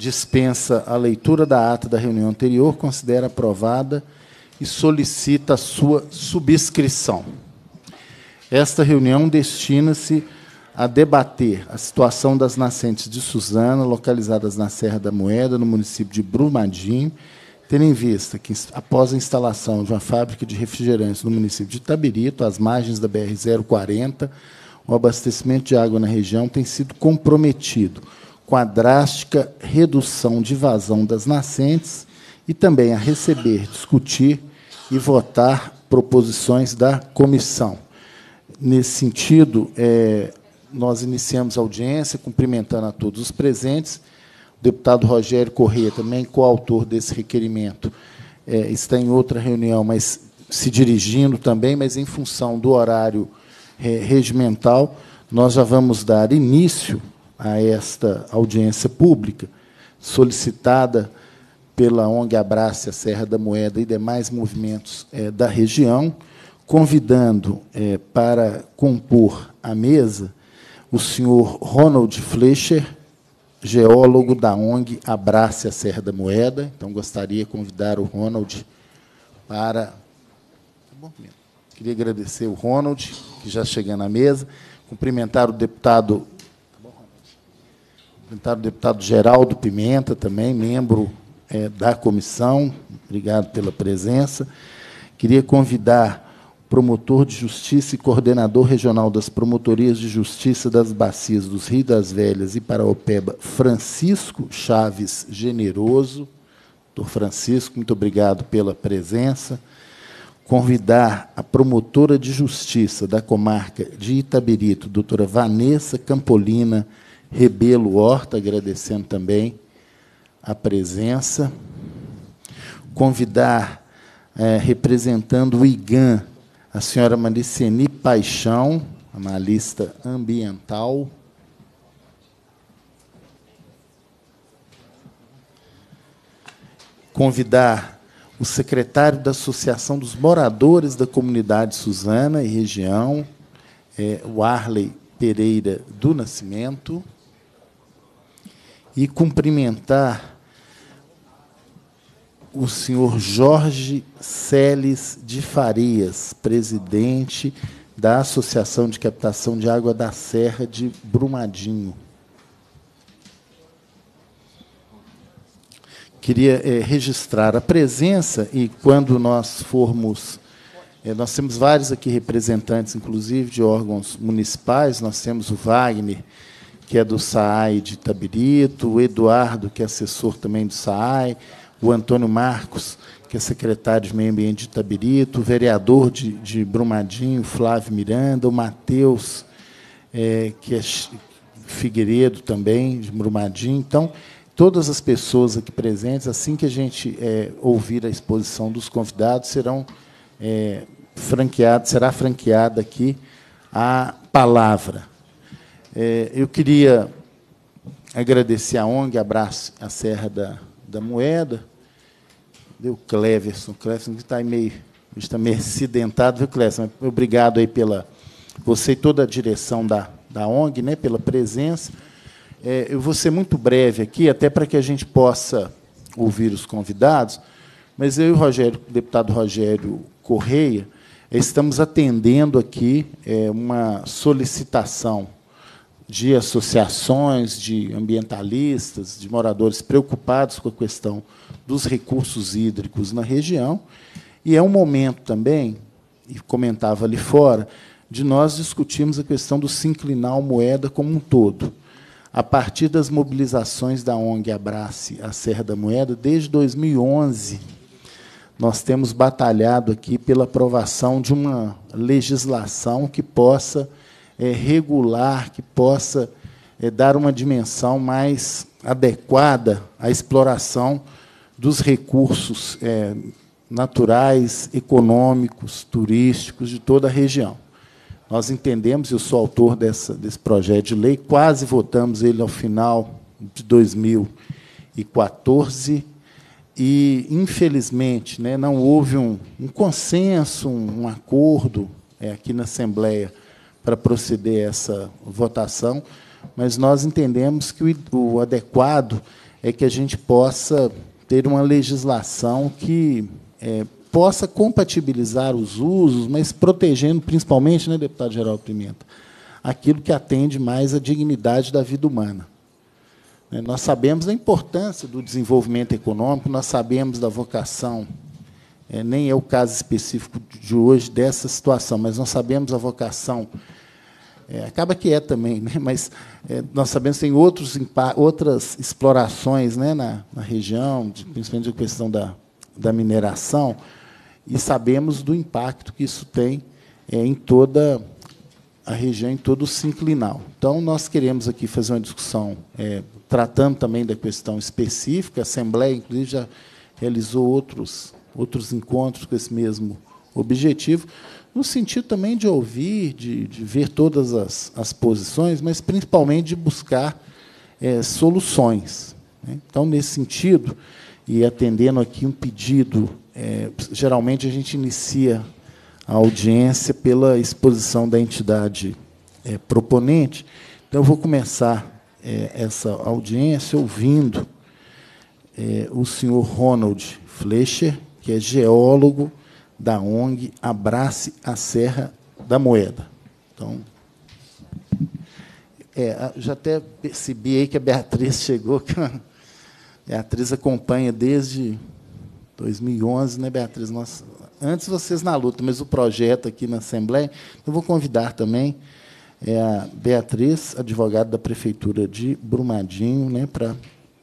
dispensa a leitura da ata da reunião anterior, considera aprovada e solicita a sua subscrição. Esta reunião destina-se a debater a situação das nascentes de Suzana, localizadas na Serra da Moeda, no município de Brumadinho, tendo em vista que, após a instalação de uma fábrica de refrigerantes no município de Itabirito, às margens da BR-040, o abastecimento de água na região tem sido comprometido com a drástica redução de vazão das nascentes e também a receber, discutir e votar proposições da comissão. Nesse sentido, é, nós iniciamos a audiência, cumprimentando a todos os presentes. O deputado Rogério Corrêa, também coautor desse requerimento, é, está em outra reunião, mas se dirigindo também, mas em função do horário é, regimental, nós já vamos dar início a esta audiência pública, solicitada pela ONG Abrace a Serra da Moeda e demais movimentos é, da região, convidando é, para compor a mesa o senhor Ronald Fleischer, geólogo da ONG Abrace a Serra da Moeda. Então, gostaria de convidar o Ronald para. Tá Queria agradecer o Ronald, que já chega na mesa, cumprimentar o deputado cumprimentar o deputado Geraldo Pimenta, também membro é, da comissão. Obrigado pela presença. Queria convidar o promotor de justiça e coordenador regional das promotorias de justiça das bacias dos Rio das Velhas e Paraopeba, Francisco Chaves Generoso. Doutor Francisco, muito obrigado pela presença convidar a promotora de justiça da comarca de Itabirito, doutora Vanessa Campolina Rebelo Horta, agradecendo também a presença. Convidar, é, representando o IGAN, a senhora Mariceni Paixão, analista ambiental. Convidar o secretário da Associação dos Moradores da Comunidade Suzana e Região, é, o Arley Pereira do Nascimento e cumprimentar o senhor Jorge Celes de Farias, presidente da Associação de Captação de Água da Serra de Brumadinho. Queria é, registrar a presença e quando nós formos. É, nós temos vários aqui representantes, inclusive, de órgãos municipais, nós temos o Wagner que é do SAAI de Itabirito, o Eduardo, que é assessor também do SAAI, o Antônio Marcos, que é secretário de Meio Ambiente de Itabirito, o vereador de, de Brumadinho, Flávio Miranda, o Matheus, é, que é Figueiredo também, de Brumadinho. Então, todas as pessoas aqui presentes, assim que a gente é, ouvir a exposição dos convidados, serão é, será franqueada aqui a palavra. É, eu queria agradecer a ONG, abraço a Serra da, da Moeda, o Cleverson, Cleverson que está meio, está meio acidentado, viu, Cleverson? Obrigado aí pela você e toda a direção da, da ONG, né, pela presença. É, eu vou ser muito breve aqui, até para que a gente possa ouvir os convidados, mas eu e o Rogério, o deputado Rogério Correia, estamos atendendo aqui é, uma solicitação de associações, de ambientalistas, de moradores preocupados com a questão dos recursos hídricos na região. E é um momento também, e comentava ali fora, de nós discutirmos a questão do sinclinal moeda como um todo. A partir das mobilizações da ONG Abrace a Serra da Moeda, desde 2011, nós temos batalhado aqui pela aprovação de uma legislação que possa é, regular, que possa é, dar uma dimensão mais adequada à exploração dos recursos é, naturais, econômicos, turísticos de toda a região. Nós entendemos, eu sou autor dessa, desse projeto de lei, quase votamos ele ao final de 2014, e, infelizmente, né, não houve um, um consenso, um, um acordo é, aqui na Assembleia para proceder a essa votação, mas nós entendemos que o, adequado é que a gente possa ter uma legislação que é, possa compatibilizar os usos, mas protegendo principalmente, né, deputado Geraldo Pimenta, aquilo que atende mais à dignidade da vida humana. Né, nós sabemos da importância do desenvolvimento econômico, nós sabemos da vocação é, nem é o caso específico de hoje dessa situação, mas nós sabemos a vocação. É, acaba que é também, né? mas é, nós sabemos que tem outros, outras explorações né, na, na região, de, principalmente a questão da, da mineração, e sabemos do impacto que isso tem é, em toda a região, em todo o sinclinal. Então, nós queremos aqui fazer uma discussão é, tratando também da questão específica, a Assembleia, inclusive, já realizou outros outros encontros com esse mesmo objetivo, no sentido também de ouvir, de, de ver todas as, as posições, mas principalmente de buscar é, soluções. Né? Então, nesse sentido, e atendendo aqui um pedido, é, geralmente a gente inicia a audiência pela exposição da entidade é, proponente. Então, eu vou começar essa audiência ouvindo o senhor Ronald Fleischer, que é geólogo da ONG Abrace a Serra da Moeda. Então, é, já até percebi aí que a Beatriz chegou, que a Beatriz acompanha desde 2011, né, Beatriz? Nós, antes vocês na luta, mas o projeto aqui na Assembleia, eu vou convidar também é a Beatriz, advogada da Prefeitura de Brumadinho, né, para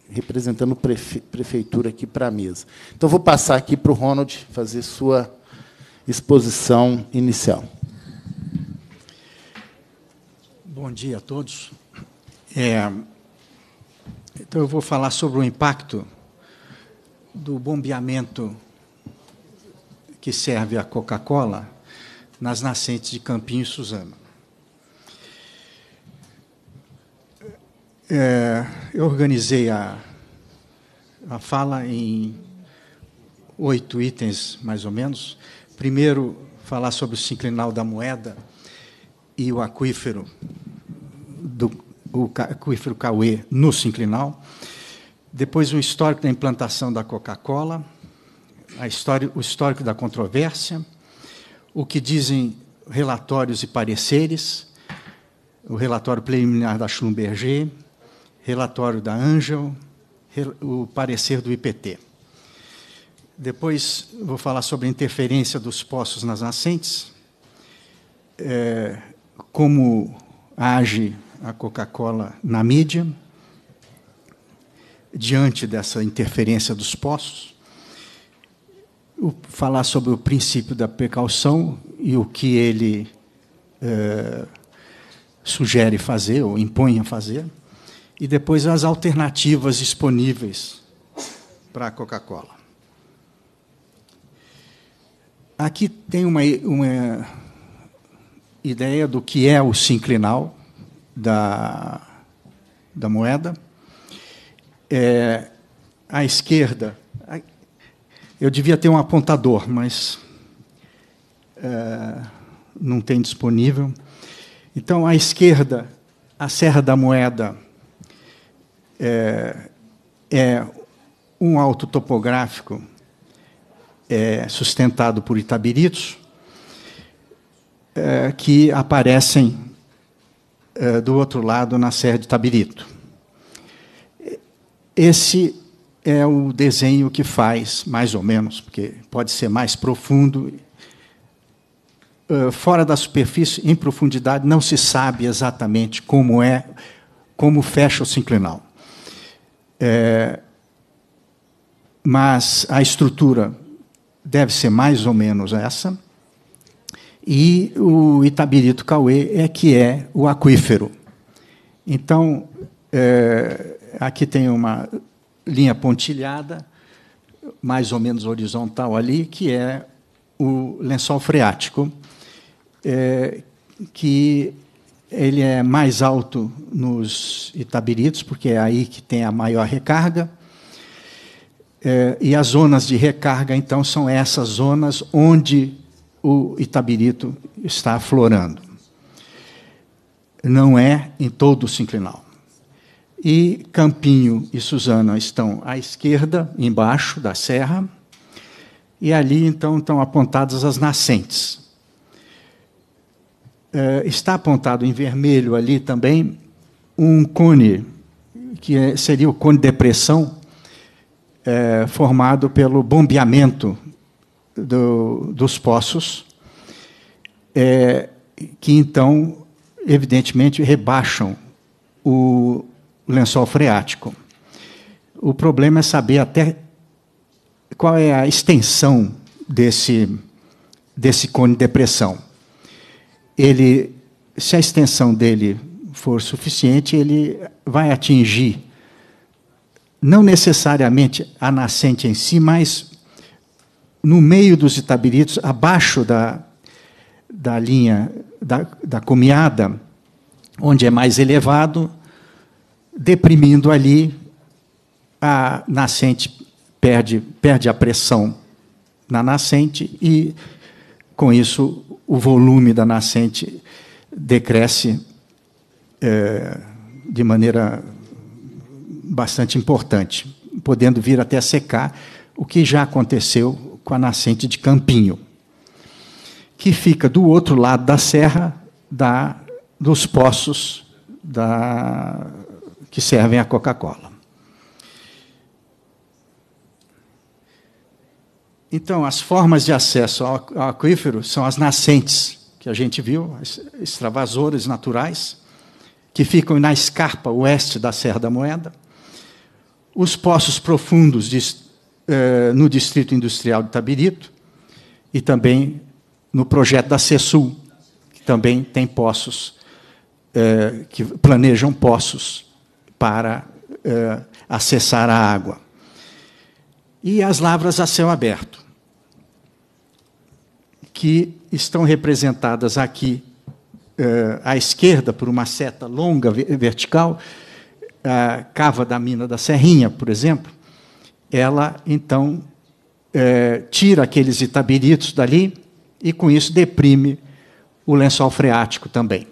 representando prefe prefeitura aqui para a mesa. Então, vou passar aqui para o Ronald fazer sua exposição inicial. Bom dia a todos. É, então, eu vou falar sobre o impacto do bombeamento que serve a Coca-Cola nas nascentes de Campinho e Suzano. É, eu organizei a, a fala em oito itens, mais ou menos. Primeiro, falar sobre o sinclinal da moeda e o aquífero, do, o aquífero Cauê no sinclinal. Depois, o histórico da implantação da Coca-Cola, história, o histórico da controvérsia, o que dizem relatórios e pareceres, o relatório preliminar da Schlumberger, relatório da Angel, o parecer do IPT. Depois vou falar sobre a interferência dos poços nas nascentes, é, como age a Coca-Cola na mídia diante dessa interferência dos poços, o, falar sobre o princípio da precaução e o que ele é, sugere fazer ou impõe a fazer, e depois as alternativas disponíveis para a Coca-Cola. Aqui tem uma, uma, ideia do que é o sinclinal da, da moeda. É, à esquerda, eu devia ter um apontador, mas é, não tem disponível. Então, à esquerda, a Serra da Moeda é, é um alto topográfico é, sustentado por itabiritos é, que aparecem é, do outro lado na Serra de Itabirito. Esse é o desenho que faz, mais ou menos, porque pode ser mais profundo. É, fora da superfície, em profundidade, não se sabe exatamente como é, como fecha o sinclinal. É, mas a estrutura deve ser mais ou menos essa. E o Itabirito Cauê é que é o aquífero. Então, é, aqui tem uma linha pontilhada, mais ou menos horizontal ali, que é o lençol freático, é, que ele é mais alto nos Itabiritos, porque é aí que tem a maior recarga. É, e as zonas de recarga, então, são essas zonas onde o Itabirito está aflorando. Não é em todo o sinclinal. E Campinho e Suzana estão à esquerda, embaixo da serra, e ali então estão apontadas as nascentes. Eh, está apontado em vermelho ali também um cone, que é, seria o cone depressão, é, eh, formado pelo bombeamento do, dos poços, é, que então, evidentemente, rebaixam o lençol freático. O problema é saber até qual é a extensão desse, desse cone depressão ele, se a extensão dele for suficiente, ele vai atingir não necessariamente a nascente em si, mas no meio dos Itabiritos, abaixo da, da linha da, da comiada, onde é mais elevado, deprimindo ali, a nascente perde, perde a pressão na nascente e, com isso, o volume da nascente decresce é, de maneira bastante importante, podendo vir até secar, o que já aconteceu com a nascente de Campinho, que fica do outro lado da serra da, dos poços da, que servem à Coca-Cola. Então, as formas de acesso ao aquífero são as nascentes, que a gente viu, as extravasores naturais, que ficam na escarpa oeste da Serra da Moeda, os poços profundos de, eh, no Distrito Industrial de Tabirito e também no projeto da CESUL, que também tem poços, eh, que planejam poços para eh, acessar a água e as lavras a céu aberto, que estão representadas aqui eh, à esquerda por uma seta longa vertical, a cava da mina da Serrinha, por exemplo, ela então eh, tira aqueles itabiritos dali e com isso deprime o lençol freático também.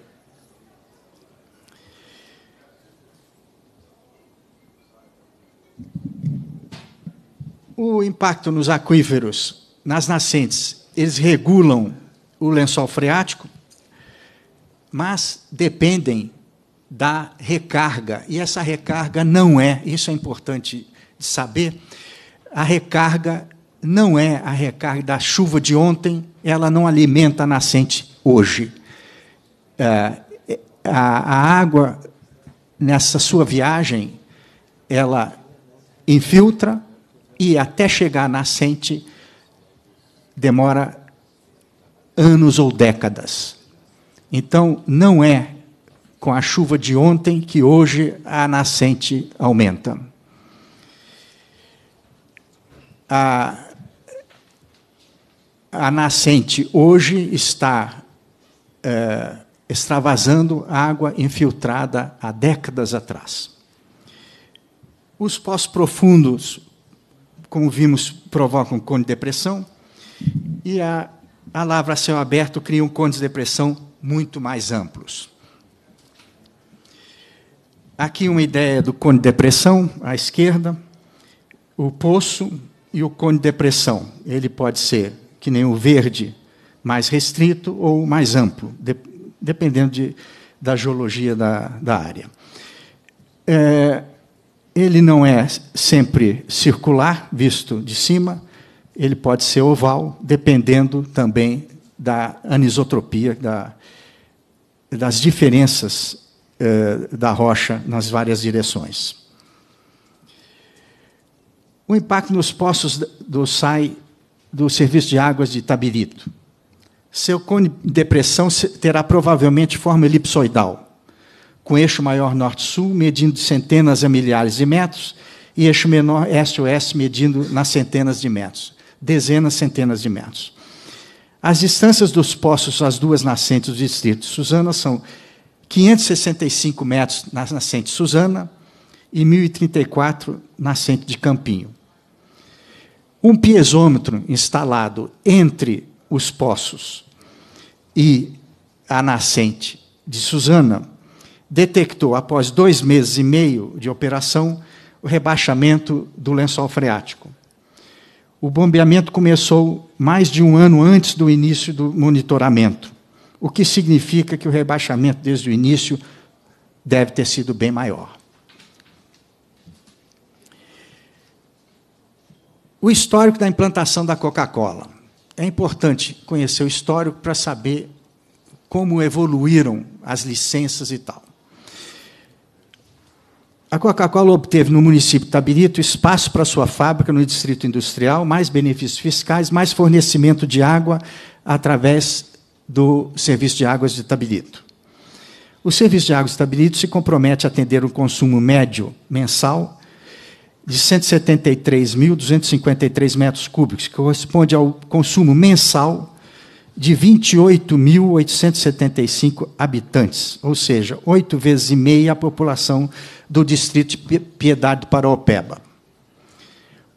O impacto nos aquíferos, nas nascentes, eles regulam o lençol freático, mas dependem da recarga. E essa recarga não é, isso é importante saber, a recarga não é a recarga da chuva de ontem, ela não alimenta a nascente hoje. É, a água, nessa sua viagem, ela infiltra, e até chegar à nascente demora anos ou décadas. Então, não é com a chuva de ontem que hoje a nascente aumenta. A, a nascente hoje está é, extravasando água infiltrada há décadas atrás. Os pós-profundos como vimos, provocam depressão E a, a lavra a céu aberto cria um cone de depressão muito mais amplos. Aqui uma ideia do cone de depressão, à esquerda, o poço e o cone de depressão. Ele pode ser que nem o verde, mais restrito ou mais amplo, de, dependendo de, da geologia da, da área. É, ele não é sempre circular, visto de cima, ele pode ser oval, dependendo também da anisotropia, da, das diferenças eh, da rocha nas várias direções. O impacto nos poços do SAI do Serviço de Águas de Itabirito. Seu cone de depressão terá provavelmente forma elipsoidal com eixo maior norte-sul, medindo centenas a milhares de metros, e eixo menor este-oeste, medindo nas centenas de metros, dezenas, centenas de metros. As distâncias dos poços às duas nascentes do distrito de Suzana são 565 metros na nascente Suzana e 1034 nascente de Campinho. Um piezômetro instalado entre os poços e a nascente de Suzana detectou, após dois meses e meio de operação, o rebaixamento do lençol freático. O bombeamento começou mais de um ano antes do início do monitoramento, o que significa que o rebaixamento desde o início deve ter sido bem maior. O histórico da implantação da Coca-Cola. É importante conhecer o histórico para saber como evoluíram as licenças e tal. A Coca-Cola obteve no município de Tabirito espaço para sua fábrica no distrito industrial, mais benefícios fiscais, mais fornecimento de água através do Serviço de Águas de Tabirito. O Serviço de Águas de Tabirito se compromete a atender o um consumo médio mensal de 173.253 metros cúbicos, que corresponde ao consumo mensal de 28.875 habitantes, ou seja, oito vezes e meia a população do distrito de Piedade Paraopeba.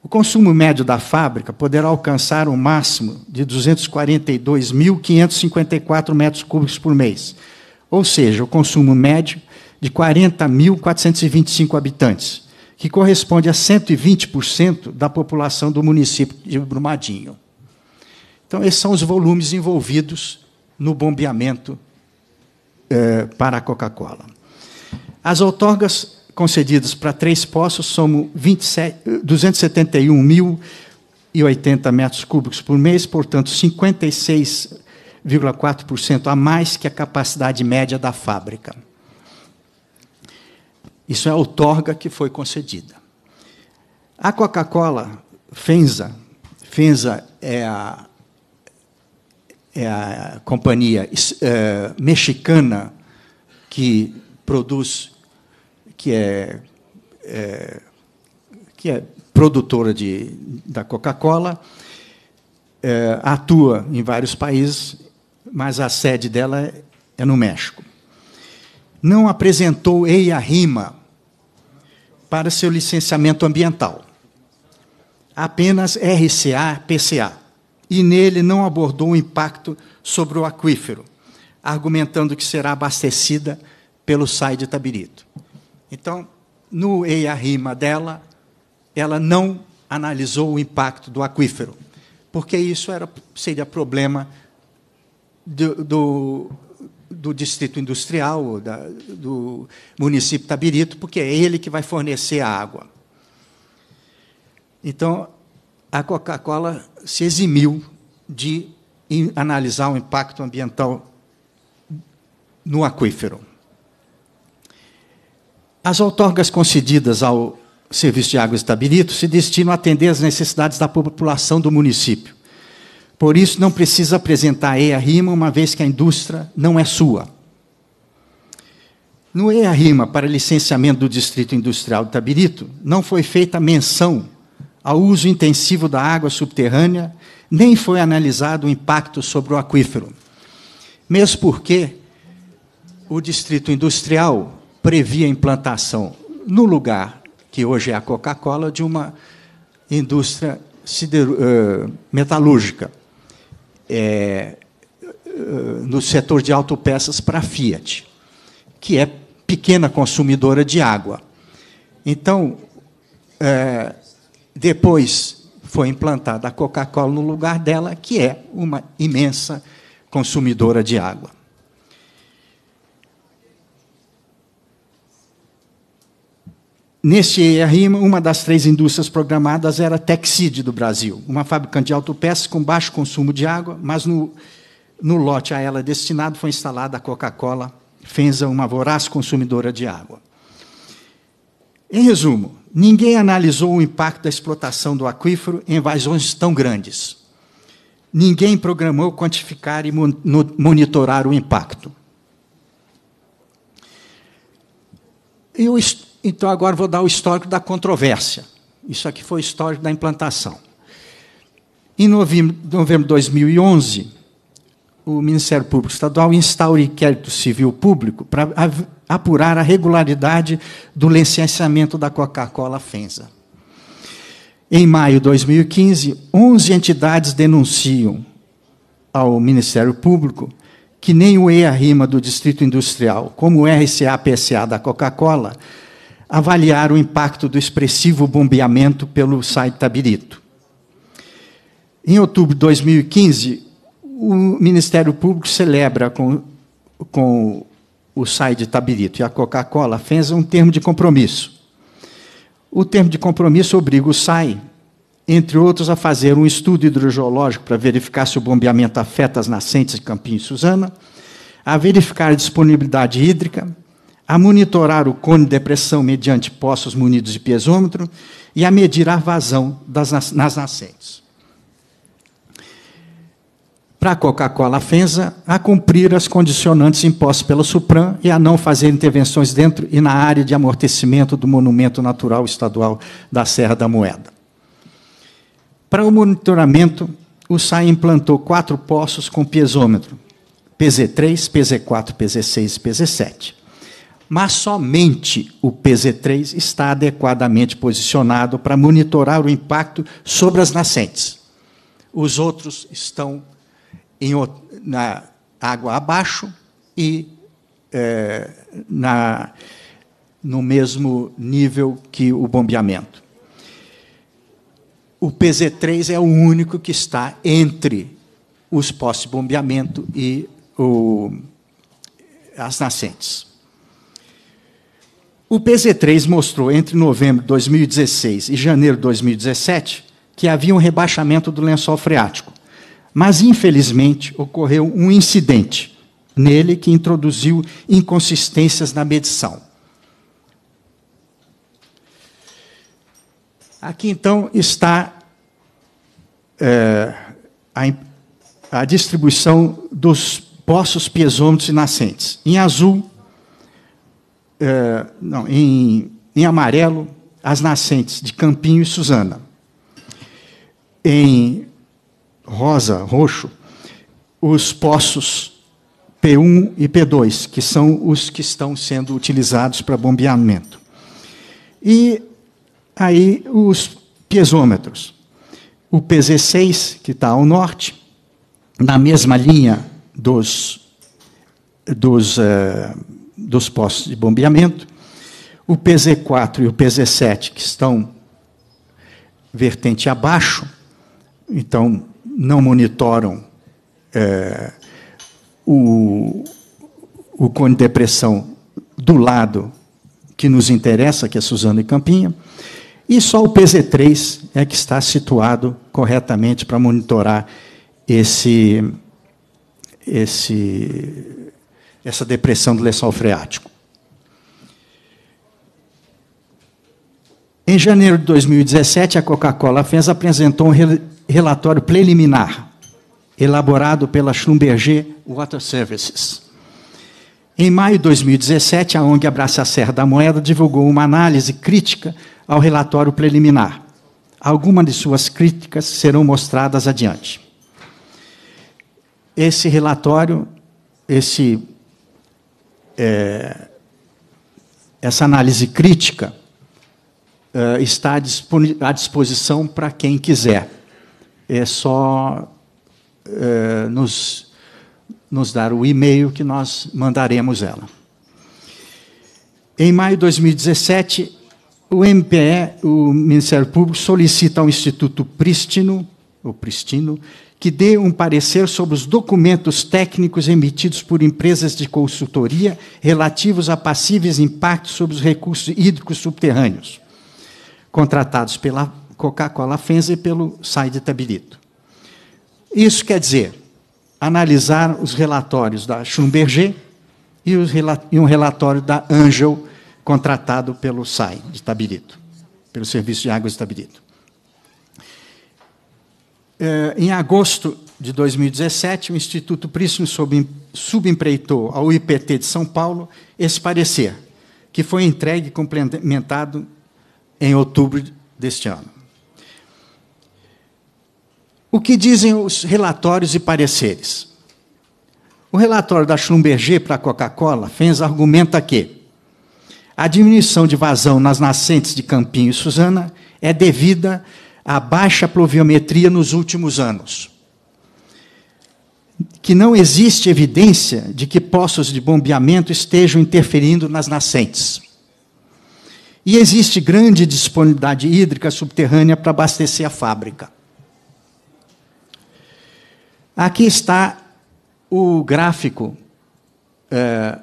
O consumo médio da fábrica poderá alcançar um máximo de 242.554 metros cúbicos por mês, ou seja, o consumo médio de 40.425 habitantes, que corresponde a 120% da população do município de Brumadinho. Então, esses são os volumes envolvidos no bombeamento eh, para a Coca-Cola. As outorgas concedidos para três poços somam 271.080 metros cúbicos por mês, portanto, 56,4% a mais que a capacidade média da fábrica. Isso é a outorga que foi concedida. A Coca-Cola, Fenza Fenza é a, é a companhia é, mexicana que produz que é, é que é produtora de, da Coca-Cola, é, atua em vários países, mas a sede dela é no México. Não apresentou EIA RIMA para seu licenciamento ambiental, apenas RCA PCA, e nele não abordou o impacto sobre o aquífero, argumentando que será abastecida pelo SAI de Tabirito. Então, no Eia Rima dela, ela não analisou o impacto do aquífero, porque isso era, seria problema do, do, do distrito industrial, da, do município Tabirito, porque é ele que vai fornecer a água. Então, a Coca-Cola se eximiu de analisar o impacto ambiental no aquífero. As outorgas concedidas ao Serviço de Águas de Tabirito se destinam a atender às necessidades da população do município. Por isso, não precisa apresentar a EA-RIMA, uma vez que a indústria não é sua. No EA-RIMA, para licenciamento do Distrito Industrial de Tabirito, não foi feita menção ao uso intensivo da água subterrânea, nem foi analisado o impacto sobre o aquífero. Mesmo porque o Distrito Industrial previa a implantação no lugar que hoje é a Coca-Cola de uma indústria uh, metalúrgica é, uh, no setor de autopeças para a Fiat, que é pequena consumidora de água. Então, é, depois foi implantada a Coca-Cola no lugar dela, que é uma imensa consumidora de água. Neste ERI, uma das três indústrias programadas era a Texid do Brasil, uma fabricante de autopeças com baixo consumo de água, mas no, no lote a ela destinado foi instalada a Coca-Cola, Fenza, uma voraz consumidora de água. Em resumo, ninguém analisou o impacto da explotação do aquífero em invasões tão grandes. Ninguém programou quantificar e monitorar o impacto. Eu estou então, agora vou dar o histórico da controvérsia. Isso aqui foi o histórico da implantação. Em novembro de 2011, o Ministério Público Estadual instaura inquérito civil público para apurar a regularidade do licenciamento da Coca-Cola Fenza. Em maio de 2015, 11 entidades denunciam ao Ministério Público que nem o EA-RIMA do Distrito Industrial, como o RCA-PSA da Coca-Cola, avaliar o impacto do expressivo bombeamento pelo site Tabirito. Em outubro de 2015, o Ministério Público celebra com, com o site Tabirito e a Coca-Cola fez um termo de compromisso. O termo de compromisso obriga o SAI, entre outros, a fazer um estudo hidrogeológico para verificar se o bombeamento afeta as nascentes de Campinho e Suzana, a verificar a disponibilidade hídrica, a monitorar o cone de depressão mediante poços munidos de piezômetro e a medir a vazão das, nas nascentes. Para a Coca-Cola Fenza, a cumprir as condicionantes impostas pela Supram e a não fazer intervenções dentro e na área de amortecimento do Monumento Natural Estadual da Serra da Moeda. Para o monitoramento, o SAI implantou quatro poços com piezômetro, PZ3, PZ4, PZ6 e PZ7 mas somente o PZ3 está adequadamente posicionado para monitorar o impacto sobre as nascentes. Os outros estão em, na água abaixo e é, na, no mesmo nível que o bombeamento. O PZ3 é o único que está entre os postes de bombeamento e o, as nascentes. O PZ3 mostrou entre novembro de 2016 e janeiro de 2017 que havia um rebaixamento do lençol freático. Mas, infelizmente, ocorreu um incidente nele que introduziu inconsistências na medição. Aqui, então, está é, a, a distribuição dos poços piezômetros e nascentes. Em azul, é, não, em, em amarelo, as nascentes de Campinho e Suzana. Em rosa, roxo, os poços P1 e P2, que são os que estão sendo utilizados para bombeamento. E aí os piezômetros. O PZ6, que está ao norte, na mesma linha dos, dos uh, dos postos de bombeamento, o PZ4 e o PZ7, que estão vertente abaixo, então não monitoram é, o, o cone de depressão do lado que nos interessa, que é Suzano e Campinha, e só o PZ3 é que está situado corretamente para monitorar esse, esse essa depressão do lençol freático. Em janeiro de 2017, a Coca-Cola FES apresentou um relatório preliminar, elaborado pela Schlumberger Water Services. Em maio de 2017, a ONG Abraça a Serra da Moeda divulgou uma análise crítica ao relatório preliminar. Algumas de suas críticas serão mostradas adiante. Esse relatório, esse é, essa análise crítica é, está à disposição para quem quiser. É só é, nos, nos dar o e-mail que nós mandaremos ela. Em maio de 2017, o MPE, o Ministério Público, solicita ao Instituto Prístino, o Pristino, que dê um parecer sobre os documentos técnicos emitidos por empresas de consultoria relativos a passíveis impactos sobre os recursos hídricos subterrâneos, contratados pela Coca-Cola Fenza e pelo de Tabirito. Isso quer dizer analisar os relatórios da Schumberger e, e um relatório da Angel, contratado pelo SAI de Tabirito, pelo Serviço de Águas de Tabirito. Eh, em agosto de 2017, o Instituto Príncipe subempreitou ao IPT de São Paulo esse parecer, que foi entregue e complementado em outubro deste ano. O que dizem os relatórios e pareceres? O relatório da Schlumberger para a Coca-Cola fez argumenta que a diminuição de vazão nas nascentes de Campinho e Suzana é devida a baixa pluviometria nos últimos anos. Que não existe evidência de que poços de bombeamento estejam interferindo nas nascentes. E existe grande disponibilidade hídrica subterrânea para abastecer a fábrica. Aqui está o gráfico é,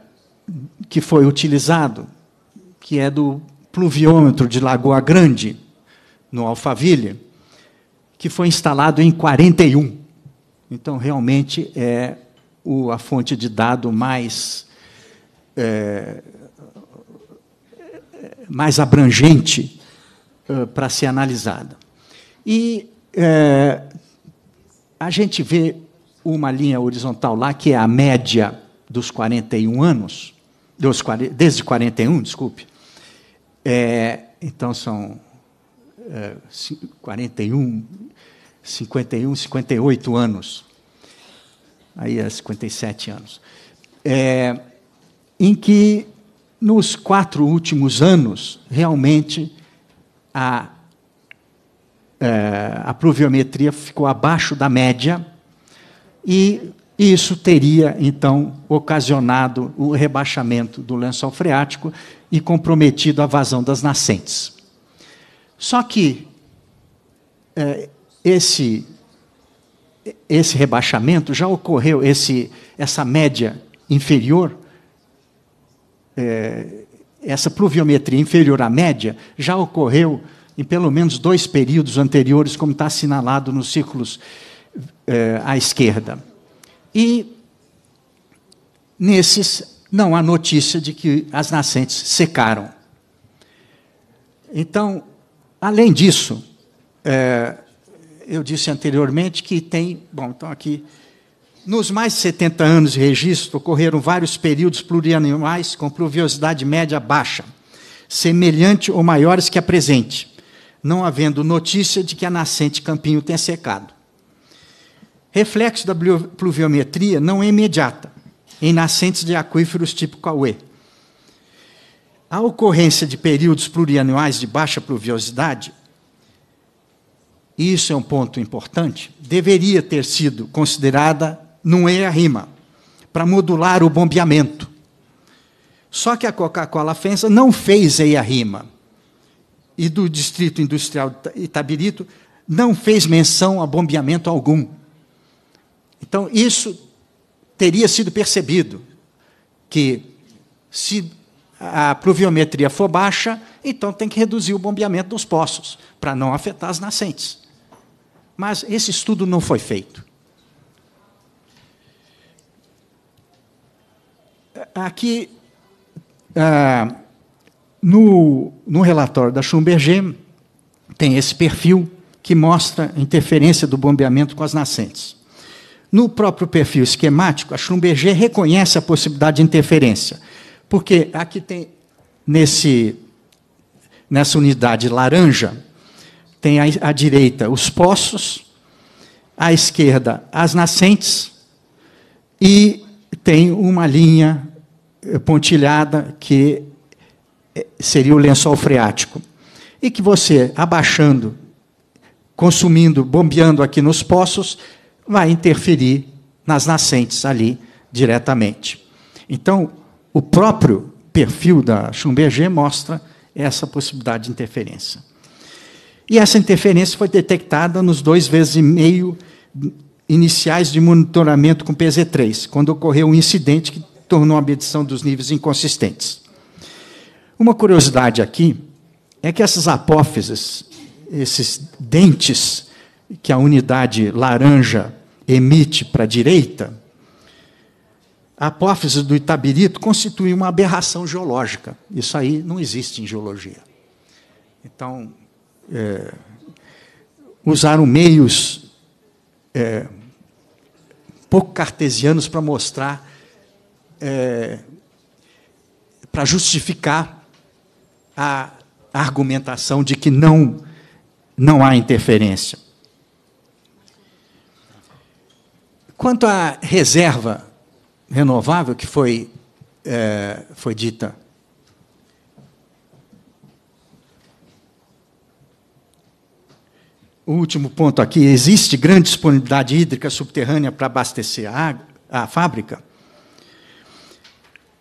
que foi utilizado, que é do pluviômetro de Lagoa Grande, no Alphaville, que foi instalado em 41. Então, realmente é o, a fonte de dado mais, é, mais abrangente é, para ser analisada. E é, a gente vê uma linha horizontal lá, que é a média dos 41 anos, dos, desde 41, desculpe. É, então, são 41, 51, 58 anos. Aí há é 57 anos. É, em que, nos quatro últimos anos, realmente a, é, a pluviometria ficou abaixo da média e isso teria, então, ocasionado o rebaixamento do lençol freático e comprometido a vazão das nascentes. Só que é, esse esse rebaixamento já ocorreu, esse, essa média inferior, é, essa pluviometria inferior à média, já ocorreu em pelo menos dois períodos anteriores, como está assinalado nos círculos é, à esquerda. E nesses não há notícia de que as nascentes secaram. Então, Além disso, é, eu disse anteriormente que tem. Bom, então aqui. Nos mais de 70 anos de registro, ocorreram vários períodos plurianuais com pluviosidade média baixa, semelhante ou maiores que a presente, não havendo notícia de que a nascente Campinho tenha secado. Reflexo da pluviometria não é imediata em nascentes de aquíferos tipo Cauê, a ocorrência de períodos plurianuais de baixa pluviosidade, isso é um ponto importante, deveria ter sido considerada num EIA-RIMA, para modular o bombeamento. Só que a Coca-Cola Fensa não fez EIA-RIMA. E do Distrito Industrial Itabirito não fez menção a bombeamento algum. Então, isso teria sido percebido, que se a pluviometria for baixa, então tem que reduzir o bombeamento dos poços, para não afetar as nascentes. Mas esse estudo não foi feito. Aqui, ah, no, no relatório da Schumberger, tem esse perfil que mostra a interferência do bombeamento com as nascentes. No próprio perfil esquemático, a Schumberger reconhece a possibilidade de interferência porque aqui tem, nesse, nessa unidade laranja, tem à, à direita os poços, à esquerda as nascentes, e tem uma linha eh, pontilhada que eh, seria o lençol freático. E que você, abaixando, consumindo, bombeando aqui nos poços, vai interferir nas nascentes ali diretamente. Então, o próprio perfil da Schumberger mostra essa possibilidade de interferência. E essa interferência foi detectada nos dois vezes e meio iniciais de monitoramento com PZ3, quando ocorreu um incidente que tornou a medição dos níveis inconsistentes. Uma curiosidade aqui é que essas apófises, esses dentes que a unidade laranja emite para a direita, a apófise do Itabirito constitui uma aberração geológica. Isso aí não existe em geologia. Então, é, usaram meios é, pouco cartesianos para mostrar, é, para justificar a argumentação de que não, não há interferência. Quanto à reserva renovável que foi, é, foi dita. O último ponto aqui: existe grande disponibilidade hídrica subterrânea para abastecer a, água a fábrica?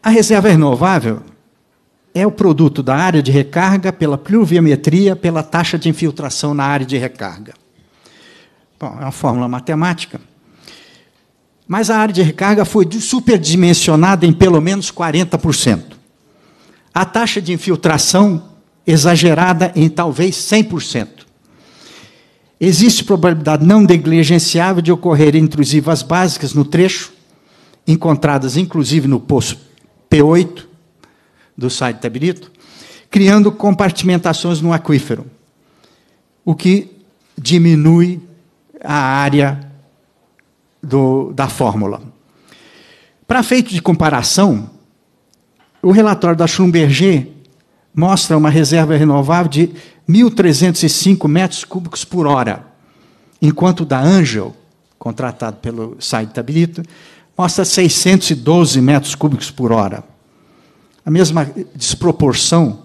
A reserva renovável é o produto da área de recarga pela pluviometria pela taxa de infiltração na área de recarga. Bom, é uma fórmula matemática. Mas a área de recarga foi superdimensionada em pelo menos 40%. A taxa de infiltração exagerada em talvez 100%. Existe probabilidade não negligenciável de ocorrer intrusivas básicas no trecho, encontradas inclusive no poço P8 do site Tabirito, criando compartimentações no aquífero, o que diminui a área do, da fórmula. Para efeito de comparação, o relatório da Schlumberger mostra uma reserva renovável de 1.305 metros cúbicos por hora, enquanto o da Angel, contratado pelo site Tabirito, mostra 612 metros cúbicos por hora. A mesma desproporção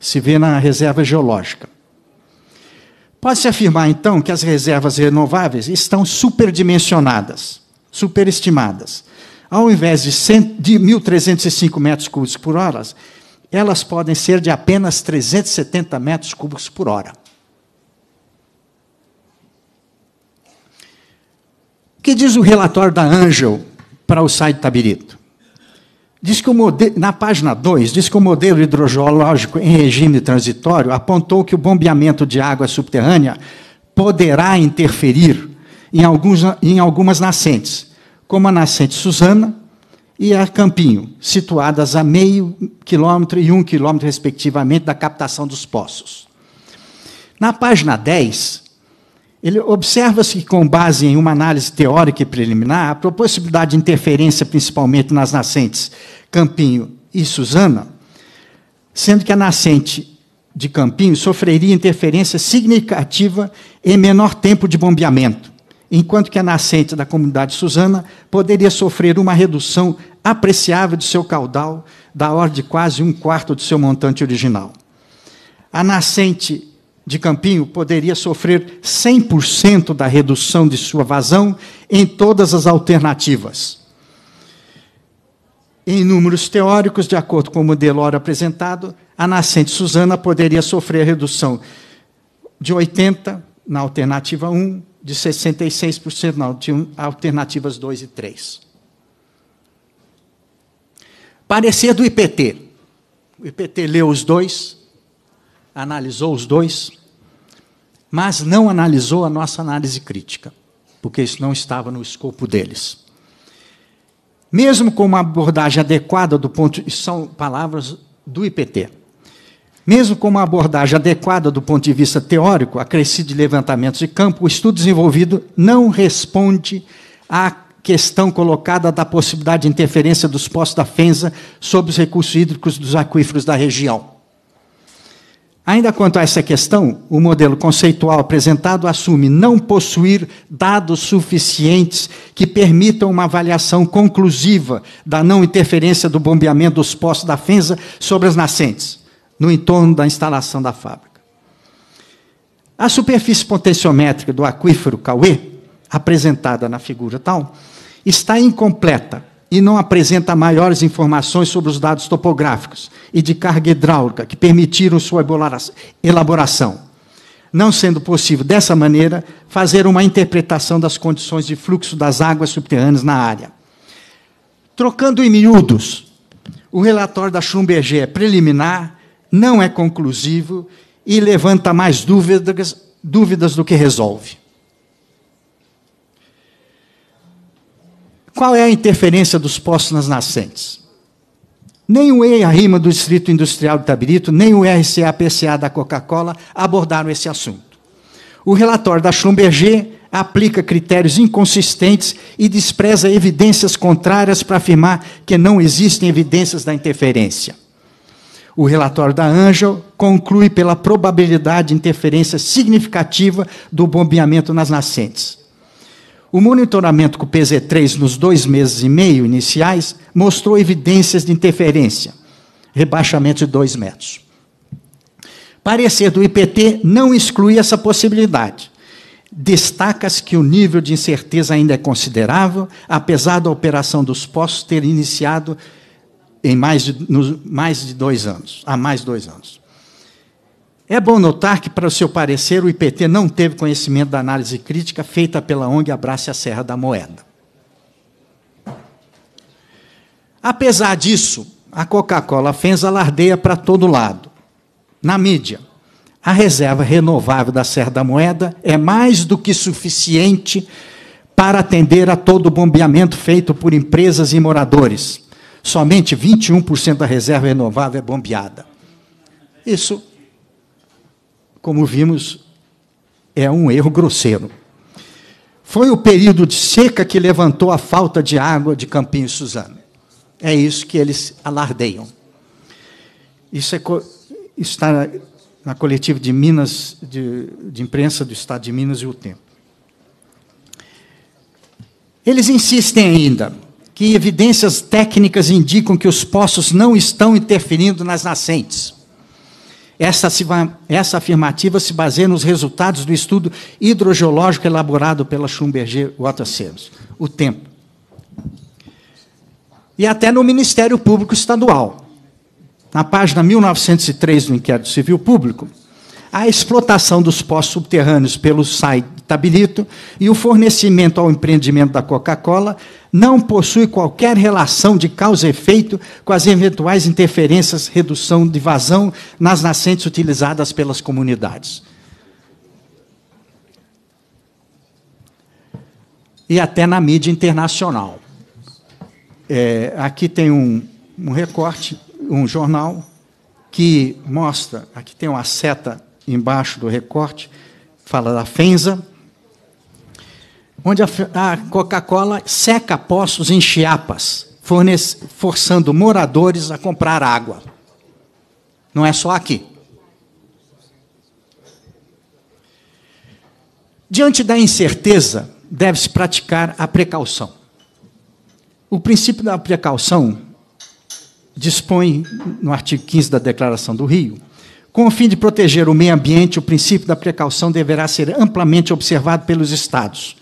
se vê na reserva geológica. Pode-se afirmar, então, que as reservas renováveis estão superdimensionadas, superestimadas. Ao invés de, 100, de 1.305 metros cúbicos por hora, elas podem ser de apenas 370 metros cúbicos por hora. O que diz o relatório da Angel para o site Tabirito? Diz que o modelo, na página 2, diz que o modelo hidrogeológico em regime transitório apontou que o bombeamento de água subterrânea poderá interferir em, alguns, em algumas nascentes, como a nascente Suzana e a Campinho, situadas a meio quilômetro e um quilômetro, respectivamente, da captação dos poços. Na página 10, ele observa-se que, com base em uma análise teórica e preliminar, a possibilidade de interferência, principalmente nas nascentes Campinho e Suzana, sendo que a nascente de Campinho sofreria interferência significativa em menor tempo de bombeamento, enquanto que a nascente da comunidade Suzana poderia sofrer uma redução apreciável de seu caudal, da ordem de quase um quarto do seu montante original. A nascente de Campinho poderia sofrer 100% da redução de sua vazão em todas as alternativas. Em números teóricos, de acordo com o modelo ora apresentado, a nascente Suzana poderia sofrer redução de 80% na alternativa 1, de 66% na alternativas 2 e 3. Parecer do IPT. O IPT leu os dois analisou os dois, mas não analisou a nossa análise crítica, porque isso não estava no escopo deles. Mesmo com uma abordagem adequada do ponto, são palavras do IPT. Mesmo com uma abordagem adequada do ponto de vista teórico, acrescido de levantamentos de campo, o estudo desenvolvido não responde à questão colocada da possibilidade de interferência dos postos da FENSA sobre os recursos hídricos dos aquíferos da região. Ainda quanto a essa questão, o modelo conceitual apresentado assume não possuir dados suficientes que permitam uma avaliação conclusiva da não interferência do bombeamento dos postos da FENSA sobre as nascentes, no entorno da instalação da fábrica. A superfície potenciométrica do aquífero Cauê, apresentada na figura tal, está incompleta e não apresenta maiores informações sobre os dados topográficos e de carga hidráulica que permitiram sua elaboração, não sendo possível, dessa maneira, fazer uma interpretação das condições de fluxo das águas subterrâneas na área. Trocando em miúdos, o relatório da Schumberger é preliminar, não é conclusivo e levanta mais dúvidas, dúvidas do que resolve. Qual é a interferência dos poços nas nascentes? Nem o EIA-RIMA do Distrito Industrial de Tabirito, nem o RCA-PCA da Coca-Cola abordaram esse assunto. O relatório da Schlumberger aplica critérios inconsistentes e despreza evidências contrárias para afirmar que não existem evidências da interferência. O relatório da Angel conclui pela probabilidade de interferência significativa do bombeamento nas nascentes. O monitoramento com o PZ3 nos dois meses e meio iniciais mostrou evidências de interferência, rebaixamento de 2 metros. Parecer do IPT não exclui essa possibilidade. Destaca-se que o nível de incerteza ainda é considerável, apesar da operação dos postos ter iniciado em mais de, mais de dois anos, há mais de dois anos. É bom notar que, para o seu parecer, o IPT não teve conhecimento da análise crítica feita pela ONG Abrace a Serra da Moeda. Apesar disso, a Coca-Cola fez alardeia para todo lado. Na mídia, a reserva renovável da Serra da Moeda é mais do que suficiente para atender a todo o bombeamento feito por empresas e moradores. Somente 21% da reserva renovável é bombeada. Isso como vimos, é um erro grosseiro. Foi o período de seca que levantou a falta de água de Campinho e Suzano. É isso que eles alardeiam. Isso é está na, coletiva de Minas, de, de imprensa do Estado de Minas e o Tempo. Eles insistem ainda que evidências técnicas indicam que os poços não estão interferindo nas nascentes. Essa, essa afirmativa se baseia nos resultados do estudo hidrogeológico elaborado pela Schumberger Water o tempo. E até no Ministério Público Estadual. Na página 1903 do Inquérito Civil Público, a explotação dos poços subterrâneos pelo site Tabilito e o fornecimento ao empreendimento da Coca-Cola não possui qualquer relação de causa e efeito com as eventuais interferências, redução de vazão nas nascentes utilizadas pelas comunidades. E até na mídia internacional. É, aqui tem um, um recorte, um jornal, que mostra, aqui tem uma seta embaixo do recorte, fala da Fenza onde a, Coca-Cola seca poços em Chiapas, forçando moradores a comprar água. Não é só aqui. Diante da incerteza, deve-se praticar a precaução. O princípio da precaução dispõe, no artigo 15 da Declaração do Rio, com o fim de proteger o meio ambiente, o princípio da precaução deverá ser amplamente observado pelos Estados,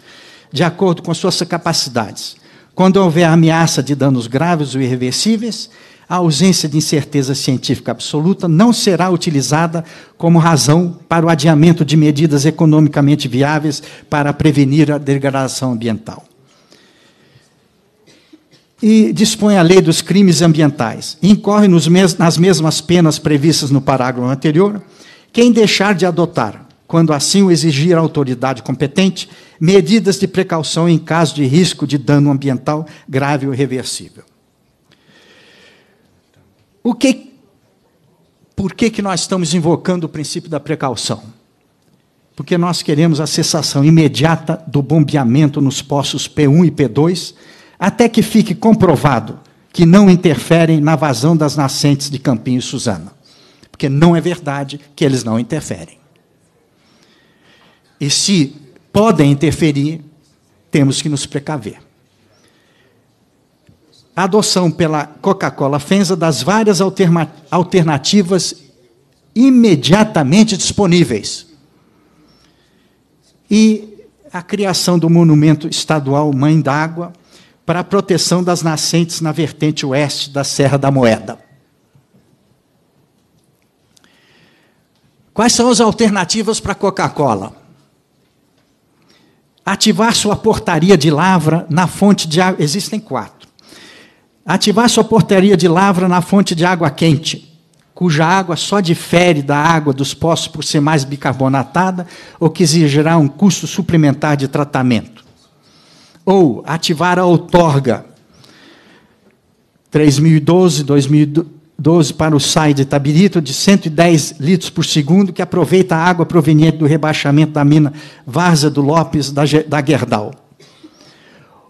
de acordo com suas capacidades. Quando houver ameaça de danos graves ou irreversíveis, a ausência de incerteza científica absoluta não será utilizada como razão para o adiamento de medidas economicamente viáveis para prevenir a degradação ambiental e dispõe a lei dos crimes ambientais. Incorre mes nas mesmas penas previstas no parágrafo anterior quem deixar de adotar, quando assim o exigir a autoridade competente, medidas de precaução em caso de risco de dano ambiental grave ou reversível. O que, por que, que nós estamos invocando o princípio da precaução? Porque nós queremos a cessação imediata do bombeamento nos poços P1 e P2 até que fique comprovado que não interferem na vazão das nascentes de Campinho e Suzano. Porque não é verdade que eles não interferem. E se podem interferir, temos que nos precaver. A adoção pela Coca-Cola Fenza das várias alterna alternativas imediatamente disponíveis. E a criação do monumento estadual Mãe d'Água, para a proteção das nascentes na vertente oeste da Serra da Moeda. Quais são as alternativas para a Coca-Cola? Ativar sua portaria de lavra na fonte de água. Existem quatro. Ativar sua portaria de lavra na fonte de água quente, cuja água só difere da água dos poços por ser mais bicarbonatada, o que exigirá um custo suplementar de tratamento ou ativar a outorga. 3012, 2012 para o SAI de Tabirito, de 110 litros por segundo, que aproveita a água proveniente do rebaixamento da mina Várzea do Lopes da, da Gerdau.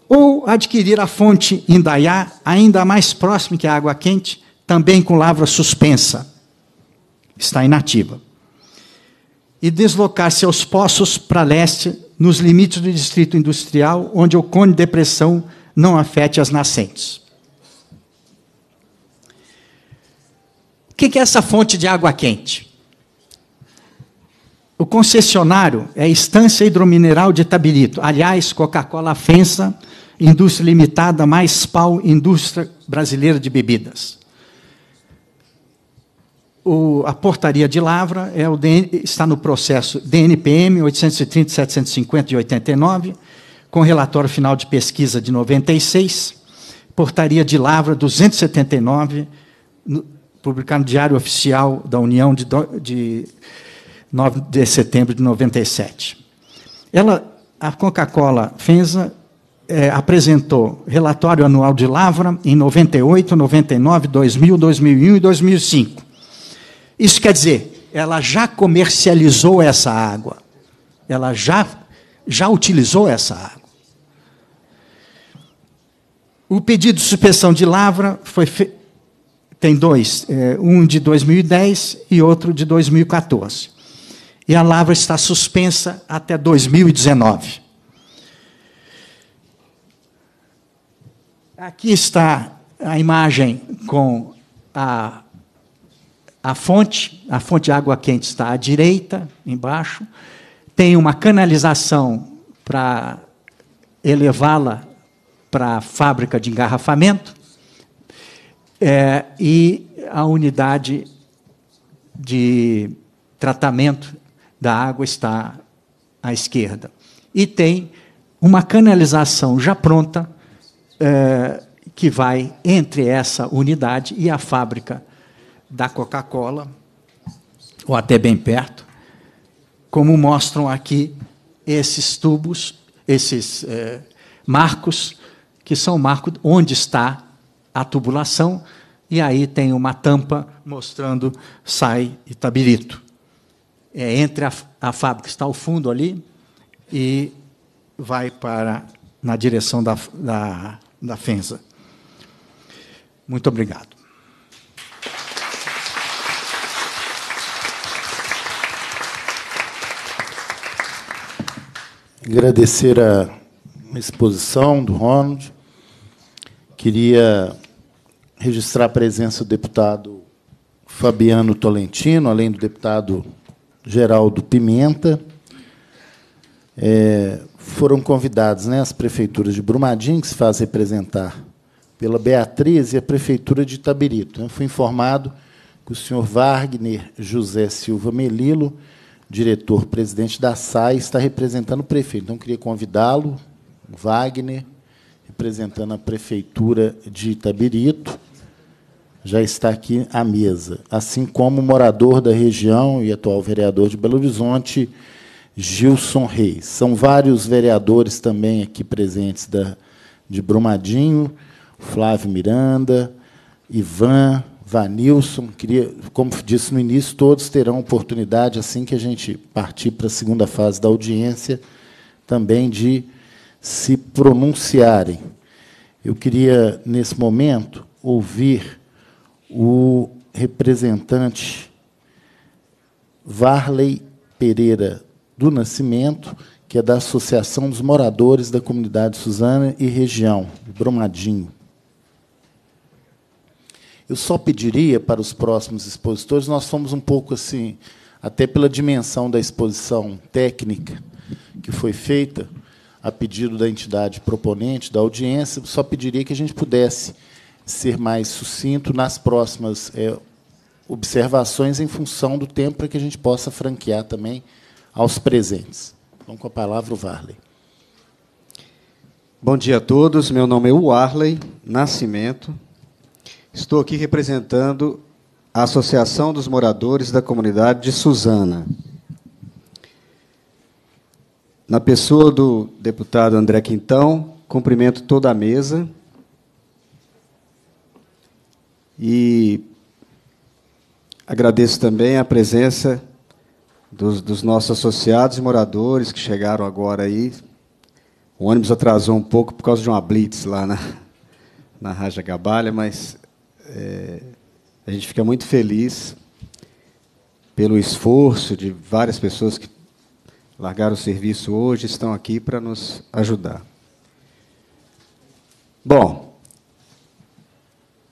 Ou adquirir a fonte Indaiá, ainda mais próxima que a água quente, também com lavra suspensa. Está inativa. E deslocar-se aos poços para leste nos limites do distrito industrial, onde o cone depressão não afete as nascentes. O que é essa fonte de água quente? O concessionário é a Estância Hidromineral de Tabirito. Aliás, Coca-Cola Fensa, Indústria Limitada, mais PAU, Indústria Brasileira de Bebidas o, a portaria de Lavra é DN, está no processo DNPM 830, 750 e 89, com relatório final de pesquisa de 96, portaria de Lavra 279, no, publicado no Diário Oficial da União de, de 9 de setembro de 97. Ela, a Coca-Cola Fenza é, apresentou relatório anual de Lavra em 98, 99, 2000, 2001 e 2005 isso quer dizer, ela já comercializou essa água. Ela já, já utilizou essa água. O pedido de suspensão de lavra foi fe... tem dois, é, um de 2010 e outro de 2014. E a lavra está suspensa até 2019. Aqui está a imagem com a a fonte, a fonte de água quente está à direita, embaixo, tem uma canalização para elevá-la para a fábrica de engarrafamento, é, e a unidade de tratamento da água está à esquerda. E tem uma canalização já pronta é, que vai entre essa unidade e a fábrica da Coca-Cola, ou até bem perto, como mostram aqui esses tubos, esses é, marcos, que são marcos onde está a tubulação, e aí tem uma tampa mostrando sai Itabirito. É entre a, a fábrica, está ao fundo ali, e vai para na direção da, da, da FENSA. Muito obrigado. agradecer a exposição do Ronald. Queria registrar a presença do deputado Fabiano Tolentino, além do deputado Geraldo Pimenta. É, foram convidados né, as prefeituras de Brumadinho, que se faz representar pela Beatriz, e a prefeitura de Itabirito. Eu fui informado que o senhor Wagner José Silva Melilo diretor presidente da SAI, está representando o prefeito. Então, queria convidá-lo, Wagner, representando a prefeitura de Itabirito, já está aqui à mesa, assim como o morador da região e atual vereador de Belo Horizonte, Gilson Reis. São vários vereadores também aqui presentes da, de Brumadinho, Flávio Miranda, Ivan, Vanilson, queria, como disse no início, todos terão oportunidade, assim que a gente partir para a segunda fase da audiência, também de se pronunciarem. Eu queria, nesse momento, ouvir o representante Varley Pereira do Nascimento, que é da Associação dos Moradores da Comunidade Suzana e Região, Bromadinho. Eu só pediria para os próximos expositores, nós fomos um pouco assim, até pela dimensão da exposição técnica que foi feita, a pedido da entidade proponente, da audiência, só pediria que a gente pudesse ser mais sucinto nas próximas é, observações em função do tempo para que a gente possa franquear também aos presentes. Então, com a palavra, o Varley. Bom dia a todos. Meu nome é Warley Nascimento. Estou aqui representando a Associação dos Moradores da Comunidade de Suzana. Na pessoa do deputado André Quintão, cumprimento toda a mesa e agradeço também a presença dos, dos nossos associados e moradores que chegaram agora aí. O ônibus atrasou um pouco por causa de uma blitz lá na, na Raja Gabalha, mas é, a gente fica muito feliz pelo esforço de várias pessoas que largaram o serviço hoje estão aqui para nos ajudar. Bom,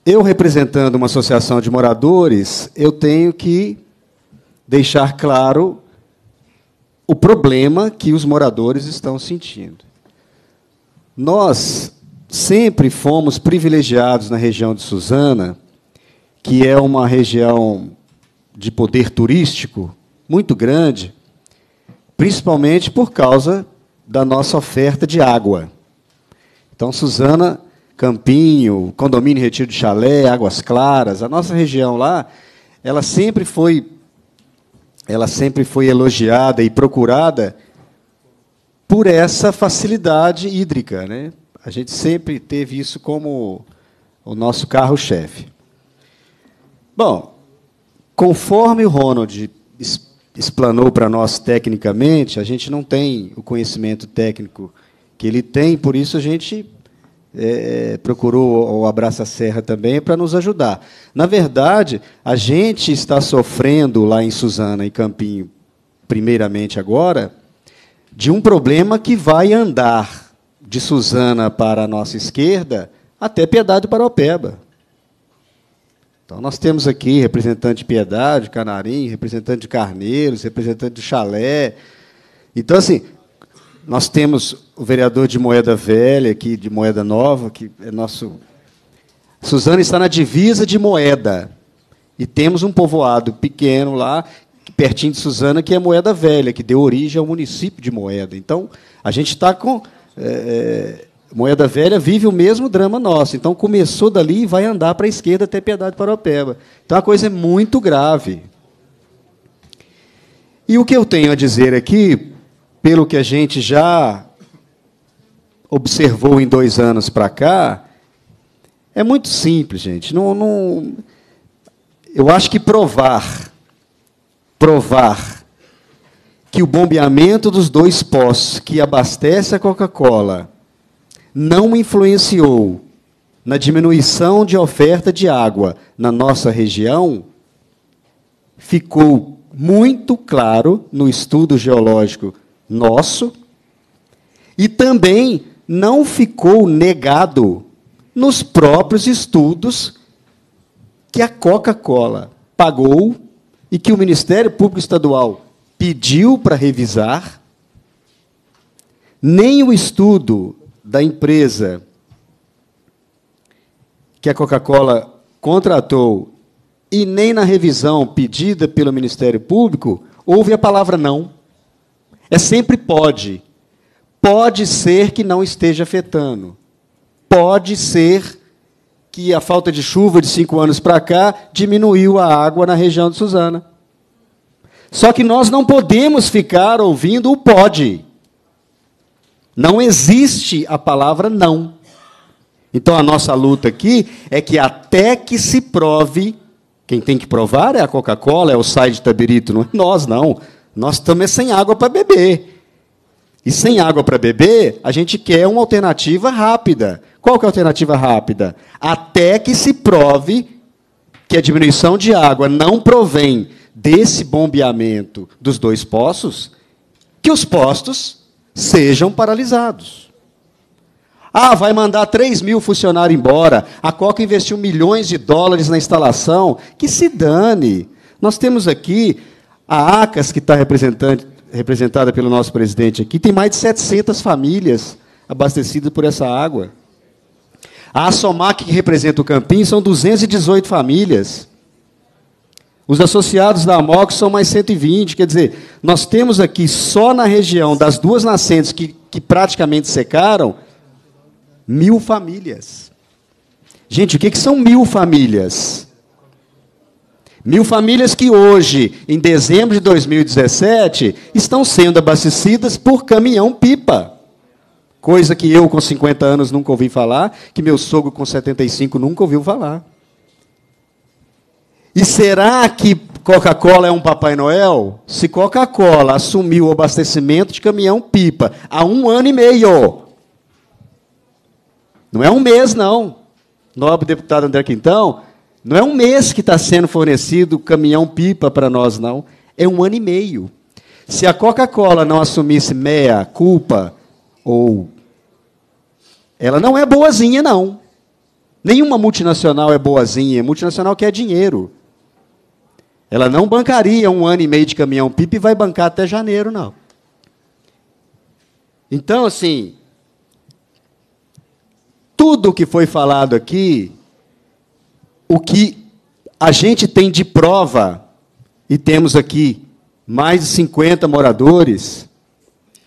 eu representando uma associação de moradores, eu tenho que deixar claro o problema que os moradores estão sentindo. Nós sempre fomos privilegiados na região de Suzana, que é uma região de poder turístico muito grande, principalmente por causa da nossa oferta de água. Então, Suzana, Campinho, Condomínio Retiro de Chalé, Águas Claras, a nossa região lá, ela sempre foi ela sempre foi elogiada e procurada por essa facilidade hídrica, né? A gente sempre teve isso como o nosso carro-chefe. Bom, conforme o Ronald explanou para nós tecnicamente, a gente não tem o conhecimento técnico que ele tem, por isso a gente é, procurou o Abraça Serra também para nos ajudar. Na verdade, a gente está sofrendo lá em Suzana e Campinho, primeiramente agora, de um problema que vai andar de Suzana para a nossa esquerda até Piedade para Opeba. Então, nós temos aqui representante de Piedade, Canarim, representante de Carneiros, representante de Chalé. Então, assim, nós temos o vereador de Moeda Velha, aqui de Moeda Nova, que é nosso. Suzana está na divisa de Moeda. E temos um povoado pequeno lá, pertinho de Suzana, que é Moeda Velha, que deu origem ao município de Moeda. Então, a gente está com é, é, Moeda Velha vive o mesmo drama nosso. Então começou dali e vai andar para a esquerda até Piedade Paropeba. Então a coisa é muito grave. E o que eu tenho a dizer aqui, pelo que a gente já observou em dois anos para cá, é muito simples, gente. Não, não, eu acho que provar, provar que o bombeamento dos dois poços que abastece a Coca-Cola não influenciou na diminuição de oferta de água na nossa região, ficou muito claro no estudo geológico nosso e também não ficou negado nos próprios estudos que a Coca-Cola pagou e que o Ministério Público Estadual pediu para revisar, nem o estudo da empresa que a Coca-Cola contratou e nem na revisão pedida pelo Ministério Público houve a palavra não. É sempre pode. Pode ser que não esteja afetando. Pode ser que a falta de chuva de cinco anos para cá diminuiu a água na região de Suzana. Só que nós não podemos ficar ouvindo o pode. Não existe a palavra não. Então a nossa luta aqui é que até que se prove, quem tem que provar é a Coca-Cola, é o site de Tabirito, não é nós não. Nós estamos é sem água para beber. E sem água para beber, a gente quer uma alternativa rápida. Qual que é a alternativa rápida? Até que se prove que a diminuição de água não provém desse bombeamento dos dois poços que os postos sejam paralisados. Ah, vai mandar 3 mil funcionários embora. A Coca investiu milhões de dólares na instalação. Que se dane. Nós temos aqui a ACAS, que está representada pelo nosso presidente aqui, tem mais de 700 famílias abastecidas por essa água. A ASOMAC, que representa o Campinho, são 218 famílias. Os associados da AMOC são mais 120, quer dizer, nós temos aqui só na região das duas nascentes que, que praticamente secaram, mil famílias. Gente, o que, que são mil famílias? Mil famílias que hoje, em dezembro de 2017, estão sendo abastecidas por caminhão-pipa. Coisa que eu, com 50 anos, nunca ouvi falar, que meu sogro, com 75, nunca ouviu falar. E será que Coca-Cola é um Papai Noel? Se Coca-Cola assumiu o abastecimento de caminhão-pipa há um ano e meio, não é um mês, não. Nobre deputado André Quintão, não é um mês que está sendo fornecido caminhão-pipa para nós, não. É um ano e meio. Se a Coca-Cola não assumisse meia culpa, ou. Ela não é boazinha, não. Nenhuma multinacional é boazinha. Multinacional quer dinheiro. Ela não bancaria um ano e meio de caminhão pipa e vai bancar até janeiro, não. Então, assim, tudo o que foi falado aqui, o que a gente tem de prova, e temos aqui mais de 50 moradores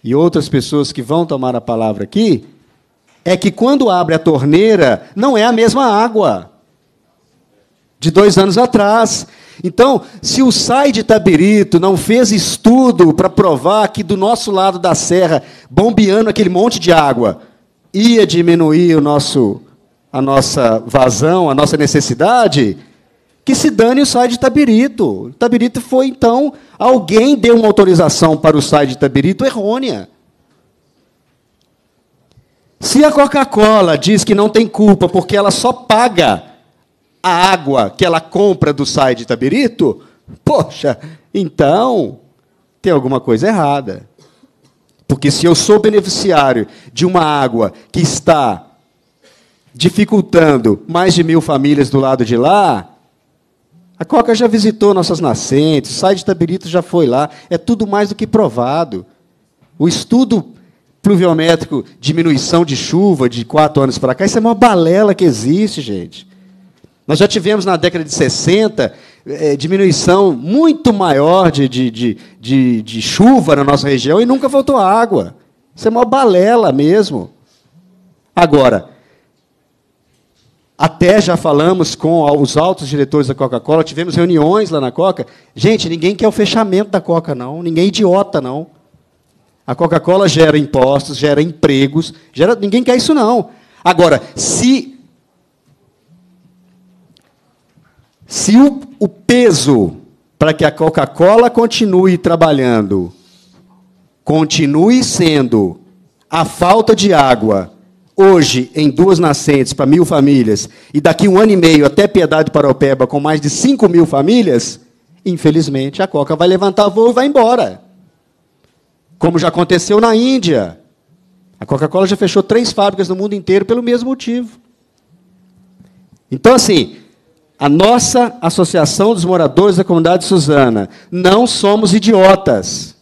e outras pessoas que vão tomar a palavra aqui, é que quando abre a torneira, não é a mesma água de dois anos atrás. Então, se o SAI de Taberito não fez estudo para provar que do nosso lado da serra, bombeando aquele monte de água, ia diminuir o nosso, a nossa vazão, a nossa necessidade, que se dane o SAI de Taberito. O Taberito foi, então, alguém deu uma autorização para o SAI de Taberito errônea. Se a Coca-Cola diz que não tem culpa porque ela só paga a água que ela compra do SAI de Taberito, poxa, então tem alguma coisa errada. Porque se eu sou beneficiário de uma água que está dificultando mais de mil famílias do lado de lá, a Coca já visitou nossas nascentes, o SAI de Taberito já foi lá, é tudo mais do que provado. O estudo pluviométrico, diminuição de chuva de quatro anos para cá, isso é uma balela que existe, gente. Nós já tivemos na década de 60 é, eh, diminuição muito maior de, de, de, de, de chuva na nossa região e nunca voltou água. Isso é uma balela mesmo. Agora, até já falamos com os altos diretores da Coca-Cola, tivemos reuniões lá na Coca. Gente, ninguém quer o fechamento da Coca, não. Ninguém é idiota, não. A Coca-Cola gera impostos, gera empregos, gera... ninguém quer isso, não. Agora, se Se o, o peso para que a Coca-Cola continue trabalhando continue sendo a falta de água hoje em duas nascentes para mil famílias e daqui um ano e meio até Piedade para Opeba com mais de 5 mil famílias, infelizmente a Coca vai levantar voo e vai embora. Como já aconteceu na Índia. A Coca-Cola já fechou três fábricas no mundo inteiro pelo mesmo motivo. Então, assim, a nossa Associação dos Moradores da Comunidade Suzana, não somos idiotas.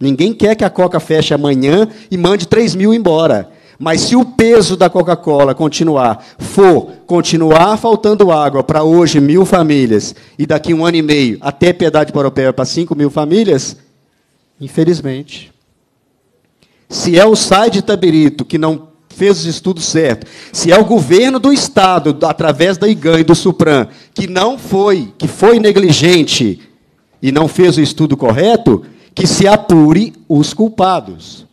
Ninguém quer que a Coca feche amanhã e mande 3 mil embora. Mas se o peso da Coca-Cola continuar, for continuar faltando água para hoje mil famílias e daqui um ano e meio até Piedade Paropéia para 5 mil famílias, infelizmente. Se é o site de Tabirito que não fez os estudos certos, se é o governo do Estado, através da IGAN e do SUPRAM, que não foi, que foi negligente e não fez o estudo correto, que se apure os culpados.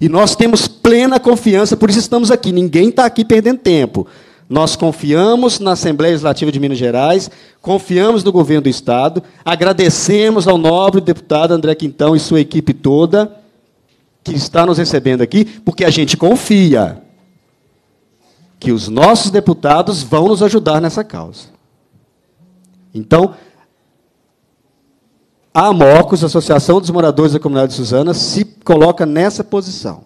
E nós temos plena confiança, por isso estamos aqui. Ninguém está aqui perdendo tempo. Nós confiamos na Assembleia Legislativa de Minas Gerais, confiamos no governo do Estado, agradecemos ao nobre deputado André Quintão e sua equipe toda que está nos recebendo aqui, porque a gente confia que os nossos deputados vão nos ajudar nessa causa. Então, a Amocos, a Associação dos Moradores da Comunidade de Suzana, se coloca nessa posição.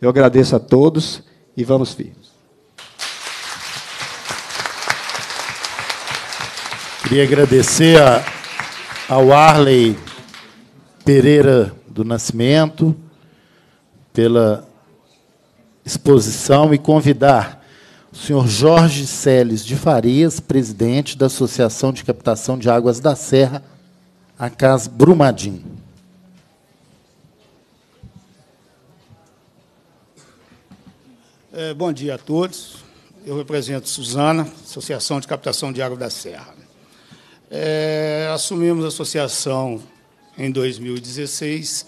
Eu agradeço a todos e vamos firmes. Queria agradecer a, ao Arley Pereira do Nascimento, pela exposição e convidar o senhor Jorge Celes de Farias, presidente da Associação de Captação de Águas da Serra, a Cas Brumadinho. É, bom dia a todos. Eu represento Suzana, Associação de Captação de Água da Serra. É, assumimos a associação em 2016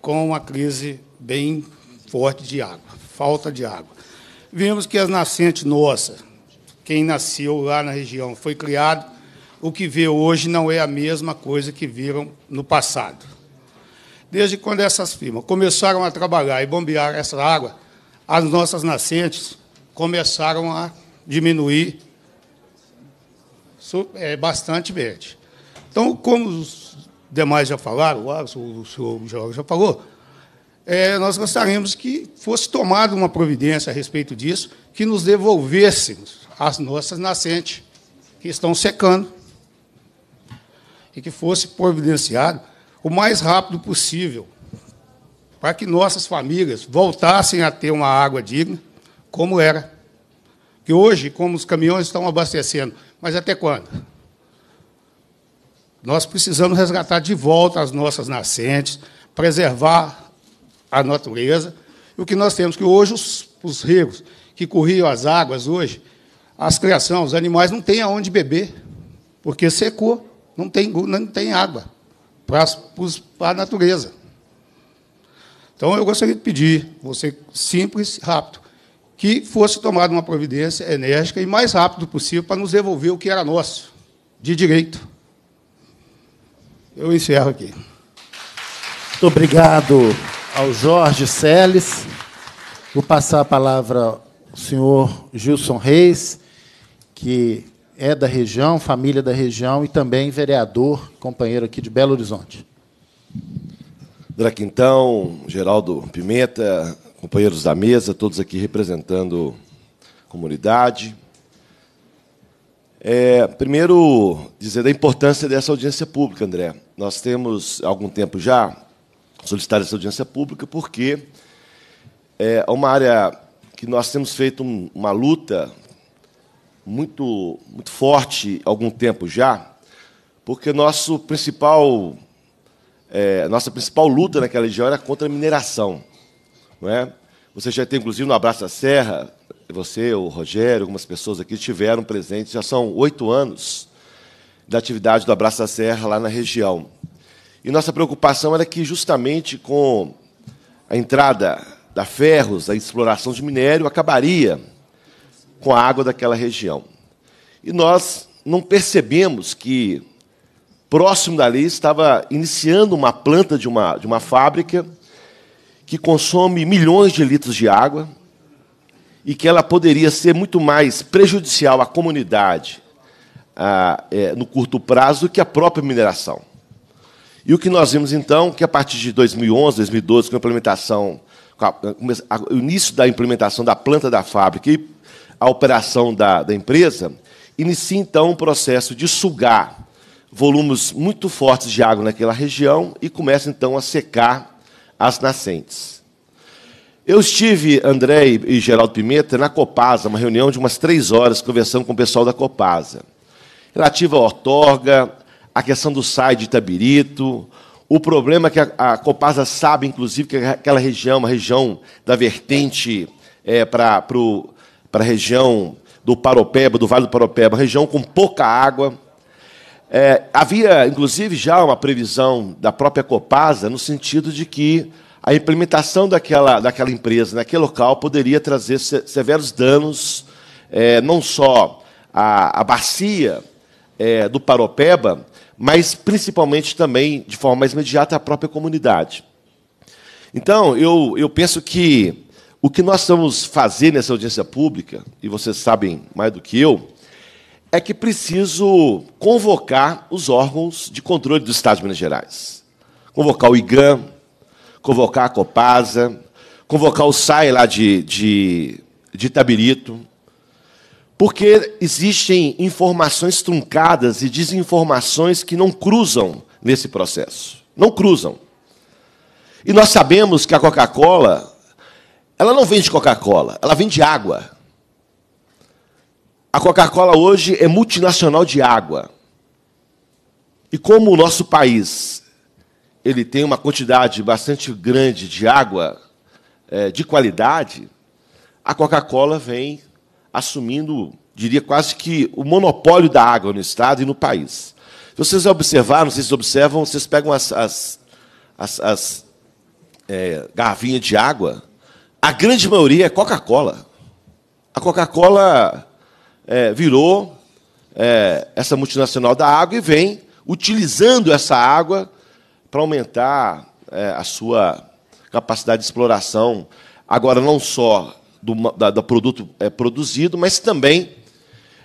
com uma crise bem forte de água, falta de água. Vimos que as nascentes nossa, quem nasceu lá na região, foi criado, o que vê hoje não é a mesma coisa que viram no passado. Desde quando essas firmas começaram a trabalhar e bombear essa água, as nossas nascentes começaram a diminuir é, bastante verde. Então, como os demais já falaram, o ah, Alisson, o senhor Jorge já falou, é, nós gostaríamos que fosse tomada uma providência a respeito disso, que nos devolvêssemos as nossas nascentes, que estão secando, e que fosse providenciado o mais rápido possível, para que nossas famílias voltassem a ter uma água digna, como era. Que hoje, como os caminhões estão abastecendo, mas até quando? Nós precisamos resgatar de volta as nossas nascentes, preservar a natureza. E o que nós temos que hoje os, os rios que corriam as águas hoje, as criações, os animais não têm aonde beber, porque secou, não tem, não tem água para, para a natureza. Então eu gostaria de pedir, você simples, rápido, que fosse tomada uma providência enérgica e mais rápido possível para nos devolver o que era nosso, de direito eu encerro aqui. Muito obrigado ao Jorge Seles. Vou passar a palavra ao senhor Gilson Reis, que é da região, família da região e também vereador, companheiro aqui de Belo Horizonte. Draquintão, Geraldo Pimenta, companheiros da mesa, todos aqui representando a comunidade. É, primeiro, dizer da importância dessa audiência pública, André. Nós temos, há algum tempo já, solicitado essa audiência pública, porque é, é uma área que nós temos feito uma luta muito, muito forte há algum tempo já, porque nosso principal, é, nossa principal luta naquela região era contra a mineração. Não é? Você já tem, inclusive, no Abraço da Serra, você, o Rogério, algumas pessoas aqui estiveram presentes, já são oito anos da atividade do Abraço da Serra lá na região. E nossa preocupação era que, justamente com a entrada da ferros, a exploração de minério, acabaria com a água daquela região. E nós não percebemos que, próximo dali, estava iniciando uma planta de uma, de uma fábrica que consome milhões de litros de água e que ela poderia ser muito mais prejudicial à comunidade ah, é, no curto prazo que a própria mineração. E o que nós vimos então, que a partir de 2011, 2012, com a implementação, com a, o início da implementação da planta da fábrica e a operação da, da empresa, inicia então um processo de sugar volumes muito fortes de água naquela região e começa então a secar as nascentes. Eu estive, André e Geraldo Pimenta, na Copasa, uma reunião de umas três horas, conversando com o pessoal da Copasa relativa à outorga, a questão do SAI de Itabirito, o problema é que a, a, Copasa sabe, inclusive, que aquela região, uma região da vertente é, para a região do Paropeba, do Vale do Paropeba, região com pouca água. É, havia, inclusive, já uma previsão da própria Copasa no sentido de que a implementação daquela, daquela empresa naquele local poderia trazer severos danos, é, não só à, à bacia, é, do Paropeba, mas principalmente também, de forma mais imediata, a própria comunidade. Então, eu, eu penso que o que nós vamos fazer nessa audiência pública, e vocês sabem mais do que eu, é que preciso convocar os órgãos de controle do Estado de Minas Gerais. Convocar o IGAM, convocar a Copasa, convocar o SAI lá de, de, de Itabirito, porque existem informações truncadas e desinformações que não cruzam nesse processo. Não cruzam. E nós sabemos que a Coca-Cola, ela não vende Coca-Cola, ela vende água. A Coca-Cola hoje é multinacional de água. E como o nosso país ele tem uma quantidade bastante grande de água é, de qualidade, a Coca-Cola vem assumindo, diria quase que, o monopólio da água no Estado e no país. Se vocês observaram, vocês observam, vocês pegam as, as, as, as é, garrafinhas de água, a grande maioria é Coca-Cola. A Coca-Cola é, virou é, essa multinacional da água e vem utilizando essa água para aumentar é, a sua capacidade de exploração, agora não só do da, produto é, produzido, mas também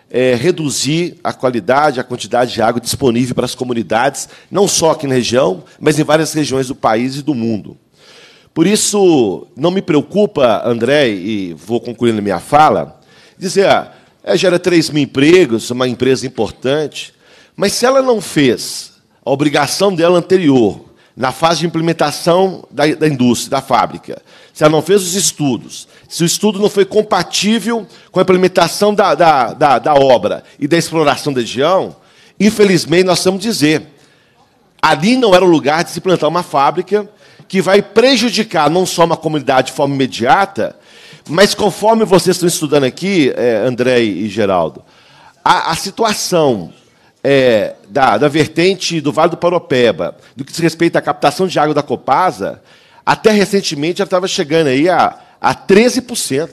é, reduzir a qualidade, a quantidade de água disponível para as comunidades, não só aqui na região, mas em várias regiões do país e do mundo. Por isso, não me preocupa, André, e vou concluindo minha fala, dizer, ah, gera é, 3 mil empregos, uma empresa importante, mas se ela não fez a obrigação dela anterior, na fase de implementação da, da indústria, da fábrica, se ela não fez os estudos, se o estudo não foi compatível com a implementação da, da, da, da obra e da exploração da região, infelizmente nós temos vamos dizer, ali não era o lugar de se plantar uma fábrica que vai prejudicar não só uma comunidade de forma imediata, mas conforme vocês estão estudando aqui, é, André e Geraldo, a, a situação é, da, da, vertente do Vale do Paropeba, do que se respeita à captação de água da Copasa, até recentemente já estava chegando aí a a 13%.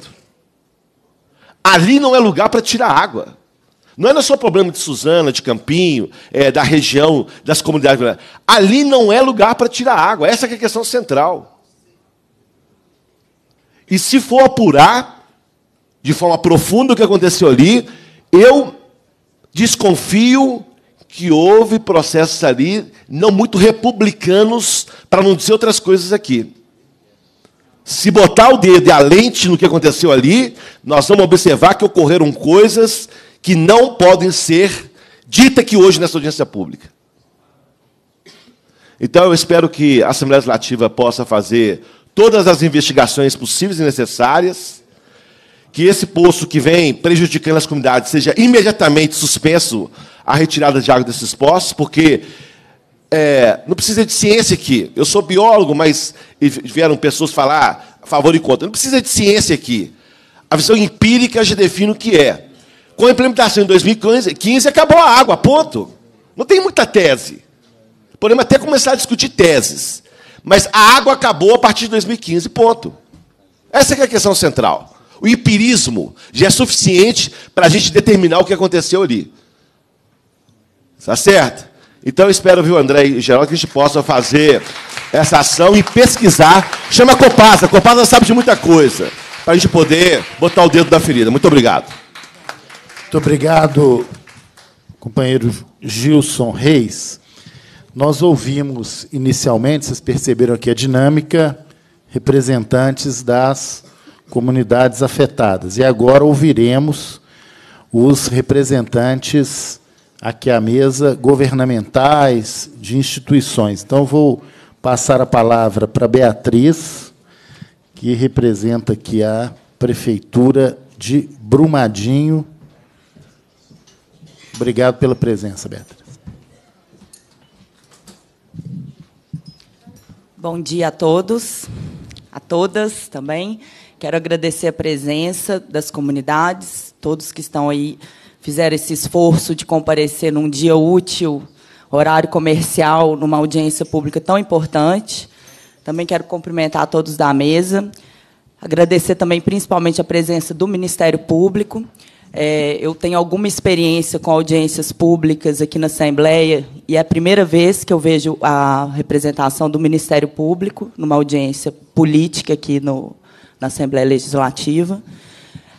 Ali não é lugar para tirar água. Não é só problema de Suzana, de Campinho, é, da região, das comunidades. Ali não é lugar para tirar água. Essa é a questão central. E se for apurar de forma profunda o que aconteceu ali, eu desconfio que houve processos ali não muito republicanos, para não dizer outras coisas aqui. Se botar o dedo e a lente no que aconteceu ali, nós vamos observar que ocorreram coisas que não podem ser ditas aqui hoje nessa audiência pública. Então, eu espero que a Assembleia Legislativa possa fazer todas as investigações possíveis e necessárias, que esse poço que vem prejudicando as comunidades seja imediatamente suspenso a retirada de água desses poços, porque é, não precisa de ciência aqui. Eu sou biólogo, mas vieram pessoas falar a favor e contra. Não precisa de ciência aqui. A visão empírica já define o que é. Com a implementação em 2015, acabou a água, ponto. Não tem muita tese. Podemos até começar a discutir teses. Mas a água acabou a partir de 2015, ponto. Essa é a questão central. O empirismo já é suficiente para a gente determinar o que aconteceu ali. Está certo? Então eu espero, viu, André e Geraldo, que a gente possa fazer essa ação e pesquisar. Chama a Copasa, a Copasa sabe de muita coisa, para a gente poder botar o dedo na ferida. Muito obrigado. Muito obrigado, companheiro Gilson Reis. Nós ouvimos inicialmente, vocês perceberam aqui a dinâmica, representantes das comunidades afetadas. E agora ouviremos os representantes aqui à mesa governamentais, de instituições. Então, vou passar a palavra para Beatriz, que representa aqui a Prefeitura de Brumadinho. Obrigado pela presença, Beatriz. Bom dia a todos, a todas também. Quero agradecer a presença das comunidades, todos que estão aí fizeram esse esforço de comparecer num dia útil, horário comercial, numa audiência pública tão importante. Também quero cumprimentar todos da mesa. Agradecer também, principalmente, a presença do Ministério Público. É, eu tenho alguma experiência com audiências públicas aqui na Assembleia e é a primeira vez que eu vejo a representação do Ministério Público numa audiência política aqui no, na Assembleia Legislativa.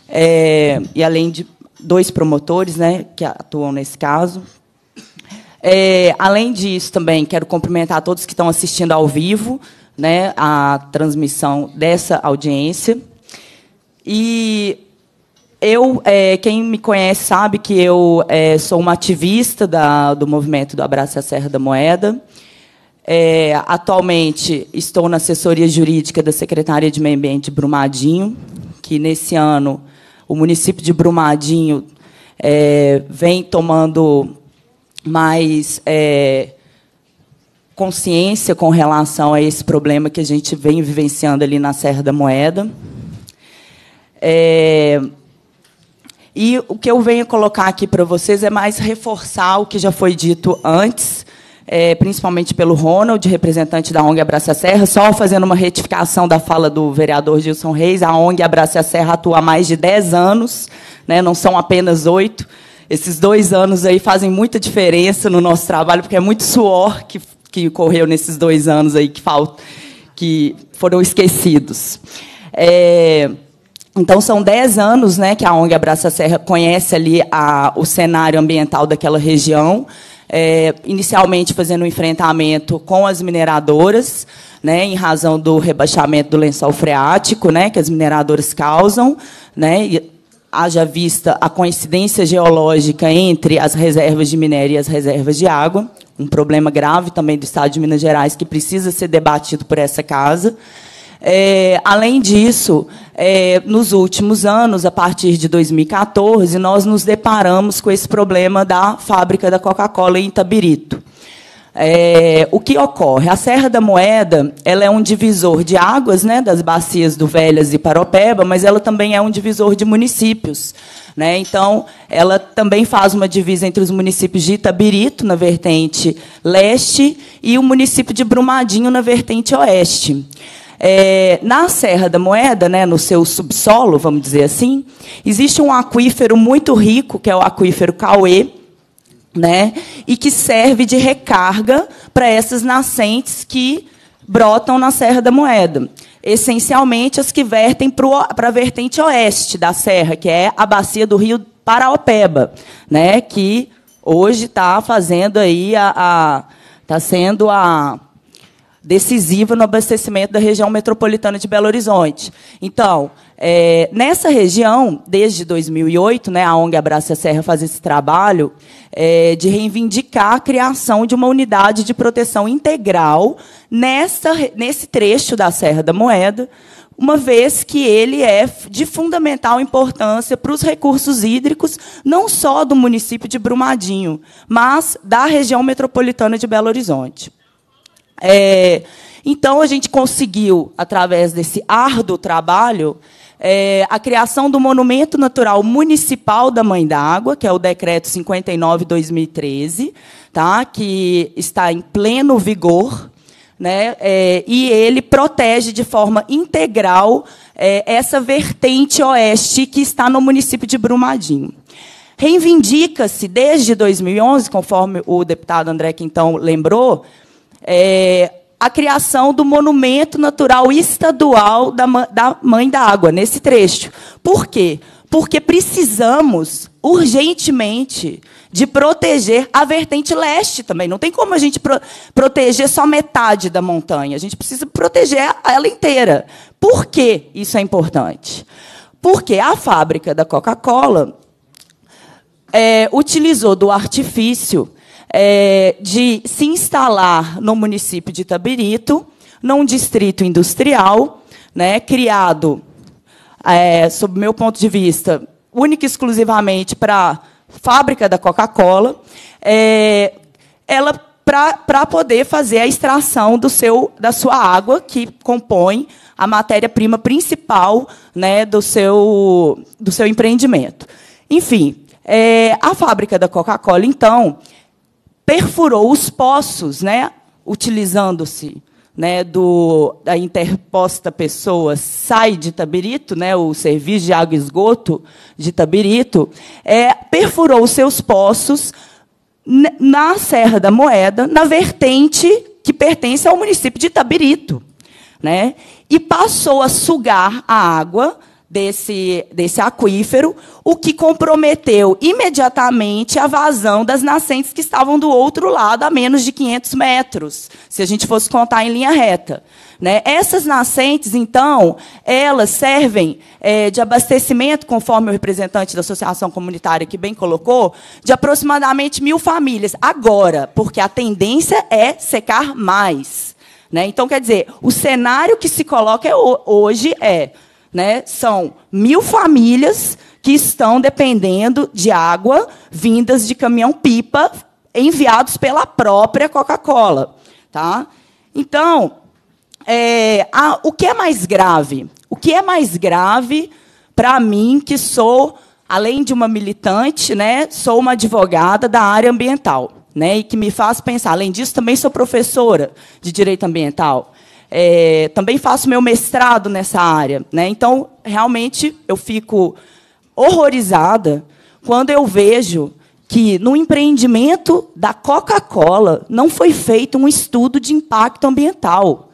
É, e além de dois promotores né, que atuam nesse caso. É, além disso, também quero cumprimentar todos que estão assistindo ao vivo né, a transmissão dessa audiência. E eu, é, quem me conhece sabe que eu é, sou uma ativista da, do movimento do Abraço à Serra da Moeda. É, atualmente estou na assessoria jurídica da Secretaria de Meio Ambiente Brumadinho, que nesse ano o município de Brumadinho é, vem tomando mais é, consciência com relação a esse problema que a gente vem vivenciando ali na Serra da Moeda. É, e o que eu venho colocar aqui para vocês é mais reforçar o que já foi dito antes é, principalmente pelo Ronald, representante da ONG Abraça a Serra. Só fazendo uma retificação da fala do vereador Gilson Reis, a ONG Abraça a Serra atua há mais de 10 anos, né, não são apenas oito. Esses dois anos aí fazem muita diferença no nosso trabalho, porque é muito suor que, que ocorreu nesses dois anos aí que, falt, que foram esquecidos. É, então, são 10 anos né, que a ONG Abraça Serra conhece ali a, o cenário ambiental daquela região é, inicialmente fazendo um enfrentamento com as mineradoras, né, em razão do rebaixamento do lençol freático, né, que as mineradoras causam, né, e haja vista a coincidência geológica entre as reservas de minério e as reservas de água, um problema grave também do Estado de Minas Gerais que precisa ser debatido por essa casa. É, além disso, é, nos últimos anos, a partir de 2014, nós nos deparamos com esse problema da fábrica da Coca-Cola em Itabirito. É, o que ocorre? A Serra da Moeda ela é um divisor de águas né, das bacias do Velhas e Paropeba, mas ela também é um divisor de municípios. Né? Então, ela também faz uma divisa entre os municípios de Itabirito, na vertente leste, e o município de Brumadinho, na vertente oeste. É, na Serra da Moeda, né, no seu subsolo, vamos dizer assim, existe um aquífero muito rico, que é o aquífero Cauê, né, e que serve de recarga para essas nascentes que brotam na Serra da Moeda. Essencialmente as que vertem para a vertente oeste da serra, que é a bacia do rio Paraopeba, né, que hoje está fazendo aí a, a tá sendo a decisiva no abastecimento da região metropolitana de Belo Horizonte. Então, é, nessa região, desde 2008, né, a ONG Abraça Serra faz esse trabalho é, de reivindicar a criação de uma unidade de proteção integral nessa, nesse trecho da Serra da Moeda, uma vez que ele é de fundamental importância para os recursos hídricos, não só do município de Brumadinho, mas da região metropolitana de Belo Horizonte. É, então, a gente conseguiu, através desse árduo trabalho, é, a criação do Monumento Natural Municipal da Mãe d'Água, que é o Decreto 59-2013, tá? que está em pleno vigor, né? É, e ele protege de forma integral é, essa vertente oeste que está no município de Brumadinho. Reivindica-se, desde 2011, conforme o deputado André Quintão lembrou, é, a criação do Monumento Natural Estadual da, da Mãe da Água, nesse trecho. Por quê? Porque precisamos urgentemente de proteger a vertente leste também. Não tem como a gente pro proteger só metade da montanha. A gente precisa proteger ela inteira. Por que isso é importante? Porque a fábrica da Coca-Cola é, utilizou do artifício é, de se instalar no município de Tabirito, num distrito industrial, né, criado, é, sob meu ponto de vista, única e exclusivamente para fábrica da Coca-Cola, é, ela para poder fazer a extração do seu, da sua água, que compõe a matéria-prima principal né, do, seu, do seu empreendimento. Enfim, é, a fábrica da Coca-Cola, então, perfurou os poços, né, utilizando-se né, do, da interposta pessoa sai de Tabirito, né, o serviço de água e esgoto de Tabirito, é, perfurou os seus poços na Serra da Moeda, na vertente que pertence ao município de Tabirito. Né, e passou a sugar a água desse, desse aquífero, o que comprometeu imediatamente a vazão das nascentes que estavam do outro lado, a menos de 500 metros, se a gente fosse contar em linha reta. Né? Essas nascentes, então, elas servem é, de abastecimento, conforme o representante da associação comunitária que bem colocou, de aproximadamente mil famílias agora, porque a tendência é secar mais. Né? Então, quer dizer, o cenário que se coloca é hoje é né, são mil famílias que estão dependendo de água vindas de caminhão-pipa enviados pela própria Coca-Cola. Tá? Então, é, a, o que é mais grave? O que é mais grave para mim, que sou, além de uma militante, né, sou uma advogada da área ambiental? Né, e que me faz pensar. Além disso, também sou professora de direito ambiental. É, também faço meu mestrado nessa área. Né? Então, realmente, eu fico horrorizada quando eu vejo que no empreendimento da Coca-Cola não foi feito um estudo de impacto ambiental.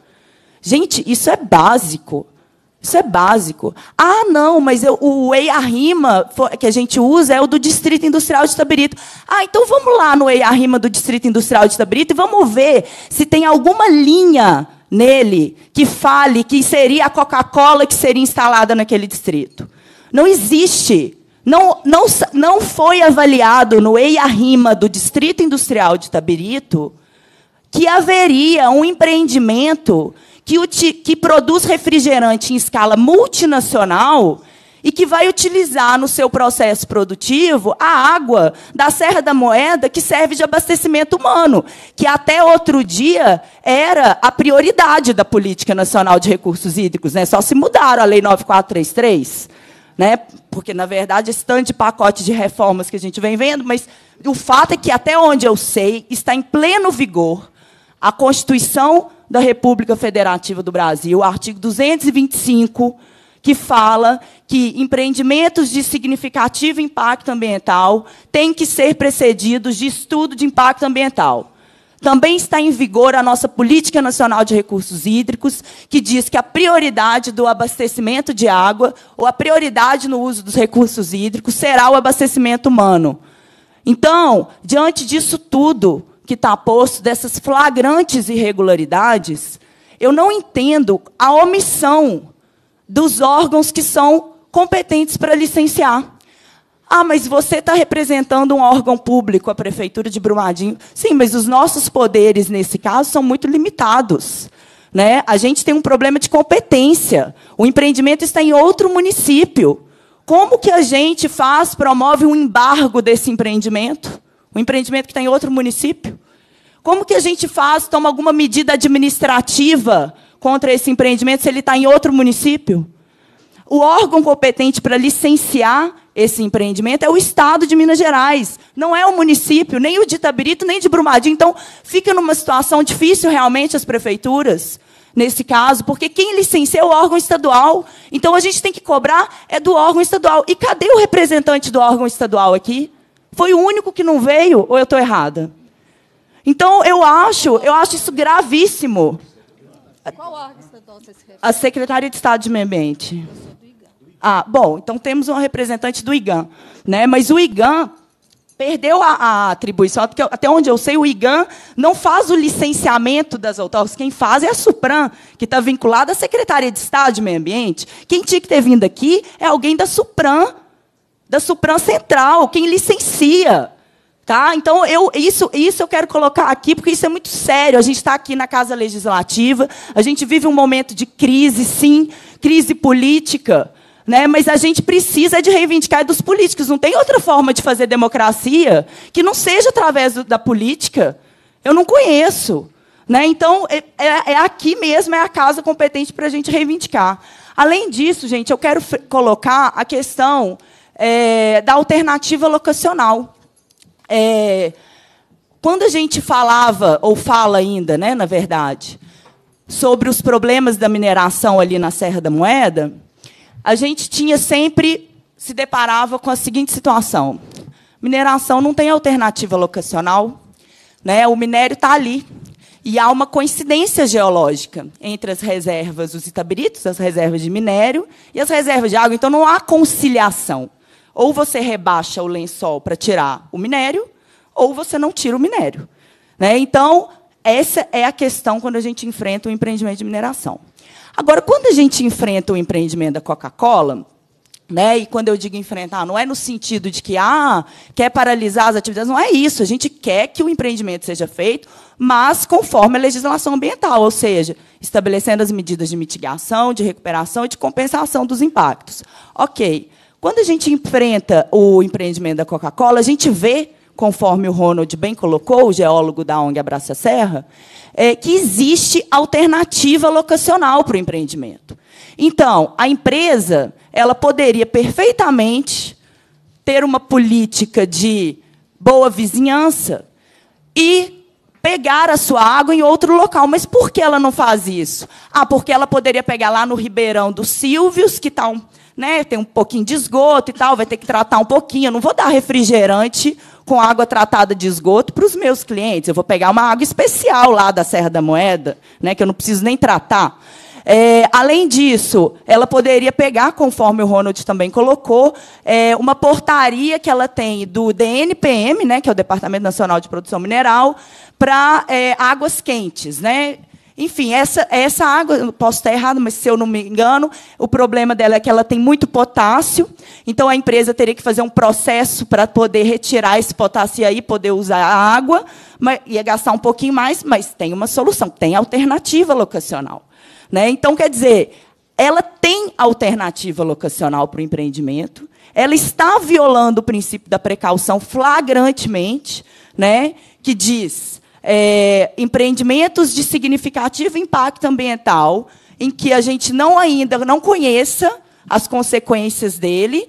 Gente, isso é básico. Isso é básico. Ah, não, mas eu, o whey arrima que a gente usa é o do Distrito Industrial de Tabirito. Ah, então vamos lá no whey arrima do Distrito Industrial de Tabirito e vamos ver se tem alguma linha nele que fale que seria a Coca-Cola que seria instalada naquele distrito. Não existe. Não, não, não foi avaliado no EIA-RIMA do Distrito Industrial de Tabirito que haveria um empreendimento que, que produz refrigerante em escala multinacional e que vai utilizar no seu processo produtivo a água da Serra da Moeda que serve de abastecimento humano, que até outro dia era a prioridade da Política Nacional de Recursos Hídricos, né? Só se mudaram a Lei 9433, né? Porque na verdade esse tanto de pacote de reformas que a gente vem vendo, mas o fato é que até onde eu sei está em pleno vigor a Constituição da República Federativa do Brasil, o artigo 225 que fala que empreendimentos de significativo impacto ambiental têm que ser precedidos de estudo de impacto ambiental. Também está em vigor a nossa Política Nacional de Recursos Hídricos, que diz que a prioridade do abastecimento de água, ou a prioridade no uso dos recursos hídricos, será o abastecimento humano. Então, diante disso tudo que está posto, dessas flagrantes irregularidades, eu não entendo a omissão dos órgãos que são competentes para licenciar. Ah, mas você está representando um órgão público, a Prefeitura de Brumadinho. Sim, mas os nossos poderes, nesse caso, são muito limitados. Né? A gente tem um problema de competência. O empreendimento está em outro município. Como que a gente faz, promove um embargo desse empreendimento? Um empreendimento que está em outro município? Como que a gente faz, toma alguma medida administrativa contra esse empreendimento se ele está em outro município? O órgão competente para licenciar esse empreendimento é o Estado de Minas Gerais, não é o município, nem o de Itabirito, nem de Brumadinho. Então, fica numa situação difícil realmente as prefeituras, nesse caso, porque quem licencia é o órgão estadual. Então, a gente tem que cobrar é do órgão estadual. E cadê o representante do órgão estadual aqui? Foi o único que não veio, ou eu estou errada? Então, eu acho, eu acho isso gravíssimo. Qual órgão estadual você se refere? A Secretaria de Estado de Meio Ambiente. Eu sou do IGAN. Ah, bom, então temos uma representante do IGAN. Né? Mas o IGAN perdeu a, a atribuição, porque até onde eu sei, o IGAN não faz o licenciamento das autarquias, quem faz é a SUPRAM, que está vinculada à Secretaria de Estado de Meio Ambiente. Quem tinha que ter vindo aqui é alguém da SUPRAM, da SUPRAM Central, quem licencia. Tá? Então, eu, isso, isso eu quero colocar aqui, porque isso é muito sério. A gente está aqui na Casa Legislativa, a gente vive um momento de crise, sim, crise política. Né? Mas a gente precisa de reivindicar dos políticos. Não tem outra forma de fazer democracia que não seja através do, da política. Eu não conheço. Né? Então, é, é, é aqui mesmo, é a casa competente para a gente reivindicar. Além disso, gente, eu quero colocar a questão é, da alternativa locacional. É, quando a gente falava, ou fala ainda, né, na verdade, sobre os problemas da mineração ali na Serra da Moeda, a gente tinha sempre se deparava com a seguinte situação: mineração não tem alternativa locacional, né? O minério está ali e há uma coincidência geológica entre as reservas, os itabiritos, as reservas de minério e as reservas de água. Então não há conciliação. Ou você rebaixa o lençol para tirar o minério, ou você não tira o minério. Né? Então, essa é a questão quando a gente enfrenta o empreendimento de mineração. Agora, quando a gente enfrenta o empreendimento da Coca-Cola, né, e quando eu digo enfrentar, ah, não é no sentido de que ah, quer paralisar as atividades, não é isso. A gente quer que o empreendimento seja feito, mas conforme a legislação ambiental, ou seja, estabelecendo as medidas de mitigação, de recuperação e de compensação dos impactos. Ok. Quando a gente enfrenta o empreendimento da Coca-Cola, a gente vê, conforme o Ronald bem colocou, o geólogo da ONG Abraça Serra, é, que existe alternativa locacional para o empreendimento. Então, a empresa ela poderia perfeitamente ter uma política de boa vizinhança e pegar a sua água em outro local. Mas por que ela não faz isso? Ah, porque ela poderia pegar lá no Ribeirão dos Silvios, que está um, né, tem um pouquinho de esgoto e tal, vai ter que tratar um pouquinho. Eu não vou dar refrigerante com água tratada de esgoto para os meus clientes. Eu vou pegar uma água especial lá da Serra da Moeda, né, que eu não preciso nem tratar. É, além disso, ela poderia pegar, conforme o Ronald também colocou, é, uma portaria que ela tem do DNPM, né, que é o Departamento Nacional de Produção Mineral, para é, águas quentes, né? Enfim, essa, essa água, eu posso estar errado, mas se eu não me engano, o problema dela é que ela tem muito potássio, então a empresa teria que fazer um processo para poder retirar esse potássio e aí poder usar a água, mas, ia gastar um pouquinho mais, mas tem uma solução, tem alternativa locacional. Né? Então, quer dizer, ela tem alternativa locacional para o empreendimento, ela está violando o princípio da precaução flagrantemente, né? que diz é, empreendimentos de significativo impacto ambiental, é em que a gente não ainda não conheça as consequências dele,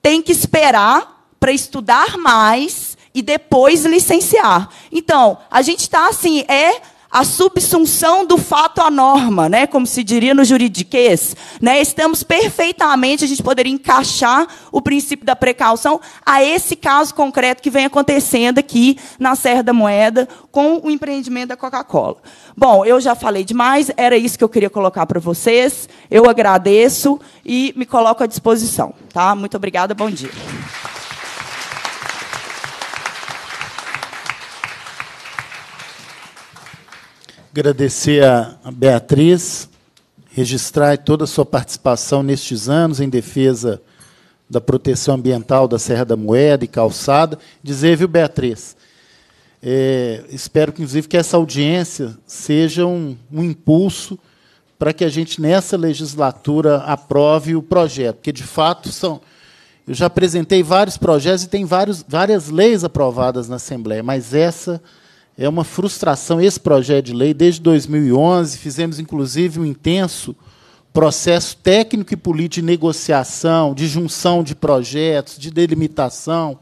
tem que esperar para estudar mais e depois licenciar. Então, a gente está assim, é a subsunção do fato à norma, né? como se diria no juridiquês, né? estamos perfeitamente, a gente poderia encaixar o princípio da precaução a esse caso concreto que vem acontecendo aqui na Serra da Moeda com o empreendimento da Coca-Cola. Bom, eu já falei demais, era isso que eu queria colocar para vocês. Eu agradeço e me coloco à disposição. Tá? Muito obrigada, bom dia. Agradecer a Beatriz, registrar toda a sua participação nestes anos em defesa da proteção ambiental da Serra da Moeda e Calçada. Dizer, viu, Beatriz, é, espero, inclusive, que essa audiência seja um, um impulso para que a gente, nessa legislatura, aprove o projeto, porque, de fato, são... Eu já apresentei vários projetos e tem vários, várias leis aprovadas na Assembleia, mas essa é uma frustração esse projeto de lei. Desde 2011, fizemos inclusive um intenso processo técnico e político de negociação, de junção de projetos, de delimitação,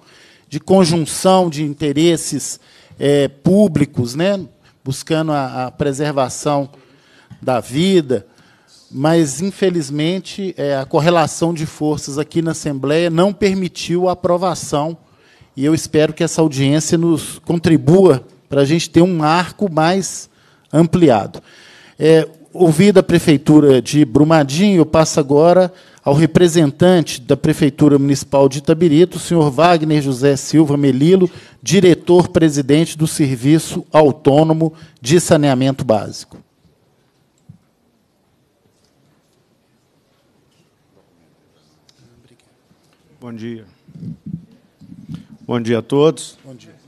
de conjunção de interesses é, públicos, né? buscando a, a, preservação da vida. Mas, infelizmente, é, a correlação de forças aqui na Assembleia não permitiu a aprovação. E eu espero que essa audiência nos contribua para a gente ter um arco mais ampliado. É, a Prefeitura de Brumadinho, eu passo agora ao representante da Prefeitura Municipal de Itabirito, o senhor Wagner José Silva Melilo, diretor-presidente do Serviço Autônomo de Saneamento Básico. Bom dia. Bom dia a todos. Bom dia.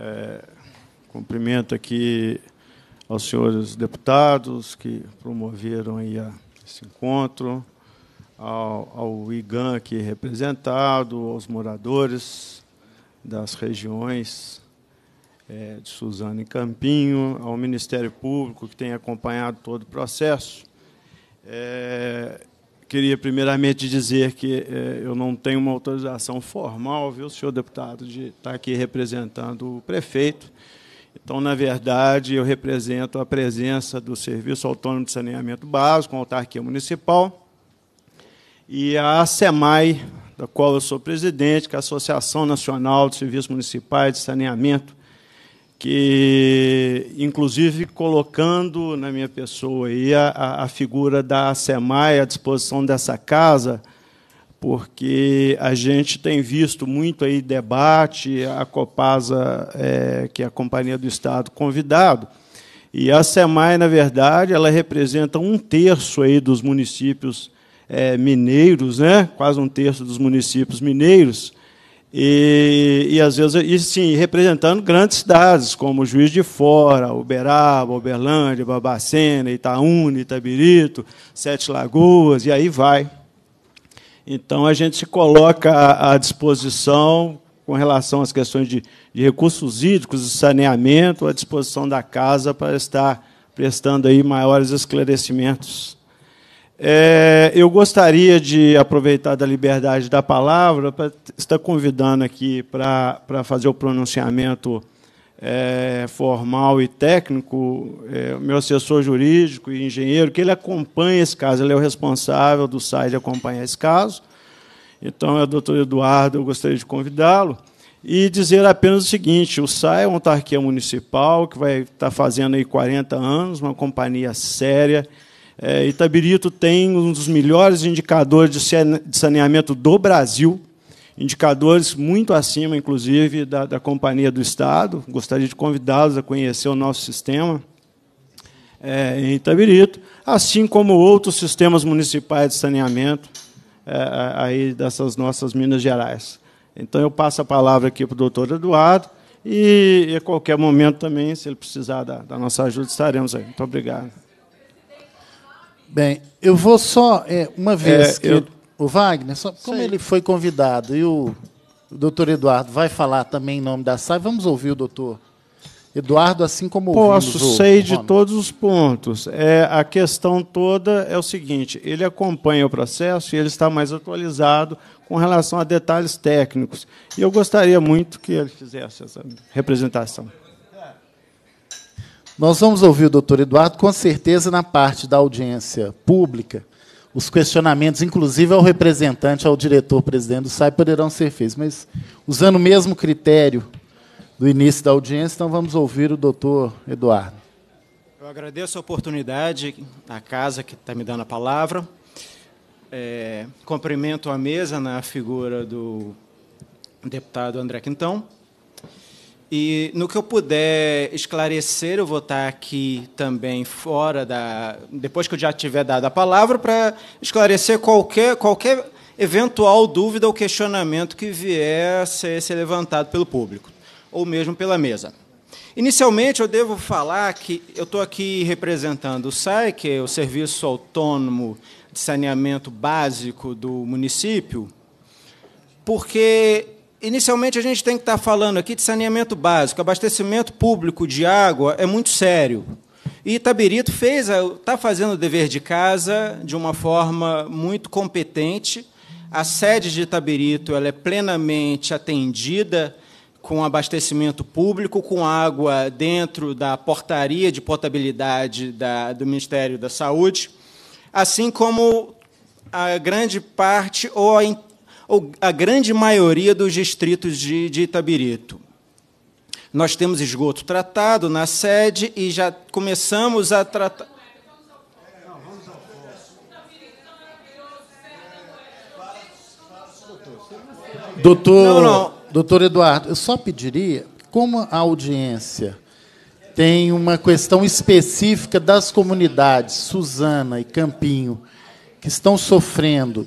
É, cumprimento aqui aos senhores deputados que promoveram aí a, esse encontro, ao, ao IGAN aqui representado, aos moradores das regiões é, de Suzano e Campinho, ao Ministério Público que tem acompanhado todo o processo. É, queria primeiramente dizer que é, eu não tenho uma autorização formal, viu, senhor deputado, de estar aqui representando o prefeito. Então, na verdade, eu represento a presença do Serviço Autônomo de Saneamento Básico, a autarquia municipal, e a SEMAI, da qual eu sou presidente, que é a Associação Nacional de Serviços Municipais de Saneamento que inclusive colocando na minha pessoa aí a, a figura da SEMAI à disposição dessa casa, porque a gente tem visto muito aí debate, a Copasa, é, que é a Companhia do Estado, convidado, e a SEMAI, na verdade, ela representa um terço aí dos municípios é, mineiros, né? quase um terço dos municípios mineiros, e, e às vezes, e, sim, representando grandes cidades, como Juiz de Fora, Uberaba, Uberlândia, Babacena, Itaúna, Itabirito, Sete Lagoas, e aí vai. Então, a gente se coloca à disposição com relação às questões de, de recursos hídricos e saneamento, à disposição da casa para estar prestando aí maiores esclarecimentos. É, eu gostaria de aproveitar da liberdade da palavra para estar convidando aqui para, para fazer o pronunciamento é, formal e técnico, é, o meu assessor jurídico e engenheiro, que ele acompanha esse caso, ele é o responsável do site acompanhar esse caso. Então, é o doutor Eduardo, eu gostaria de convidá-lo. E dizer apenas o seguinte: o SAI é uma autarquia municipal que vai estar fazendo aí 40 anos, uma companhia séria é, Itabirito tem um dos melhores indicadores de saneamento do Brasil, indicadores muito acima, inclusive, da, da Companhia do Estado. Gostaria de convidá-los a conhecer o nosso sistema é, em Itabirito, assim como outros sistemas municipais de saneamento é, aí dessas nossas Minas Gerais. Então, eu passo a palavra aqui para o doutor Eduardo, e a qualquer momento também, se ele precisar da, da nossa ajuda, estaremos aí. Muito obrigado. Bem, eu vou só, é, uma é, vez é, que eu... o Wagner, só, como ele foi convidado e o, doutor Eduardo vai falar também em nome da SAI, vamos ouvir o doutor Eduardo, assim como Posso, o sei de todos os pontos. É, a questão toda é o seguinte: ele acompanha o processo e ele está mais atualizado com relação a detalhes técnicos. E eu gostaria muito que ele fizesse essa representação. Nós vamos ouvir o doutor Eduardo, com certeza, na parte da audiência pública. Os questionamentos, inclusive ao representante, ao diretor-presidente do SAI, poderão ser feitos, mas usando o mesmo critério do início da audiência, então vamos ouvir o doutor Eduardo. Eu agradeço a oportunidade, a casa que está me dando a palavra. É, cumprimento a mesa na figura do deputado André Quintão e no que eu puder esclarecer, eu vou estar aqui também fora da. depois que eu já tiver dado a palavra, para esclarecer qualquer, qualquer eventual dúvida ou questionamento que vier a ser, ser levantado pelo público, ou mesmo pela mesa. Inicialmente, eu devo falar que eu estou aqui representando o SAI, que é o Serviço Autônomo de Saneamento Básico do município, porque Inicialmente, a gente tem que estar tá falando aqui de saneamento básico. Abastecimento público de água é muito sério. E Itabirito fez, está fazendo o dever de casa de uma forma muito competente. A sede de Itabirito ela é plenamente atendida com abastecimento público, com água dentro da portaria de potabilidade da, do Ministério da Saúde, assim como a grande parte ou a a grande maioria dos distritos de, de Itabirito. Nós temos esgoto tratado na sede e já começamos a tratar. Doutor, não, não. doutor Eduardo, eu só pediria, como a audiência tem uma questão específica das comunidades, Suzana e Campinho, que estão sofrendo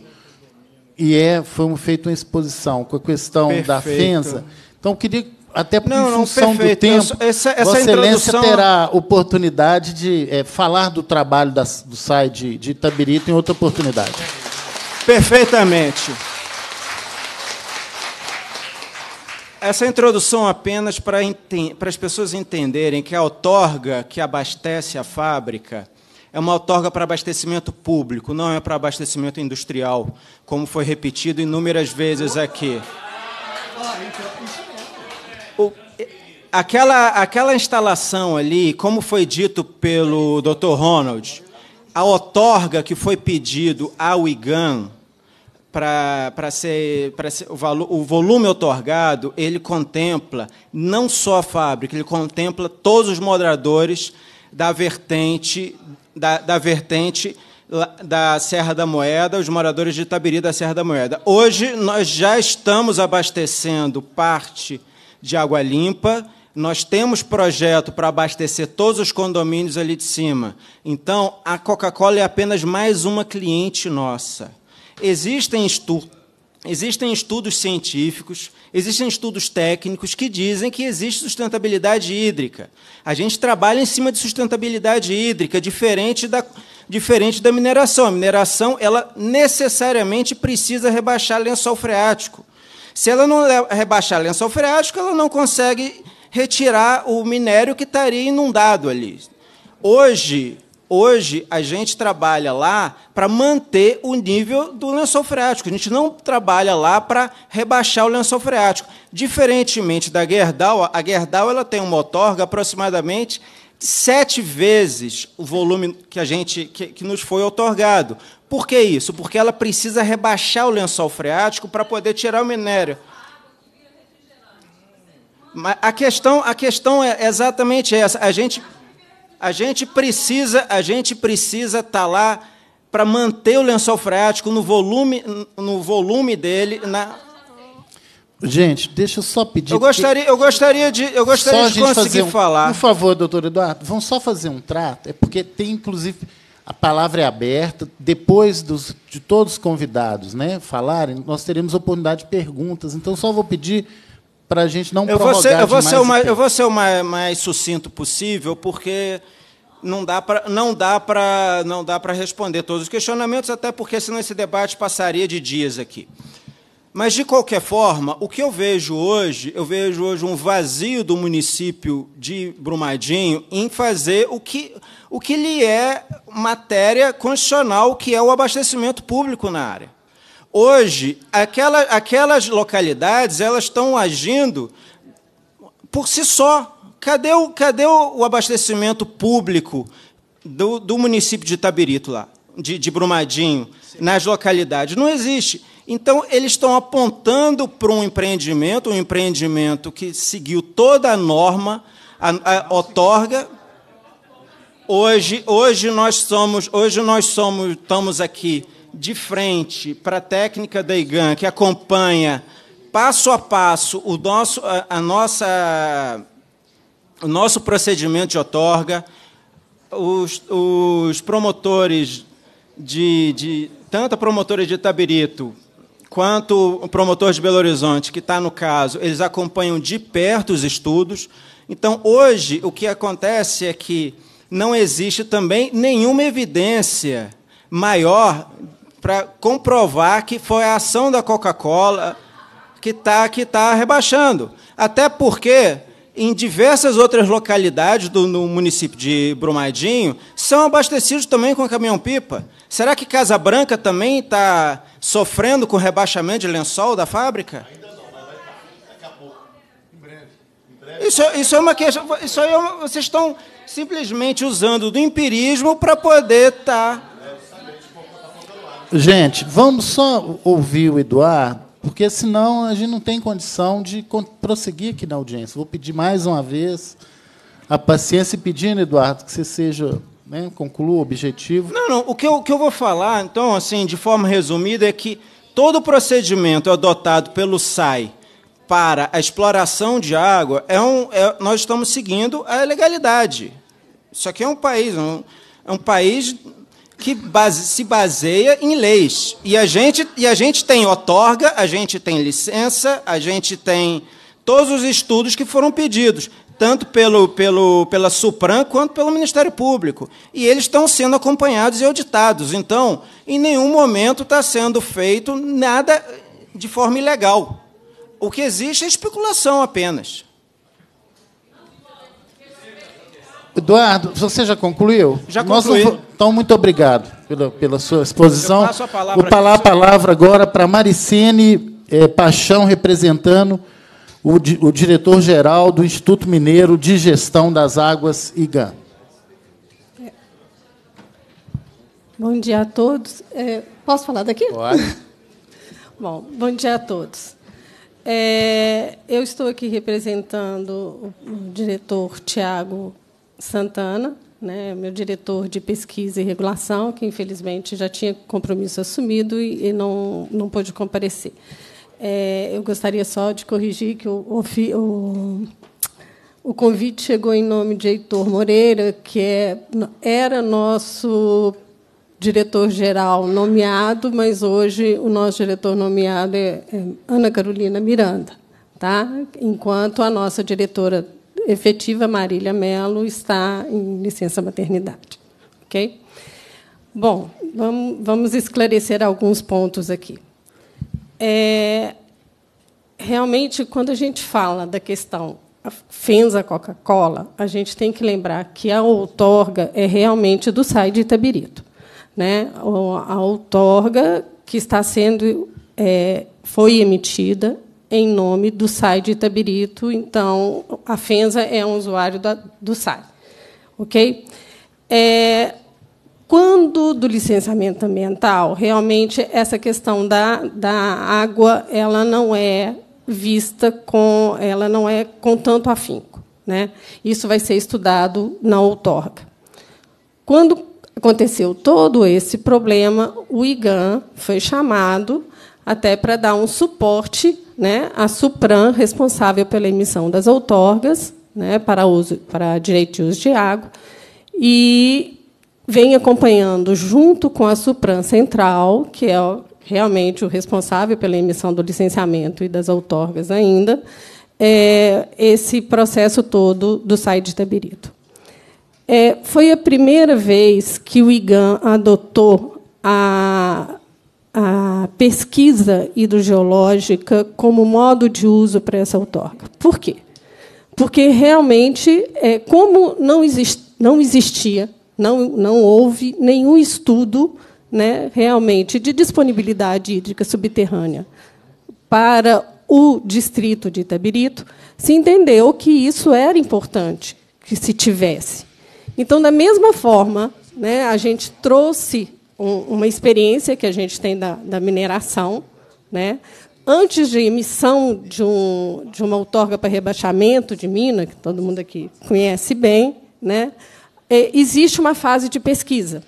e é, foi feita uma exposição com a questão perfeito. da FENSA. Então, queria até por função não, do tempo, Eu, essa, essa Vossa Excelência introdução... terá oportunidade de é, falar do trabalho do SAI de, de Itabirito em outra oportunidade. Perfeitamente. Essa introdução apenas para, para as pessoas entenderem que a outorga que abastece a fábrica é uma outorga para abastecimento público, não é para abastecimento industrial, como foi repetido inúmeras vezes aqui. O, aquela, aquela instalação ali, como foi dito pelo Dr. Ronald, a outorga que foi pedido ao IGAN para ser, para ser o, valor, o volume otorgado, ele contempla não só a fábrica, ele contempla todos os moderadores da vertente da, da vertente da Serra da Moeda, os moradores de Itabiri da Serra da Moeda. Hoje nós já estamos abastecendo parte de água limpa, nós temos projeto para abastecer todos os condomínios ali de cima. Então, a Coca-Cola é apenas mais uma cliente nossa. Existem estudos Existem estudos científicos, existem estudos técnicos que dizem que existe sustentabilidade hídrica. A gente trabalha em cima de sustentabilidade hídrica, diferente da, diferente da mineração. A mineração ela necessariamente precisa rebaixar lençol freático. Se ela não rebaixar lençol freático, ela não consegue retirar o minério que estaria inundado ali. Hoje, Hoje, a gente trabalha lá para manter o nível do lençol freático. A gente não trabalha lá para rebaixar o lençol freático. Diferentemente da Gerdau, a Gerdau ela tem uma outorga aproximadamente sete vezes o volume que, a gente, que, que nos foi otorgado. Por que isso? Porque ela precisa rebaixar o lençol freático para poder tirar o minério. A questão, a questão é exatamente essa. A gente a gente precisa, a gente precisa estar tá lá para manter o lençol freático no volume, no volume dele, na, Gente, deixa eu só pedir. Eu gostaria, eu gostaria de, eu gostaria de conseguir um, falar. Por favor, doutor Eduardo, vão só fazer um trato. É porque tem, inclusive, a palavra é aberta. Depois dos, de todos os convidados né, falarem, nós teremos oportunidade de perguntas. Então, só vou pedir para a gente não eu vou ser, eu vou ser o mais, Eu vou ser o mais, mais sucinto possível, porque não dá para não dá para não dá para responder todos os questionamentos, até porque senão esse debate passaria de dias aqui. Mas de qualquer forma, o que eu vejo hoje, eu vejo hoje um vazio do município de Brumadinho em fazer o que o que lhe é matéria constitucional, que é o abastecimento público na área. Hoje, aquela, aquelas localidades elas estão agindo por si só. Cadê o, cadê o abastecimento público do, do município de Itabirito, lá, de, de Brumadinho, Sim. nas localidades? Não existe. Então, eles estão apontando para um empreendimento, um empreendimento que seguiu toda a norma, a, a otorga. Hoje, hoje nós somos, hoje nós somos, estamos aqui de frente para a técnica da IGAN, que acompanha passo a passo o nosso, a, a nossa, o nosso procedimento de otorga, os, os promotores de, de tanto a promotora de Itabirito quanto o promotor de Belo Horizonte, que está no caso, eles acompanham de perto os estudos. Então, hoje, o que acontece é que não existe também nenhuma evidência maior para comprovar que foi a ação da Coca-Cola que está que tá rebaixando. Até porque em diversas outras localidades do no município de Brumadinho são abastecidos também com caminhão-pipa. Será que Casa Branca também está sofrendo com rebaixamento de lençol da fábrica? Tá, isso, isso é uma questão. Isso aí é uma, vocês estão simplesmente usando do empirismo para poder estar. Tá Gente, vamos só ouvir o Eduardo, porque senão a gente não tem condição de prosseguir aqui na audiência. Vou pedir mais uma vez a paciência e pedindo, Eduardo, que você seja. Né, conclua o objetivo. Não, não. O que, eu, o que eu vou falar, então, assim, de forma resumida, é que todo o procedimento adotado pelo SAI para a exploração de água é um. É, nós estamos seguindo a legalidade. Isso aqui é um país. Um, é um país que base, se baseia em leis. E a, gente, e a gente tem otorga, a gente tem licença, a gente tem todos os estudos que foram pedidos, tanto pelo, pelo, pela Supran quanto pelo Ministério Público. E eles estão sendo acompanhados e auditados. Então, em nenhum momento está sendo feito nada de forma ilegal. O que existe é especulação apenas. Eduardo, você já concluiu? Já concluiu. então, muito obrigado pela, pela sua exposição. Eu passo a palavra Vou a palavra agora para Maricene é, Paixão, representando o, o diretor-geral do Instituto Mineiro de Gestão das Águas, IGAN. Bom dia a todos. É, posso falar daqui? Pode. bom, bom dia a todos. É, eu estou aqui representando o, o diretor Tiago Santana, né, meu diretor de pesquisa e regulação, que infelizmente já tinha compromisso assumido e, e não, não pôde comparecer. É, eu gostaria só de corrigir que o, o, o, convite chegou em nome de Heitor Moreira, que é, era nosso diretor-geral nomeado, mas hoje o nosso diretor nomeado é, é Ana Carolina Miranda, tá? enquanto a nossa diretora efetiva Marília Melo está em licença maternidade. Ok? Bom, vamos, esclarecer alguns pontos aqui. É, realmente, quando a gente fala da questão Fenza Coca-Cola, a gente tem que lembrar que a outorga é realmente do SAI de Itabirito. Né? A outorga que está sendo é, foi emitida em nome do SAI de Itabirito, então a FENSA é um usuário da, do SAI. Ok? É, quando do licenciamento ambiental, realmente essa questão da, da água ela não é vista com ela não é com tanto afinco, né? Isso vai ser estudado na outorga. Quando aconteceu todo esse problema, o IGAN foi chamado até para dar um suporte né, a Supran, responsável pela emissão das outorgas né, para, uso, para direito de uso de água, e vem acompanhando, junto com a Supran Central, que é realmente o responsável pela emissão do licenciamento e das outorgas ainda, é, esse processo todo do SAI de Tabirito. É, foi a primeira vez que o IGAN adotou a a pesquisa hidrogeológica como modo de uso para essa outorga. Por quê? Porque realmente, é, como não, exist, não existia, não, não houve nenhum estudo né, realmente de disponibilidade hídrica subterrânea para o distrito de Itabirito, se entendeu que isso era importante que se tivesse. Então, da mesma forma, né, a gente trouxe uma experiência que a gente tem da, da mineração. Né? Antes de emissão de, um, de uma outorga para rebaixamento de mina, que todo mundo aqui conhece bem, né? É, existe uma fase de pesquisa.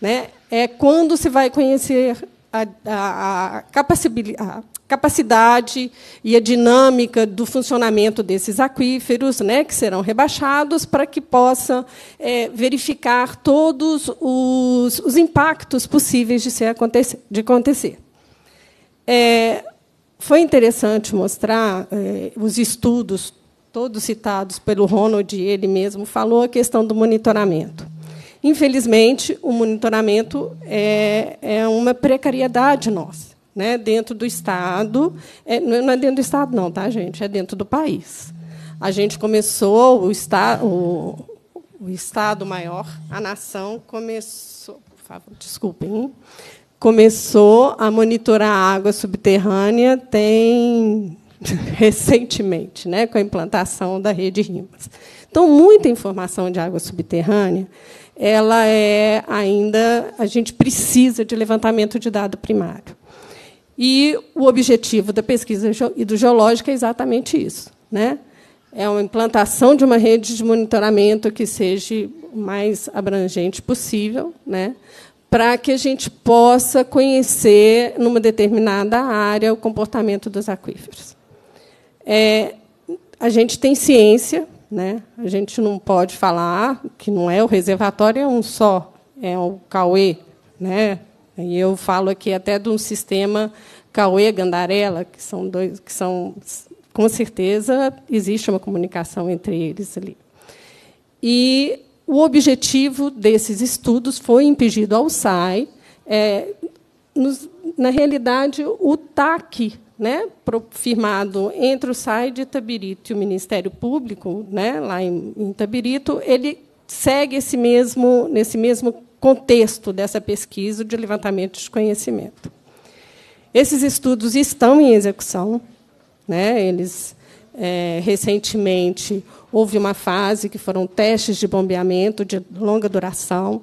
Né? É quando se vai conhecer a, a, a, capacidade e a dinâmica do funcionamento desses aquíferos, né, que serão rebaixados, para que possa é, verificar todos os, os, impactos possíveis de, acontecer, de acontecer. É, foi interessante mostrar é, os estudos, todos citados pelo Ronald, ele mesmo falou a questão do monitoramento. Infelizmente, o monitoramento é, é uma precariedade nossa né, dentro do Estado. É, é, não é dentro do Estado, não, tá, gente? É dentro do país. A gente começou, o, esta, o, o Estado maior, a nação, começou. Por favor, desculpem. Começou a monitorar a água subterrânea tem recentemente, né, com a implantação da rede Rimas. Então, muita informação de água subterrânea, ela é ainda a gente precisa de levantamento de dado primário. E o objetivo da pesquisa hidrogeológica é exatamente isso. Né? É uma implantação de uma rede de monitoramento que seja o mais abrangente possível, né? para que a gente possa conhecer, numa determinada área, o comportamento dos aquíferos. É, a gente tem ciência, né? a gente não pode falar que não é o reservatório, é um só, é o Cauê, né? E eu falo aqui até de um sistema Cauê Gandarela, que são dois, que são com certeza existe uma comunicação entre eles ali. E o objetivo desses estudos foi impedido ao SAI, é, nos, na realidade o TAC, né, firmado entre o SAI de Itabirito e o Ministério Público, né, lá em, em Itabirito, ele segue esse mesmo nesse mesmo contexto dessa pesquisa de levantamento de conhecimento. Esses estudos estão em execução, né? eles é, recentemente houve uma fase que foram testes de bombeamento de longa duração.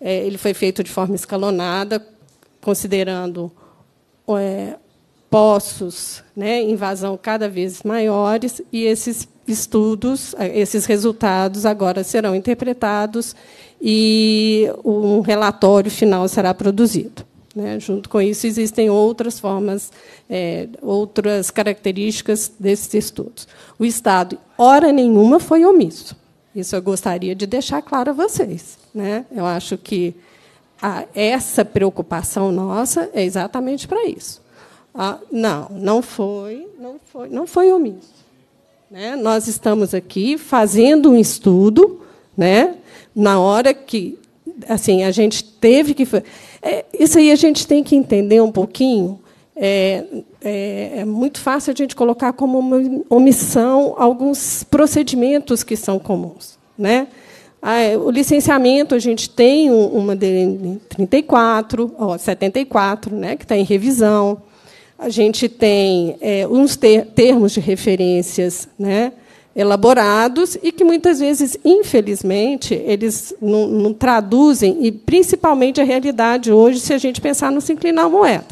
É, ele foi feito de forma escalonada, considerando é, poços, né, invasão cada vez maiores, e esses estudos, é, esses resultados agora serão interpretados e um relatório final será produzido. Né? Junto com isso, existem outras formas, é, outras características desses estudos. O Estado, hora nenhuma, foi omisso. Isso eu gostaria de deixar claro a vocês. Né? Eu acho que a, essa preocupação nossa é exatamente para isso. Ah, não, não foi, não foi, não foi omisso. Né? Nós estamos aqui fazendo um estudo, né? na hora que assim a gente teve que é, isso aí a gente tem que entender um pouquinho é, é, é, muito fácil a gente colocar como uma omissão alguns procedimentos que são comuns né ah, é, o licenciamento a gente tem uma de 34 ou 74 né que está em revisão a gente tem é, uns ter termos de referências né elaborados e que muitas vezes, infelizmente, eles não, não, traduzem, e principalmente a realidade hoje, se a gente pensar no sinclinal moeda.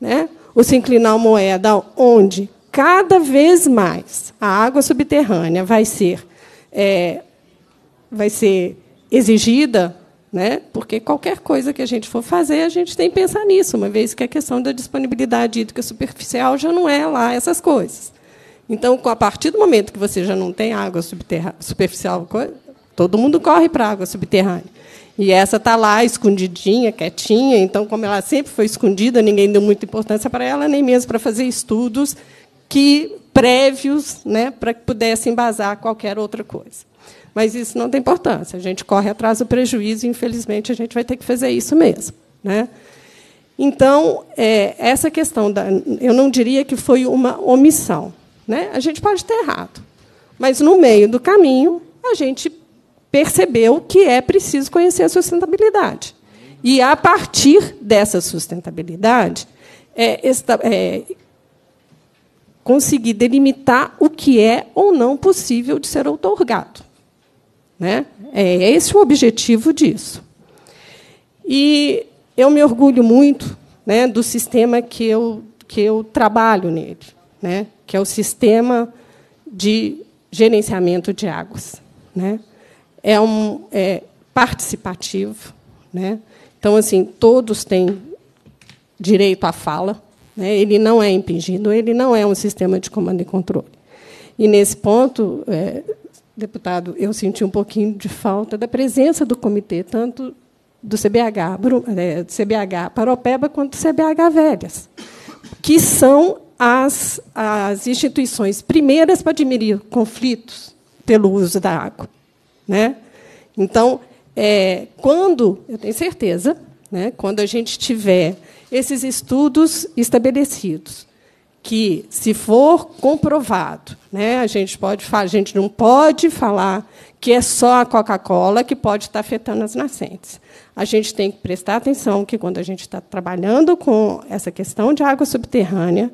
Né? O sinclinal moeda, onde cada vez mais a água subterrânea vai ser, é, vai ser exigida, né? porque qualquer coisa que a gente for fazer, a gente tem que pensar nisso, uma vez que a questão da disponibilidade hídrica superficial já não é lá essas coisas. Então, a partir do momento que você já não tem água superficial, todo mundo corre para a água subterrânea. E essa está lá, escondidinha, quietinha. Então, como ela sempre foi escondida, ninguém deu muita importância para ela, nem mesmo para fazer estudos que prévios né, para que pudesse embasar qualquer outra coisa. Mas isso não tem importância. A gente corre atrás do prejuízo e, infelizmente, a gente vai ter que fazer isso mesmo. Né? Então, é, essa questão, da, eu não diria que foi uma omissão. Né? A gente pode estar errado, mas no meio do caminho a gente percebeu que é preciso conhecer a sustentabilidade. E a partir dessa sustentabilidade, é, esta, é, conseguir delimitar o que é ou não possível de ser outorgado. Né? É esse o objetivo disso. E eu me orgulho muito né, do sistema que eu, que eu trabalho nele. Né? que é o sistema de gerenciamento de águas. Né? É, um, é participativo. Né? Então, assim, todos têm direito à fala. Né? Ele não é impingido, ele não é um sistema de comando e controle. E, nesse ponto, é, deputado, eu senti um pouquinho de falta da presença do comitê, tanto do CBH, é, do CBH Paropeba quanto do CBH Velhas, que são as, as instituições primeiras para diminuir conflitos pelo uso da água. Né? Então, é, quando, eu tenho certeza, né, quando a gente tiver esses estudos estabelecidos, que se for comprovado, né, a gente pode a gente não pode falar que é só a Coca-Cola que pode estar afetando as nascentes. A gente tem que prestar atenção que quando a gente está trabalhando com essa questão de água subterrânea,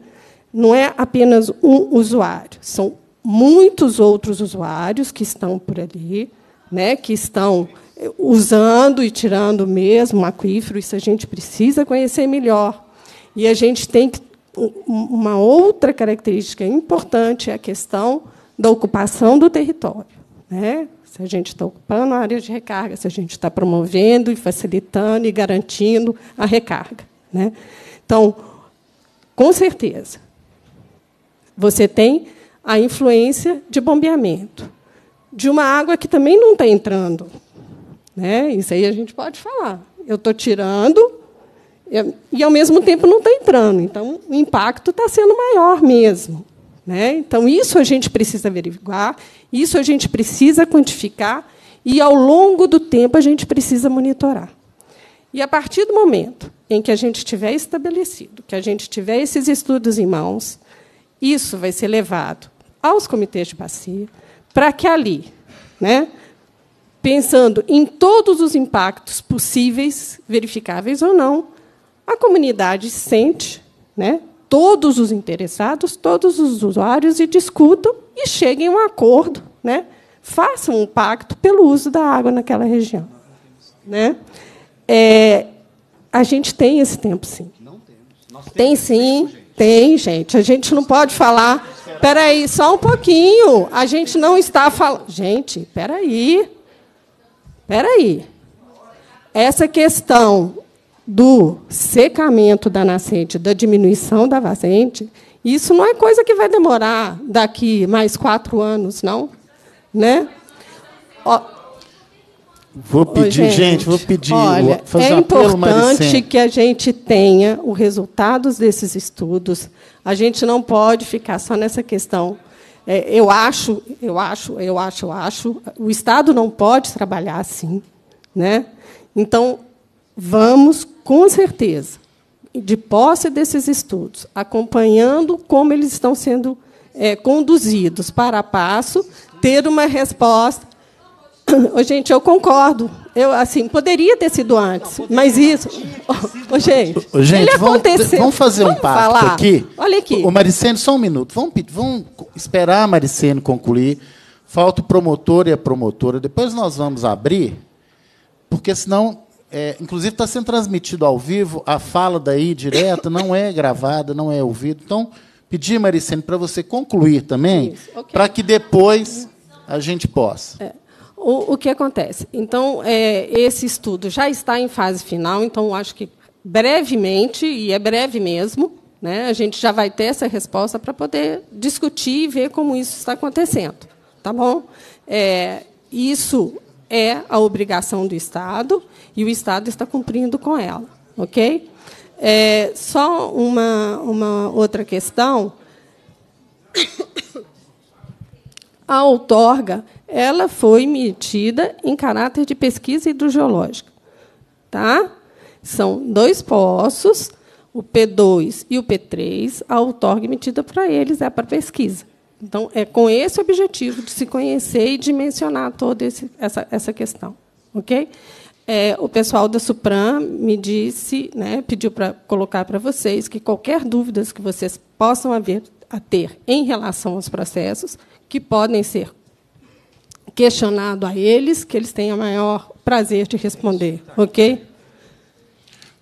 não é apenas um usuário, são muitos outros usuários que estão por ali, né, que estão usando e tirando mesmo o aquífero, isso a gente precisa conhecer melhor. E a gente tem que, uma outra característica importante é a questão da ocupação do território. Né? Se a gente está ocupando áreas de recarga, se a gente está promovendo e facilitando e garantindo a recarga. Né? Então, com certeza, você tem a influência de bombeamento de uma água que também não está entrando. Né? Isso aí a gente pode falar. Eu estou tirando e, ao mesmo tempo, não está entrando. Então, o impacto está sendo maior mesmo. Né? Então, isso a gente precisa averiguar, isso a gente precisa quantificar e, ao longo do tempo, a gente precisa monitorar. E, a partir do momento em que a gente tiver estabelecido, que a gente tiver esses estudos em mãos, isso vai ser levado aos comitês de bacia para que ali, né, pensando em todos os impactos possíveis, verificáveis ou não, a comunidade sente, né, todos os interessados, todos os usuários e discutam e cheguem a um acordo, né, façam um pacto pelo uso da água naquela região, né? É, a gente tem esse tempo, sim. Não temos. Nós tem temos sim. Tempo, tem, gente. A gente não pode falar. aí, só um pouquinho. A gente não está falando. Gente, Espera aí. Essa questão do secamento da nascente, da diminuição da vazante, isso não é coisa que vai demorar daqui mais quatro anos, não. Né? Vou pedir, gente, gente, vou pedir. Olha, é importante que a gente tenha os resultados desses estudos. A gente não pode ficar só nessa questão. É, eu acho, eu acho, eu acho, eu acho. O Estado não pode trabalhar assim, né? Então vamos com certeza de posse desses estudos, acompanhando como eles estão sendo é, conduzidos para a passo, ter uma resposta Oh, gente, eu concordo. Eu, assim, poderia ter sido antes, não, mas isso. oh, oh, gente, gente, ele vamos, aconteceu. Vamos fazer vamos um pacto falar. aqui. Olha aqui. O Maricene, só um minuto. Vamos, vamos esperar a Maricene concluir. Falta o promotor e a promotora. Depois nós vamos abrir, porque senão. É, inclusive está sendo transmitido ao vivo, a fala daí direta não é gravada, não é ouvida. Então, pedir Maricene, para você concluir também, okay. para que depois a gente possa. É o, o que acontece? Então, é, esse estudo já está em fase final, então acho que brevemente, e é breve mesmo, né, a gente já vai ter essa resposta para poder discutir e ver como isso está acontecendo. Tá bom? É, isso é a obrigação do Estado e o Estado está cumprindo com ela. Ok? É, só uma, uma outra questão. A outorga ela foi emitida em caráter de pesquisa hidrogeológica. Tá? São dois poços, o P2 e o P3, a outorga emitida para eles é para pesquisa. Então, é com esse objetivo de se conhecer e dimensionar toda esse, essa, essa questão. ok? É, o pessoal da Supram me disse, né, pediu para colocar para vocês que qualquer dúvidas que vocês possam haver a ter em relação aos processos, que podem ser questionado a eles, que eles tenham maior prazer de responder, ok?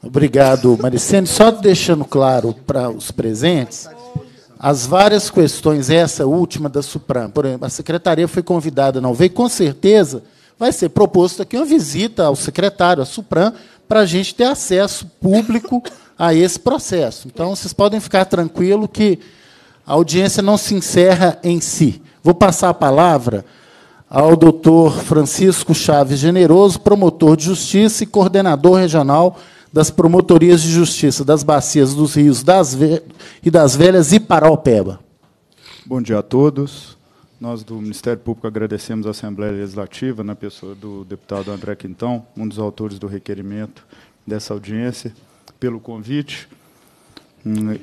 Obrigado, Maricene. Só deixando claro para os presentes, as várias questões, essa última da Supram, por exemplo, a secretaria foi convidada, não veio, com certeza vai ser proposto aqui uma visita ao secretário, à Supram, para a gente ter acesso público a esse processo. Então, vocês podem ficar tranquilo que a audiência não se encerra em si. Vou passar a palavra ao doutor Francisco Chaves Generoso, promotor de justiça e coordenador regional das promotorias de justiça das bacias dos rios das Ve e das Velhas e Paraupeba. Bom dia a todos. Nós do Ministério Público agradecemos à Assembleia Legislativa, na pessoa do deputado André Quintão, um dos autores do requerimento dessa audiência, pelo convite.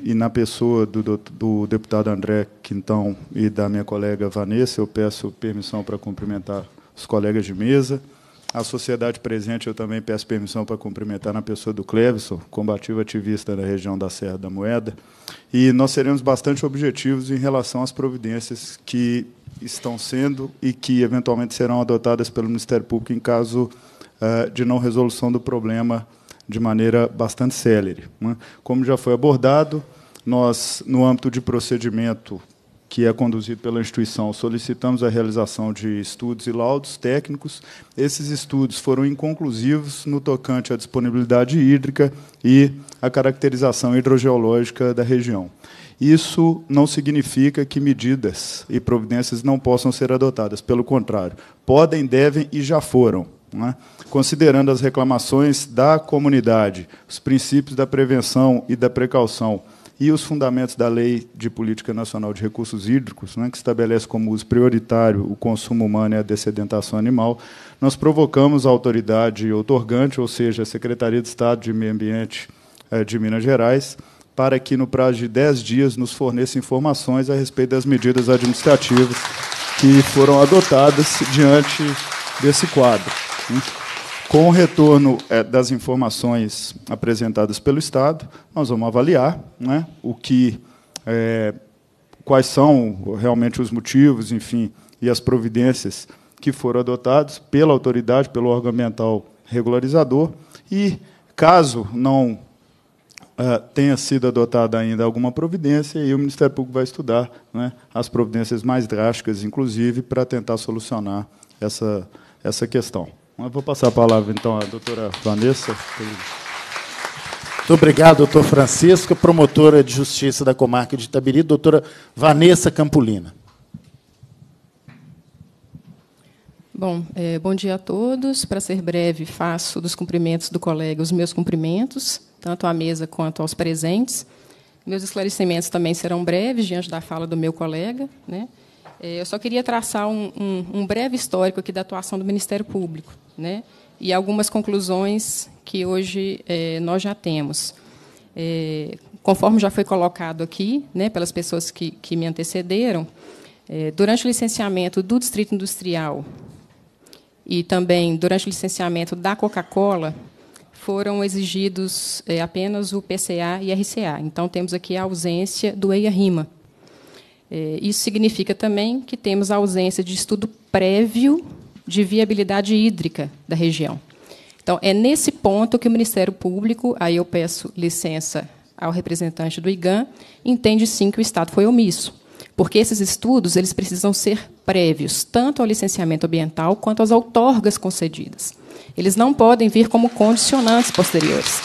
E na pessoa do, do, do, deputado André Quintão e da minha colega Vanessa, eu peço permissão para cumprimentar os colegas de mesa. A sociedade presente, eu também peço permissão para cumprimentar na pessoa do Clevison, combativo ativista da região da Serra da Moeda. E nós seremos bastante objetivos em relação às providências que estão sendo e que eventualmente serão adotadas pelo Ministério Público em caso uh, de não resolução do problema de maneira bastante célere. Né? Como já foi abordado, nós, no âmbito de procedimento que é conduzido pela instituição, solicitamos a realização de estudos e laudos técnicos. Esses estudos foram inconclusivos no tocante à disponibilidade hídrica e à caracterização hidrogeológica da região. Isso não significa que medidas e providências não possam ser adotadas, pelo contrário, podem, devem e já foram. Né? Considerando as reclamações da comunidade, os princípios da prevenção e da precaução e os fundamentos da Lei de Política Nacional de Recursos Hídricos, né, que estabelece como uso prioritário o consumo humano e a dessedentação animal, nós provocamos a autoridade otorgante, ou seja, a Secretaria de Estado de Meio Ambiente eh, de Minas Gerais, para que, no prazo de 10 dias, nos forneça informações a respeito das medidas administrativas que foram adotadas diante desse quadro. Com o retorno eh, das informações apresentadas pelo Estado, nós vamos avaliar né, o que, é, quais são realmente os motivos, enfim, e as providências que foram adotadas pela autoridade, pelo órgão ambiental regularizador, e caso não eh, tenha sido adotada ainda alguma providência o Ministério Público vai estudar né, as providências mais drásticas, inclusive, para tentar solucionar essa, essa questão. Mas vou passar a palavra então à doutora Vanessa. Muito obrigado, doutor Francisco, promotora de justiça da comarca de Itabiri, doutora Vanessa Campolina. Bom, é, bom dia a todos. Para ser breve, faço dos cumprimentos do colega os meus cumprimentos, tanto à mesa quanto aos presentes. Meus esclarecimentos também serão breves, diante da fala do meu colega. Né? É, eu só queria traçar um, um, um, breve histórico aqui da atuação do Ministério Público, né? E algumas conclusões que hoje é, nós já temos. É, conforme já foi colocado aqui, né, pelas pessoas que, que me antecederam, é, durante o licenciamento do Distrito Industrial e também durante o licenciamento da Coca-Cola, foram exigidos é, apenas o PCA e RCA. Então, temos aqui a ausência do EIA-RIMA. É, isso significa também que temos a ausência de estudo prévio de viabilidade hídrica da região. Então, é nesse ponto que o Ministério Público, aí eu peço licença ao representante do IGAN, entende sim que o Estado foi omisso, porque esses estudos eles precisam ser prévios, tanto ao licenciamento ambiental quanto às outorgas concedidas. Eles não podem vir como condicionantes posteriores.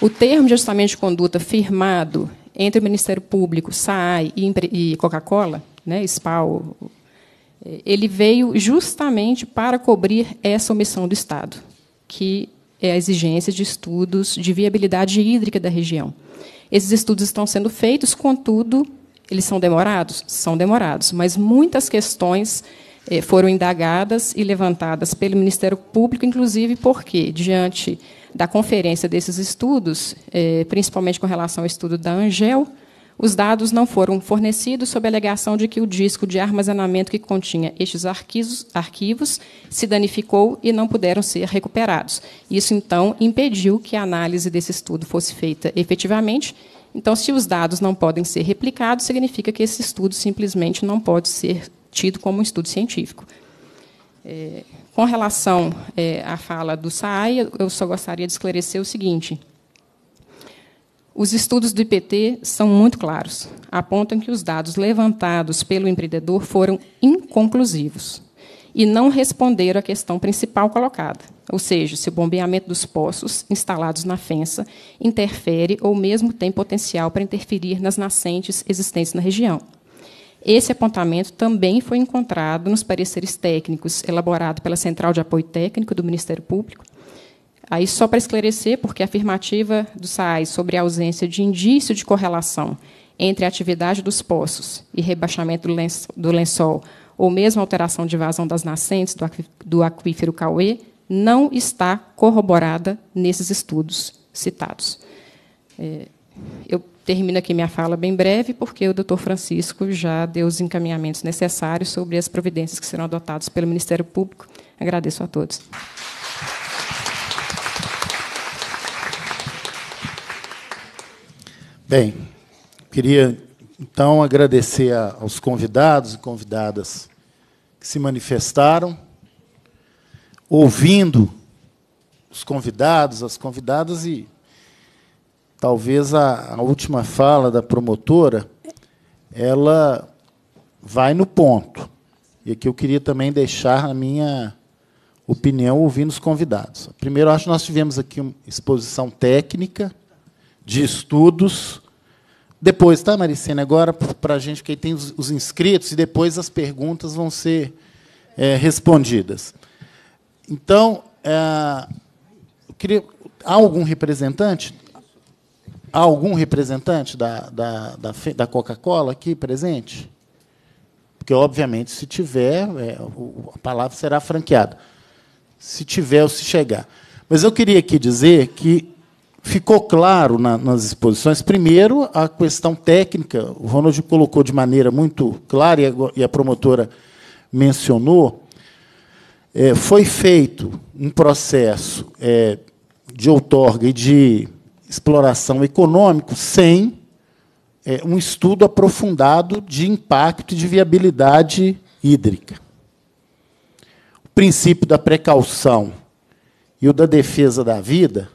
O termo de ajustamento de conduta firmado entre o Ministério Público, SAI e Coca-Cola, né, SPAL, ele veio justamente para cobrir essa omissão do Estado, que é a exigência de estudos de viabilidade hídrica da região. Esses estudos estão sendo feitos, contudo, eles são demorados? São demorados, mas muitas questões eh, foram indagadas e levantadas pelo Ministério Público, inclusive porque, diante da conferência desses estudos, eh, principalmente com relação ao estudo da Angel, os dados não foram fornecidos sob a alegação de que o disco de armazenamento que continha estes arquivos, arquivos, se danificou e não puderam ser recuperados. Isso, então, impediu que a análise desse estudo fosse feita efetivamente. Então, se os dados não podem ser replicados, significa que esse estudo simplesmente não pode ser tido como um estudo científico. É, com relação é, à fala do SAI, eu só gostaria de esclarecer o seguinte. Os estudos do IPT são muito claros. Apontam que os dados levantados pelo empreendedor foram inconclusivos e não responderam à questão principal colocada, ou seja, se o bombeamento dos poços instalados na fensa interfere ou mesmo tem potencial para interferir nas nascentes existentes na região. Esse apontamento também foi encontrado nos pareceres técnicos elaborados pela Central de Apoio Técnico do Ministério Público. Aí, só para esclarecer, porque a afirmativa do SAI sobre a ausência de indício de correlação entre a atividade dos poços e rebaixamento do lençol, ou mesmo alteração de vazão das nascentes do aquífero Cauê, não está corroborada nesses estudos citados. É, eu termino aqui minha fala bem breve, porque o doutor Francisco já deu os encaminhamentos necessários sobre as providências que serão adotadas pelo Ministério Público. Agradeço a todos. Bem, queria então agradecer aos convidados e convidadas que se manifestaram, ouvindo os convidados, as convidadas e talvez a, a última fala da promotora ela vai no ponto. E aqui eu queria também deixar a minha opinião ouvindo os convidados. Primeiro, acho que nós tivemos aqui uma exposição técnica de estudos. Depois, tá, Maricena, agora para a gente, que tem os inscritos, e depois as perguntas vão ser é, respondidas. Então, é, queria, há algum representante? Há algum representante da, da, da, da Coca-Cola aqui presente? Porque, obviamente, se tiver, é, a palavra será franqueada. Se tiver ou se chegar. Mas eu queria aqui dizer que ficou claro na, nas exposições, primeiro, a questão técnica, o Ronald colocou de maneira muito clara, e a, e a promotora mencionou, é, foi feito um processo é, de outorga e de exploração econômico sem é, um estudo aprofundado de impacto e de viabilidade hídrica. O princípio da precaução e o da defesa da vida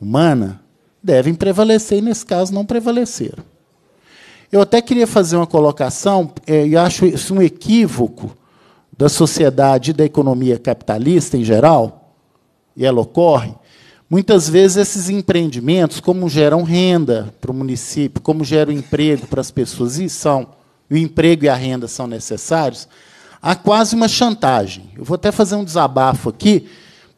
humana devem prevalecer e, nesse caso, não prevaleceram. Eu até queria fazer uma colocação, é, e acho isso um equívoco da sociedade e da economia capitalista em geral, e ela ocorre, Muitas vezes esses empreendimentos, como geram renda para o município, como geram emprego para as pessoas, e são, o emprego e a renda são necessários, há quase uma chantagem. Eu vou até fazer um desabafo aqui,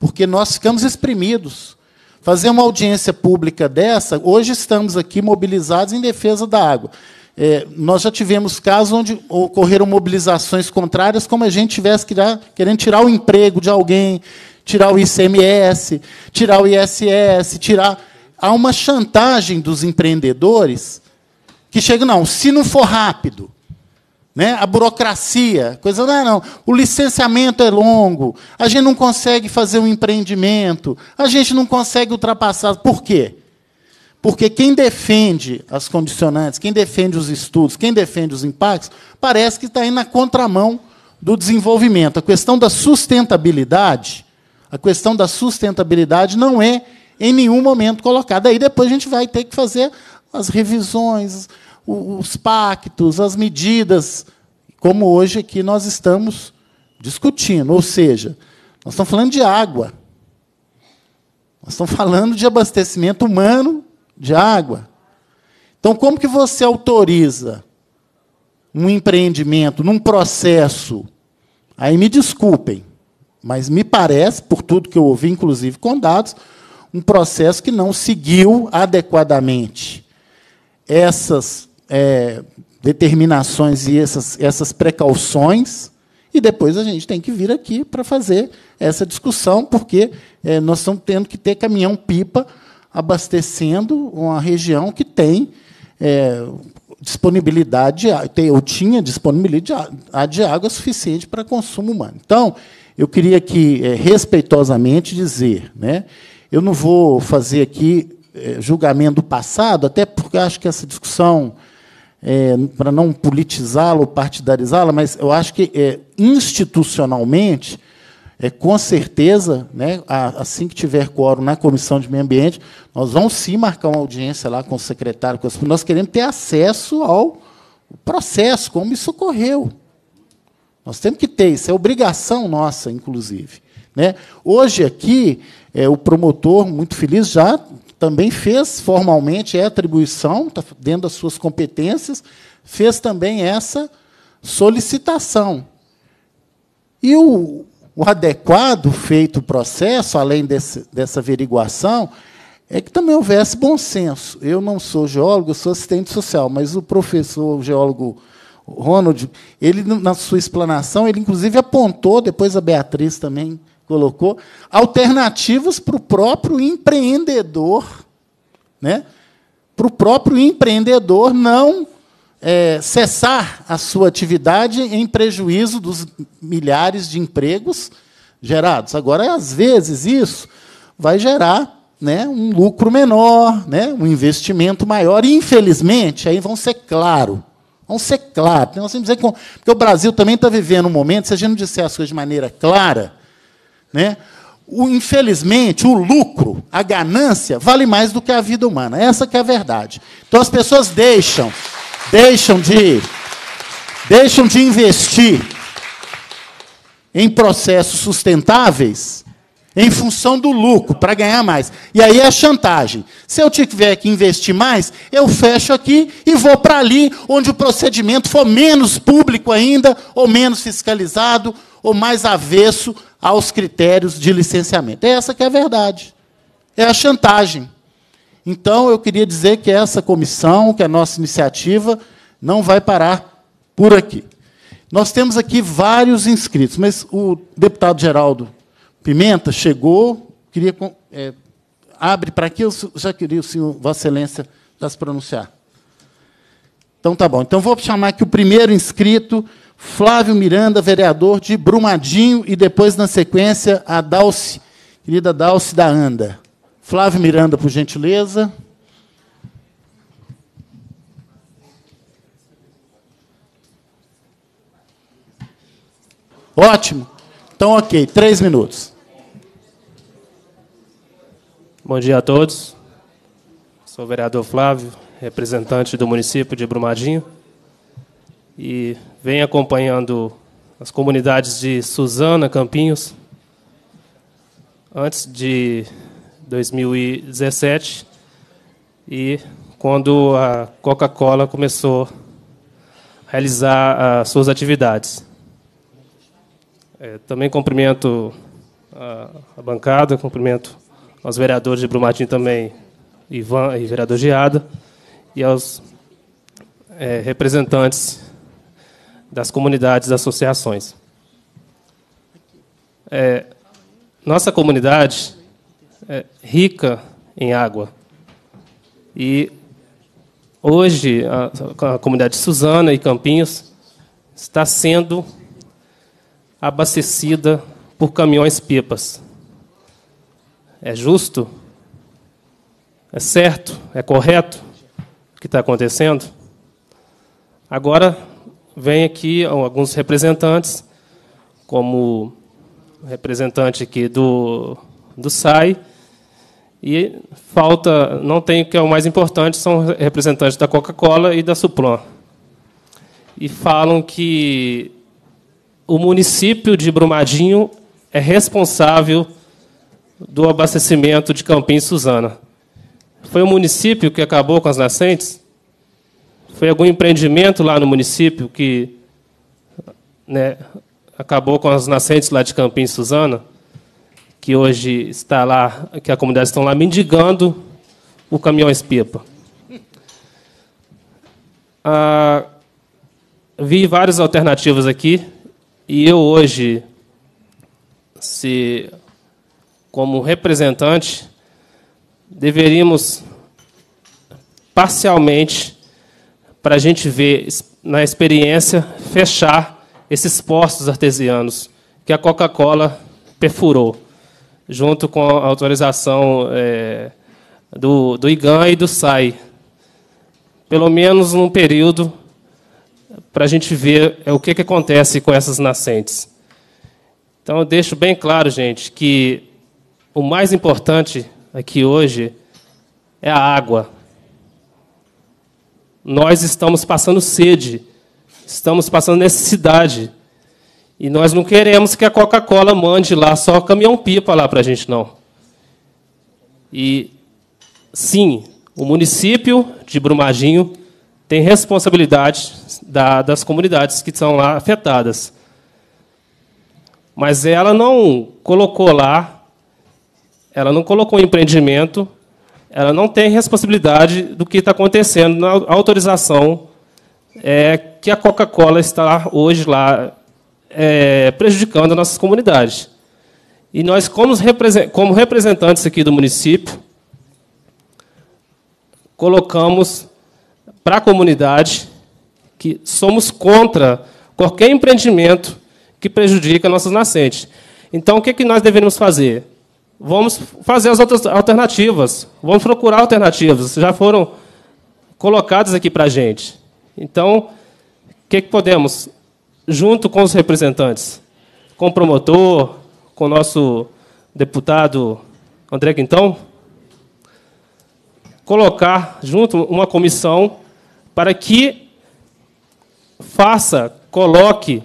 porque nós ficamos exprimidos. Fazer uma audiência pública dessa, hoje estamos aqui mobilizados em defesa da água. É, nós já tivemos casos onde ocorreram mobilizações contrárias, como a gente tivesse que querendo tirar o emprego de alguém, tirar o ICMS, tirar o ISS, tirar. Há uma chantagem dos empreendedores que chega, não, se não for rápido, né? a burocracia, coisa não, é, não, o licenciamento é longo, a gente não consegue fazer um empreendimento, a gente não consegue ultrapassar. Por quê? Porque quem defende as condicionantes, quem defende os estudos, quem defende os impactos, parece que está aí na contramão do desenvolvimento. A questão da sustentabilidade a questão da sustentabilidade não é em nenhum momento colocada. Aí depois a gente vai ter que fazer as revisões, os pactos, as medidas, como hoje aqui nós estamos discutindo. Ou seja, nós estamos falando de água. Nós estamos falando de abastecimento humano de água. Então, como que você autoriza um empreendimento num processo? Aí me desculpem, mas me parece, por tudo que eu ouvi, inclusive com dados, um processo que não seguiu adequadamente essas é, determinações e essas, essas precauções. E depois a gente tem que vir aqui para fazer essa discussão, porque é, nós estamos tendo que ter caminhão-pipa abastecendo uma região que tem é, disponibilidade, tem, ou tinha disponibilidade de água suficiente para consumo humano. Então, eu queria aqui, é, respeitosamente, dizer: né, eu não vou fazer aqui é, julgamento do passado, até porque acho que essa discussão, é, para não politizá-la ou partidarizá-la, mas eu acho que institucionalmente. É, com certeza, né, assim que tiver quórum na Comissão de Meio Ambiente, nós vamos sim marcar uma audiência lá com o secretário, nós queremos ter acesso ao processo, como isso ocorreu. Nós temos que ter, isso é obrigação nossa, inclusive. Né? Hoje aqui, é, o promotor, muito feliz, já também fez formalmente, é atribuição, tá dentro das suas competências, fez também essa solicitação. E o, o adequado feito o processo, além desse, dessa averiguação, é que também houvesse bom senso. Eu não sou geólogo, sou assistente social, mas o professor, o geólogo Ronald, ele na sua explanação, ele inclusive apontou, depois a Beatriz também colocou, alternativas para o próprio empreendedor, né? para o próprio empreendedor não é, cessar a sua atividade em prejuízo dos milhares de empregos gerados. Agora, às vezes, isso vai gerar né, um lucro menor, né, um investimento maior. E, infelizmente, aí vão ser claro, Vamos é ser claros. Nós temos que dizer porque o Brasil também está vivendo um momento, se a gente não disser as coisas de maneira clara, né? O, infelizmente, o lucro, a ganância, vale mais do que a vida humana. Essa que é a verdade. Então as pessoas deixam, deixam de, deixam de investir em processos sustentáveis em função do lucro, para ganhar mais. E aí é chantagem. Se eu tiver que investir mais, eu fecho aqui e vou para ali, onde o procedimento for menos público ainda, ou menos fiscalizado, ou mais avesso aos critérios de licenciamento. É essa que é a verdade. É a chantagem. Então, eu queria dizer que essa comissão, que é a nossa iniciativa, não vai parar por aqui. Nós temos aqui vários inscritos, mas o deputado Geraldo Pimenta chegou, queria é, abre para aqui, eu já queria o senhor, Vossa Excelência, já se pronunciar. Então tá bom. Então vou chamar aqui o primeiro inscrito, Flávio Miranda, vereador de Brumadinho, e depois, na sequência, a Dalce, querida Dalce da Anda. Flávio Miranda, por gentileza. Ótimo. Então, ok, três minutos. Bom dia a todos. Sou o vereador Flávio, representante do município de Brumadinho. E venho acompanhando as comunidades de Suzana, Campinhos. Antes de 2017 e quando a Coca-Cola começou a realizar as suas atividades. É, também cumprimento a, a, bancada, cumprimento aos vereadores de Brumadinho também, Ivan e vereador Geada, e aos é, representantes das comunidades, e associações. É, nossa comunidade é rica em água. E hoje a, a comunidade de Suzana e Campinhos está sendo abastecida por caminhões-pipas. É justo? É certo? É correto o que está acontecendo? Agora, vem aqui alguns representantes, como representante aqui do, do SAI, e falta, não tem o que é o mais importante, são representantes da Coca-Cola e da Suplan. E falam que o município de Brumadinho é responsável do abastecimento de Campim e Suzana. Foi o município que acabou com as nascentes? Foi algum empreendimento lá no município que né, acabou com as nascentes lá de Campim e Suzana? Que hoje está lá, que a comunidade está lá mendigando o caminhão espipa. Ah, vi várias alternativas aqui. E eu hoje, se como representante, deveríamos parcialmente, para a gente ver na experiência, fechar esses postos artesianos que a Coca-Cola perfurou, junto com a autorização é, do, do IGAN e do SAI, pelo menos num período para a gente ver é, o que, que acontece com essas nascentes. Então, eu deixo bem claro, gente, que o mais importante aqui hoje é a água. Nós estamos passando sede, estamos passando necessidade. E nós não queremos que a Coca-Cola mande lá só caminhão-pipa lá para a gente, não. E, sim, o município de Brumadinho tem responsabilidade da, das comunidades que são lá afetadas. Mas ela não colocou lá, ela não colocou o empreendimento, ela não tem responsabilidade do que está acontecendo na autorização é, que a Coca-Cola está hoje lá é, prejudicando as nossas comunidades. E nós, como representantes aqui do município, colocamos para a comunidade que somos contra qualquer empreendimento que prejudica nossas nascentes. Então, o que, é que nós deveríamos fazer? Vamos fazer as outras alternativas, vamos procurar alternativas, já foram colocadas aqui para a gente. Então, o que, é que podemos, junto com os representantes, com o promotor, com o nosso deputado André Quintão, colocar junto uma comissão para que faça, coloque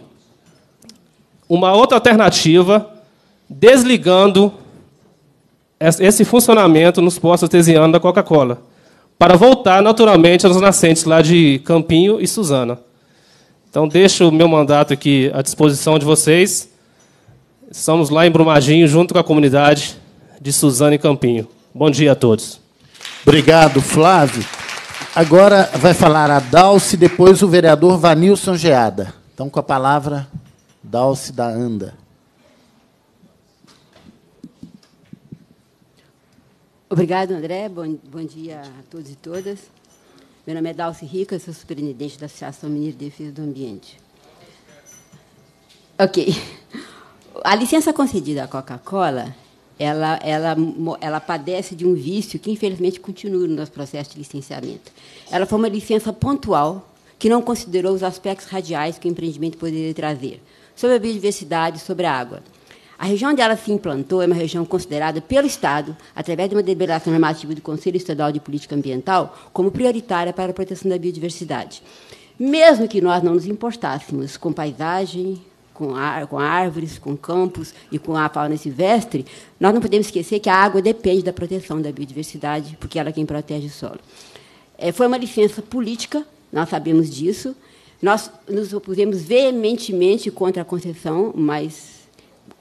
uma outra alternativa, desligando esse funcionamento nos postos artesianos da Coca-Cola, para voltar naturalmente aos nascentes lá de Campinho e Suzana. Então, deixo o meu mandato aqui à disposição de vocês. Estamos lá em Brumadinho, junto com a comunidade de Suzana e Campinho. Bom dia a todos. Obrigado, Flávio. Agora vai falar a Dalce, depois o vereador Vanilson Geada. Então, com a palavra, Dalce da Anda. Obrigada, André. Bom, bom dia a todos e todas. Meu nome é Dalce Rica, sou superintendente da Associação Mineira de Defesa do Ambiente. Ok. A licença concedida à Coca-Cola ela, ela, ela padece de um vício que, infelizmente, continua no nosso processo de licenciamento. Ela foi uma licença pontual que não considerou os aspectos radiais que o empreendimento poderia trazer, sobre a biodiversidade, sobre a água. A região onde ela se implantou é uma região considerada pelo Estado, através de uma deliberação normativa do Conselho Estadual de Política Ambiental, como prioritária para a proteção da biodiversidade. Mesmo que nós não nos importássemos com paisagem, com, ar, com árvores, com campos e com a fauna silvestre, nós não podemos esquecer que a água depende da proteção da biodiversidade, porque ela é quem protege o solo. É, foi uma licença política, nós sabemos disso. Nós nos opusemos veementemente contra a concessão, mas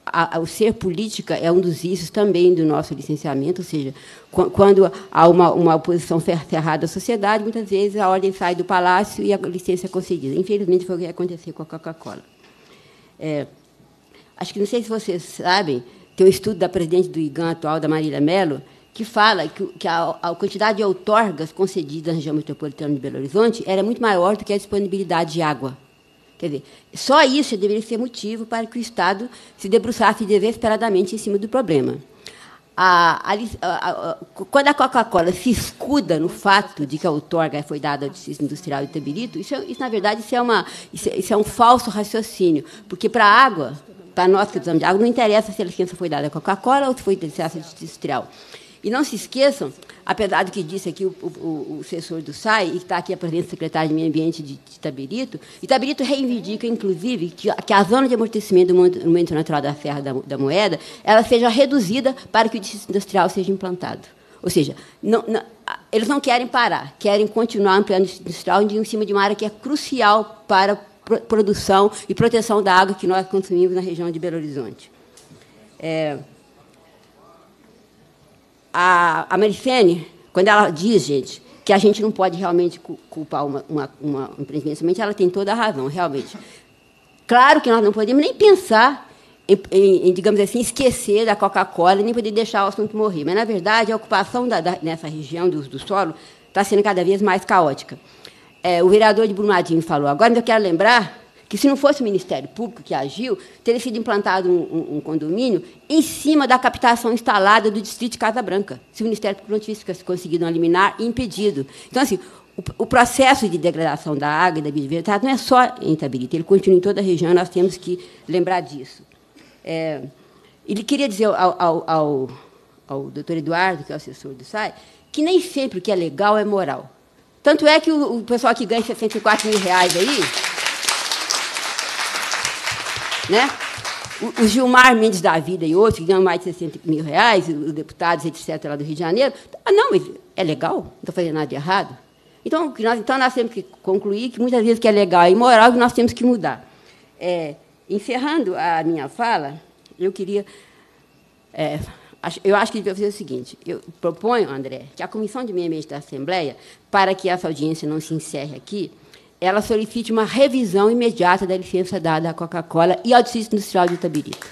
a, a, o ser política é um dos vícios também do nosso licenciamento, ou seja, quando há uma, uma oposição cerrada à sociedade, muitas vezes a ordem sai do palácio e a licença é concedida. Infelizmente, foi o que aconteceu com a Coca-Cola. É, acho que não sei se vocês sabem, tem um estudo da presidente do IGAN atual, da Marília Mello, que fala que, que a, a, quantidade de outorgas concedidas na região metropolitana de Belo Horizonte era muito maior do que a disponibilidade de água. Quer dizer, só isso deveria ser motivo para que o Estado se debruçasse desesperadamente em cima do problema a, a, quando a Coca-Cola se escuda no fato de que a outorga foi dada ao Distrito Industrial de Itabirito, isso, é, isso, na verdade isso é, uma, isso, é, isso é um falso raciocínio, porque para a água, para nós que precisamos de água, não interessa se a licença foi dada à Coca-Cola ou se foi licença industrial. E não se esqueçam, apesar do que disse aqui o, o, o assessor do SAI, e que está aqui a presidente secretária de Meio Ambiente de Itaberito, Itaberito reivindica, inclusive, que, que a zona de amortecimento do monumento natural da Serra da, da, Moeda ela seja reduzida para que o distrito industrial seja implantado. Ou seja, não, não, eles não querem parar, querem continuar ampliando o distrito industrial em cima de uma área que é crucial para produção e proteção da água que nós consumimos na região de Belo Horizonte. É, a, a Marifene, quando ela diz, gente, que a gente não pode realmente culpar uma, uma, uma empreendimento, somente ela tem toda a razão, realmente. Claro que nós não podemos nem pensar em, em, em, digamos assim, esquecer da Coca-Cola e nem poder deixar o assunto morrer. Mas, na verdade, a ocupação da, da, nessa região do, do solo está sendo cada vez mais caótica. É, o vereador de Brumadinho falou. Agora, eu quero lembrar que se não fosse o Ministério Público que agiu, teria sido implantado um, um, um condomínio em cima da captação instalada do distrito de Casa Branca, se o Ministério Público não tivesse conseguido eliminar e impedido. Então, assim, o, o processo de degradação da água e da biodiversidade tá, não é só em Itabirita, ele continua em toda a região, nós temos que lembrar disso. É, ele queria dizer ao, ao, ao, ao doutor Eduardo, que é o assessor do SAI, que nem sempre o que é legal é moral. Tanto é que o, o pessoal que ganha 64 mil reais aí né? O, Gilmar Mendes da Vida e outros que ganham mais de 60 mil reais, os deputados, etc., lá do Rio de Janeiro. Ah, não, mas é legal, não estou fazendo nada de errado. Então nós, então, nós temos que concluir que muitas vezes que é legal e é moral que nós temos que mudar. É, encerrando a minha fala, eu queria. É, eu acho que devia fazer o seguinte: eu proponho, André, que a Comissão de Meio Ambiente da Assembleia, para que essa audiência não se encerre aqui, ela solicite uma revisão imediata da licença dada à Coca-Cola e ao Distrito Industrial de Itabirica.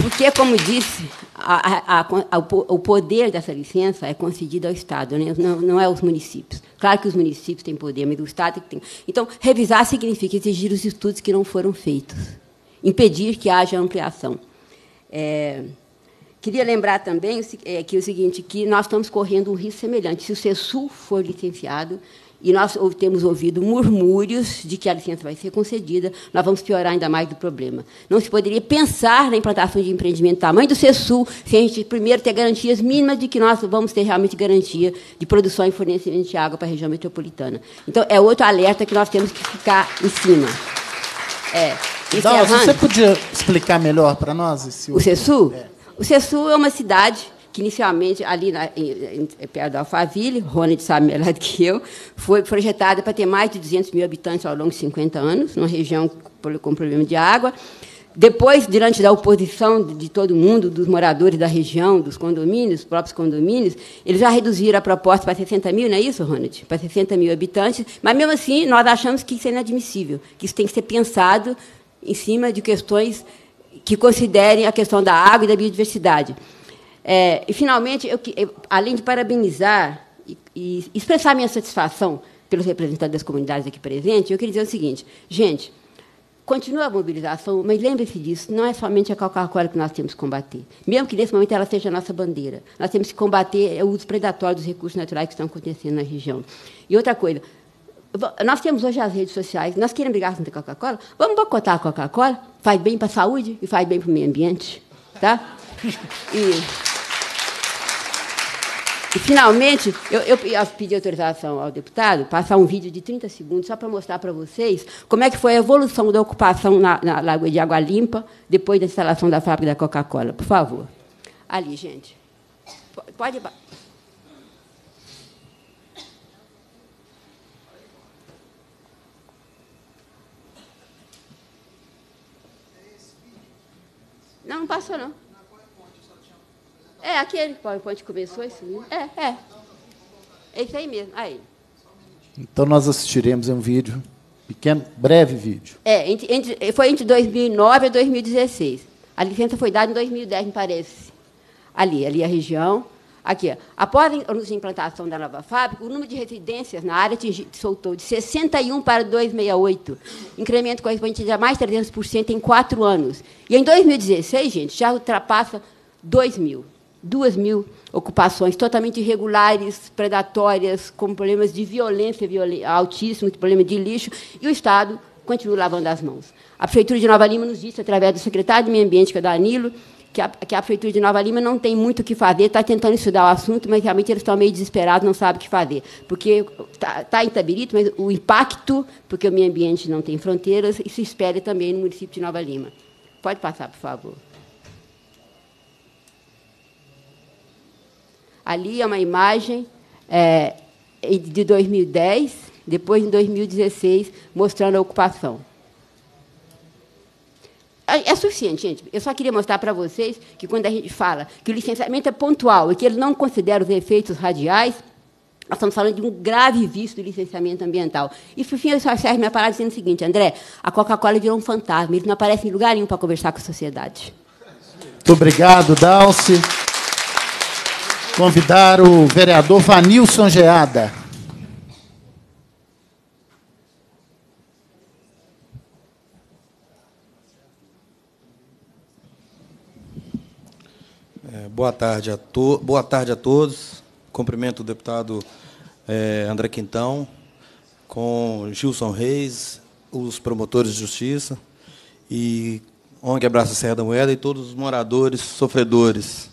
Porque, como disse, a, a, a, o poder dessa licença é concedido ao Estado, né? não, não é aos municípios. Claro que os municípios têm poder, mas o Estado é que tem. Então, revisar significa exigir os estudos que não foram feitos, impedir que haja ampliação. É... Queria lembrar também é, que é o seguinte, que nós estamos correndo um risco semelhante. Se o CESUL for licenciado, e nós temos ouvido murmúrios de que a licença vai ser concedida, nós vamos piorar ainda mais do problema. Não se poderia pensar na implantação de empreendimento do tamanho do CESUL se a gente primeiro ter garantias mínimas de que nós vamos ter realmente garantia de produção e fornecimento de água para a região metropolitana. Então, é outro alerta que nós temos que ficar em cima. É. é você podia explicar melhor para nós? Esse o CESUL? É. O Cessu é uma cidade que inicialmente, ali na, em, em, perto da Alphaville, Ronald sabe melhor do que eu, foi projetada para ter mais de 200 mil habitantes ao longo de 50 anos, numa região com problema de água. Depois, durante da oposição de todo mundo, dos moradores da região, dos condomínios, próprios condomínios, eles já reduziram a proposta para 60 mil, não é isso, Ronald? Para 60 mil habitantes, mas mesmo assim nós achamos que isso é inadmissível, que isso tem que ser pensado em cima de questões que considerem a questão da água e da biodiversidade. É, e, finalmente, eu, eu, além de parabenizar e, e expressar minha satisfação pelos representantes das comunidades aqui presentes, eu queria dizer o seguinte, gente, continua a mobilização, mas lembre-se disso, não é somente a calcácola que nós temos que combater. Mesmo que nesse momento ela seja a nossa bandeira, nós temos que combater o uso predatório dos recursos naturais que estão acontecendo na região. E outra coisa, nós temos hoje as redes sociais, nós queremos brigar com a Coca-Cola, vamos boicotar a Coca-Cola, faz bem para a saúde e faz bem para o meio ambiente. Tá? E. E, finalmente, eu, eu, pedi autorização ao deputado passar um vídeo de 30 segundos só para mostrar para vocês como é que foi a evolução da ocupação na, na Lagoa de Água Limpa depois da instalação da fábrica da Coca-Cola. Por favor. Ali, gente. Pode... Não, não passou não. É, aquele PowerPoint começou esse mesmo. É, é. isso aí mesmo, aí. Então nós assistiremos um vídeo, pequeno, breve vídeo. É, entre, entre, foi entre 2009 e 2016. A licença foi dada em 2010, me parece. Ali, ali a região. Aqui, após a implantação da nova fábrica, o número de residências na área atingiu soltou de 61 para 268, incremento correspondente a mais de 300% em quatro anos. E em 2016, gente, já ultrapassa 2 mil. 2 mil ocupações totalmente irregulares, predatórias, com problemas de violência violen altíssimos, problema de lixo, e o Estado continua lavando as mãos. A Prefeitura de Nova Lima nos disse, através do secretário de Meio Ambiente, que é Danilo, que a, que a Prefeitura de Nova Lima não tem muito o que fazer, está tentando estudar o assunto, mas realmente eles estão meio desesperados, não sabem o que fazer. Porque está tá em tá Tabirito, mas o impacto, porque o meio ambiente não tem fronteiras, isso espere também no município de Nova Lima. Pode passar, por favor. Ali é uma imagem é, de 2010, depois em 2016, mostrando a ocupação. É, é suficiente, gente. Eu só queria mostrar para vocês que quando a gente fala que o licenciamento é pontual e que ele não considera os efeitos radiais, nós estamos falando de um grave vício do licenciamento ambiental. E, por fim, eu só Sérgio me parar dizendo o seguinte, André, a Coca-Cola virou um fantasma, ele não aparece em lugar nenhum para conversar com a sociedade. Muito obrigado, Dalce. Convidar o vereador Vanilson Geada. Boa tarde a, to Boa tarde a todos. Cumprimento o deputado é, André Quintão, com Gilson Reis, os promotores de justiça e ONG Abraça Serra da Moeda e todos os moradores sofredores.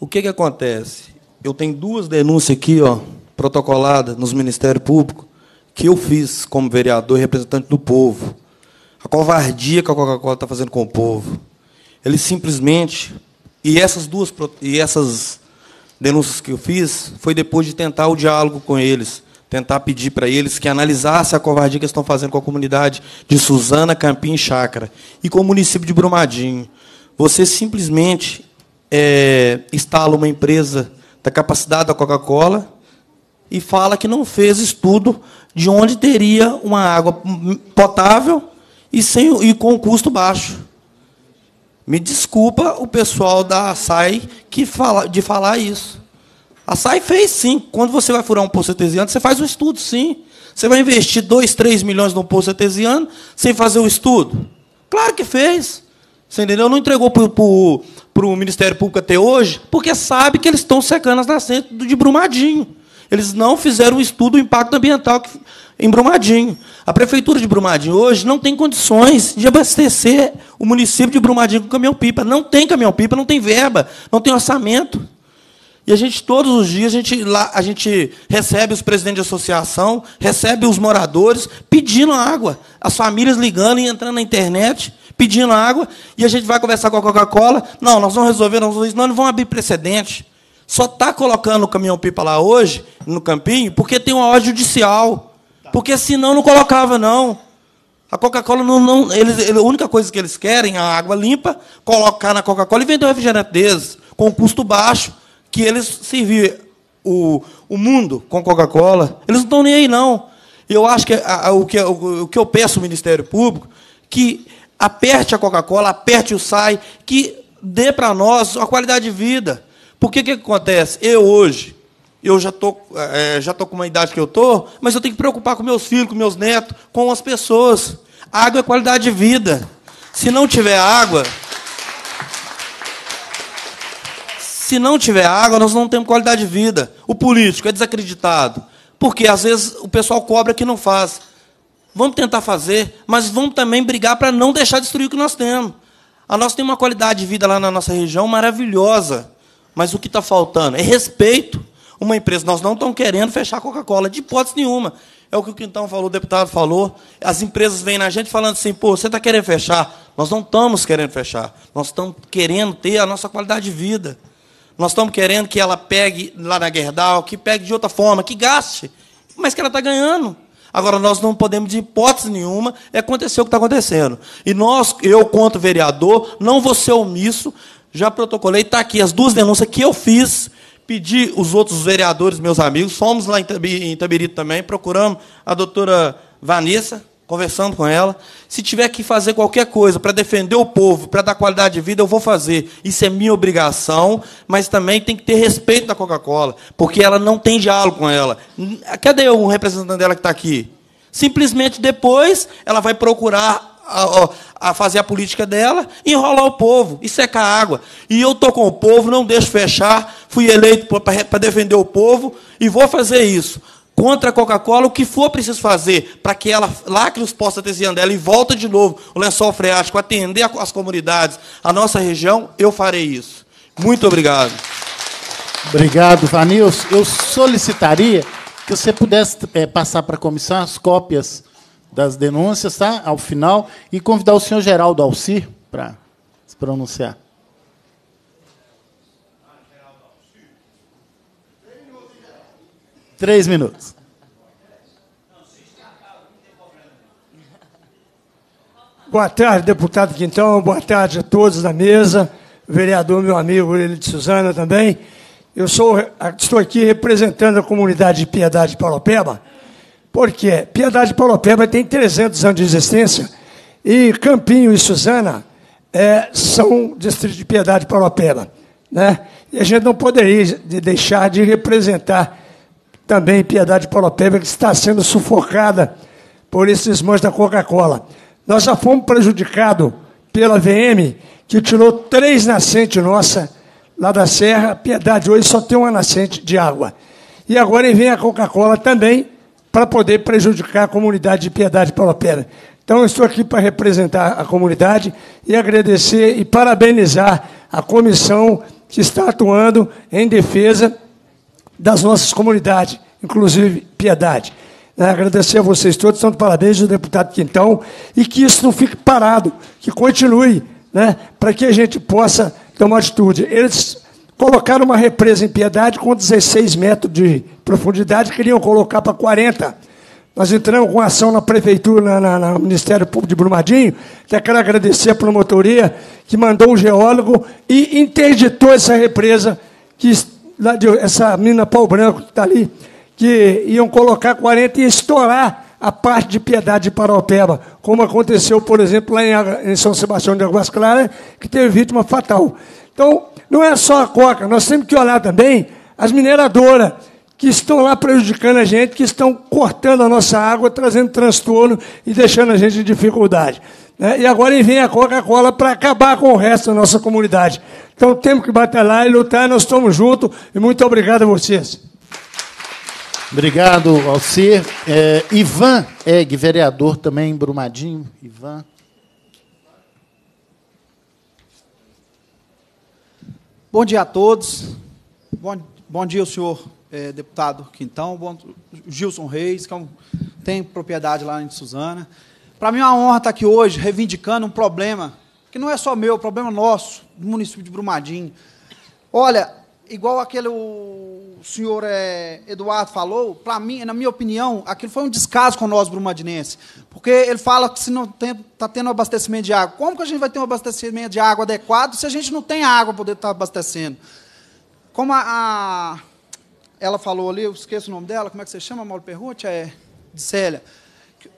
O que, que acontece? Eu tenho duas denúncias aqui, ó, protocoladas nos Ministério Público, que eu fiz como vereador e representante do povo. A covardia que a Coca-Cola está fazendo com o povo. Eles simplesmente e essas duas e essas denúncias que eu fiz foi depois de tentar o diálogo com eles, tentar pedir para eles que analisassem a covardia que estão fazendo com a comunidade de Suzana, Campim e Chácara e com o município de Brumadinho. Você simplesmente é, instala uma empresa da capacidade da Coca-Cola e fala que não fez estudo de onde teria uma água potável e, sem, e com custo baixo. Me desculpa o pessoal da SAI que fala, de falar isso. A SAI fez sim. Quando você vai furar um poço artesiano, você faz um estudo, sim. Você vai investir 2, 3 milhões no poço artesiano sem fazer o estudo? Claro que fez. Você entendeu? Não entregou para o Ministério Público até hoje, porque sabe que eles estão secando as nascentes de Brumadinho. Eles não fizeram o estudo do impacto ambiental que, em Brumadinho. A prefeitura de Brumadinho hoje não tem condições de abastecer o município de Brumadinho com caminhão-pipa. Não tem caminhão-pipa, não tem verba, não tem orçamento. E a gente todos os dias a gente lá a gente recebe os presidentes de associação, recebe os moradores pedindo água, as famílias ligando e entrando na internet pedindo água e a gente vai conversar com a Coca-Cola. Não, nós vamos resolver, nós nós não vamos abrir precedente. Só está colocando o caminhão pipa lá hoje no campinho porque tem uma ordem judicial. Porque senão não colocava, não. A Coca-Cola não. não eles, a única coisa que eles querem, é a água limpa, colocar na Coca-Cola e vender o refrigerante deles, com um custo baixo, que eles servir o, o mundo com Coca-Cola. Eles não estão nem aí, não. Eu acho que, a, a, o, que o, o que eu peço ao Ministério Público, que aperte a Coca-Cola, aperte o SAI, que dê para nós a qualidade de vida. Porque o que acontece? Eu hoje eu já tô, é, é, já tô com uma idade que eu tô, mas eu tenho que preocupar com meus filhos, com meus netos, com as pessoas. Água é qualidade de vida. Se não tiver água, se não tiver água, nós não temos qualidade de vida. O político é desacreditado, porque às vezes o pessoal cobra que não faz. Vamos tentar fazer, mas vamos também brigar para não deixar destruir o que nós temos. A ah, nós tem uma qualidade de vida lá na nossa região maravilhosa, mas o que está faltando é respeito uma empresa. Nós não estamos querendo fechar a Coca-Cola, de hipótese nenhuma. É o que o Quintão falou, o deputado falou. As empresas vêm na gente falando assim, pô, você está querendo fechar? Nós não estamos querendo fechar. Nós estamos querendo ter a nossa qualidade de vida. Nós estamos querendo que ela pegue lá na Gerdau, que pegue de outra forma, que gaste, mas que ela está ganhando. Agora, nós não podemos, de hipótese nenhuma, é acontecer o que está acontecendo. E nós, eu, quanto vereador, não vou ser omisso, já protocolei, está aqui as duas denúncias que eu fiz pedi os outros vereadores, meus amigos, fomos lá em, Itabi, Itabirito também, procuramos a doutora Vanessa, conversando com ela. Se tiver que fazer qualquer coisa para defender o povo, para dar qualidade de vida, eu vou fazer. Isso é minha obrigação, mas também tem que ter respeito da Coca-Cola, porque ela não tem diálogo com ela. Cadê o representante dela que está aqui? Simplesmente depois ela vai procurar a, a fazer a política dela, enrolar o povo e secar a água. E eu estou com o povo, não deixo fechar, fui eleito para defender o povo e vou fazer isso. Contra a Coca-Cola, o que for preciso fazer para que ela lá que os possa artesianos dela e volta de novo o lençol freático, atender as comunidades, a nossa região, eu farei isso. Muito obrigado. Obrigado, Vanils. Eu solicitaria que você pudesse é, passar para a comissão as cópias das denúncias, tá? Ao final. E convidar o senhor Geraldo alci para se pronunciar. Três minutos. Boa tarde, deputado Quintão. Boa tarde a todos da mesa. vereador, meu amigo, ele de Suzana também. Eu sou, estou aqui representando a comunidade de Piedade de Paropeba porque Piedade Paulopeba tem 300 anos de existência e Campinho e Suzana é, são distrito de Piedade Paulopeba. Né? E a gente não poderia deixar de representar também Piedade Paulopeba, que está sendo sufocada por esses mãos da Coca-Cola. Nós já fomos prejudicados pela VM, que tirou três nascentes nossa lá da Serra. Piedade hoje só tem uma nascente de água. E agora vem a Coca-Cola também, para poder prejudicar a comunidade de Piedade Paulopera. Então, eu estou aqui para representar a comunidade e agradecer e parabenizar a comissão que está atuando em defesa das nossas comunidades, inclusive Piedade. É, agradecer a vocês todos, tanto parabéns ao deputado Quintão, e que isso não fique parado, que continue, né, para que a gente possa tomar atitude. Eles Colocaram uma represa em Piedade com 16 metros de profundidade, queriam colocar para 40. Nós entramos com ação na prefeitura, na, na, no Ministério Público de Brumadinho. Até quero agradecer a promotoria que mandou um geólogo e interditou essa represa, que, lá de, essa mina pau branco que está ali, que iam colocar 40 e estourar a parte de Piedade de Paropeba, como aconteceu, por exemplo, lá em, em São Sebastião de Águas Claras, que teve vítima fatal. Então, não é só a coca, nós temos que olhar também as mineradoras que estão lá prejudicando a gente, que estão cortando a nossa água, trazendo transtorno e deixando a gente em dificuldade. Né? E agora vem a Coca-Cola para acabar com o resto da nossa comunidade. Então temos que batalhar e lutar, nós estamos juntos e muito obrigado a vocês. Obrigado, Alcir. É, Ivan Egg, vereador também em Brumadinho. Ivan. Bom dia a todos. Bom, bom dia, senhor é, deputado Quintão, bom, Gilson Reis, que é um, tem propriedade lá em Suzana. Para mim é uma honra estar aqui hoje reivindicando um problema que não é só meu, é um problema nosso, do município de Brumadinho. Olha, igual aquele o senhor é, Eduardo falou, para mim, na minha opinião, aquilo foi um descaso com nós, Brumadinense. Porque ele fala que se não está tendo abastecimento de água. Como que a gente vai ter um abastecimento de água adequado se a gente não tem água para poder estar tá abastecendo? Como a, a, ela falou ali, eu esqueço o nome dela, como é que você chama, Mauro Perrute? É Célia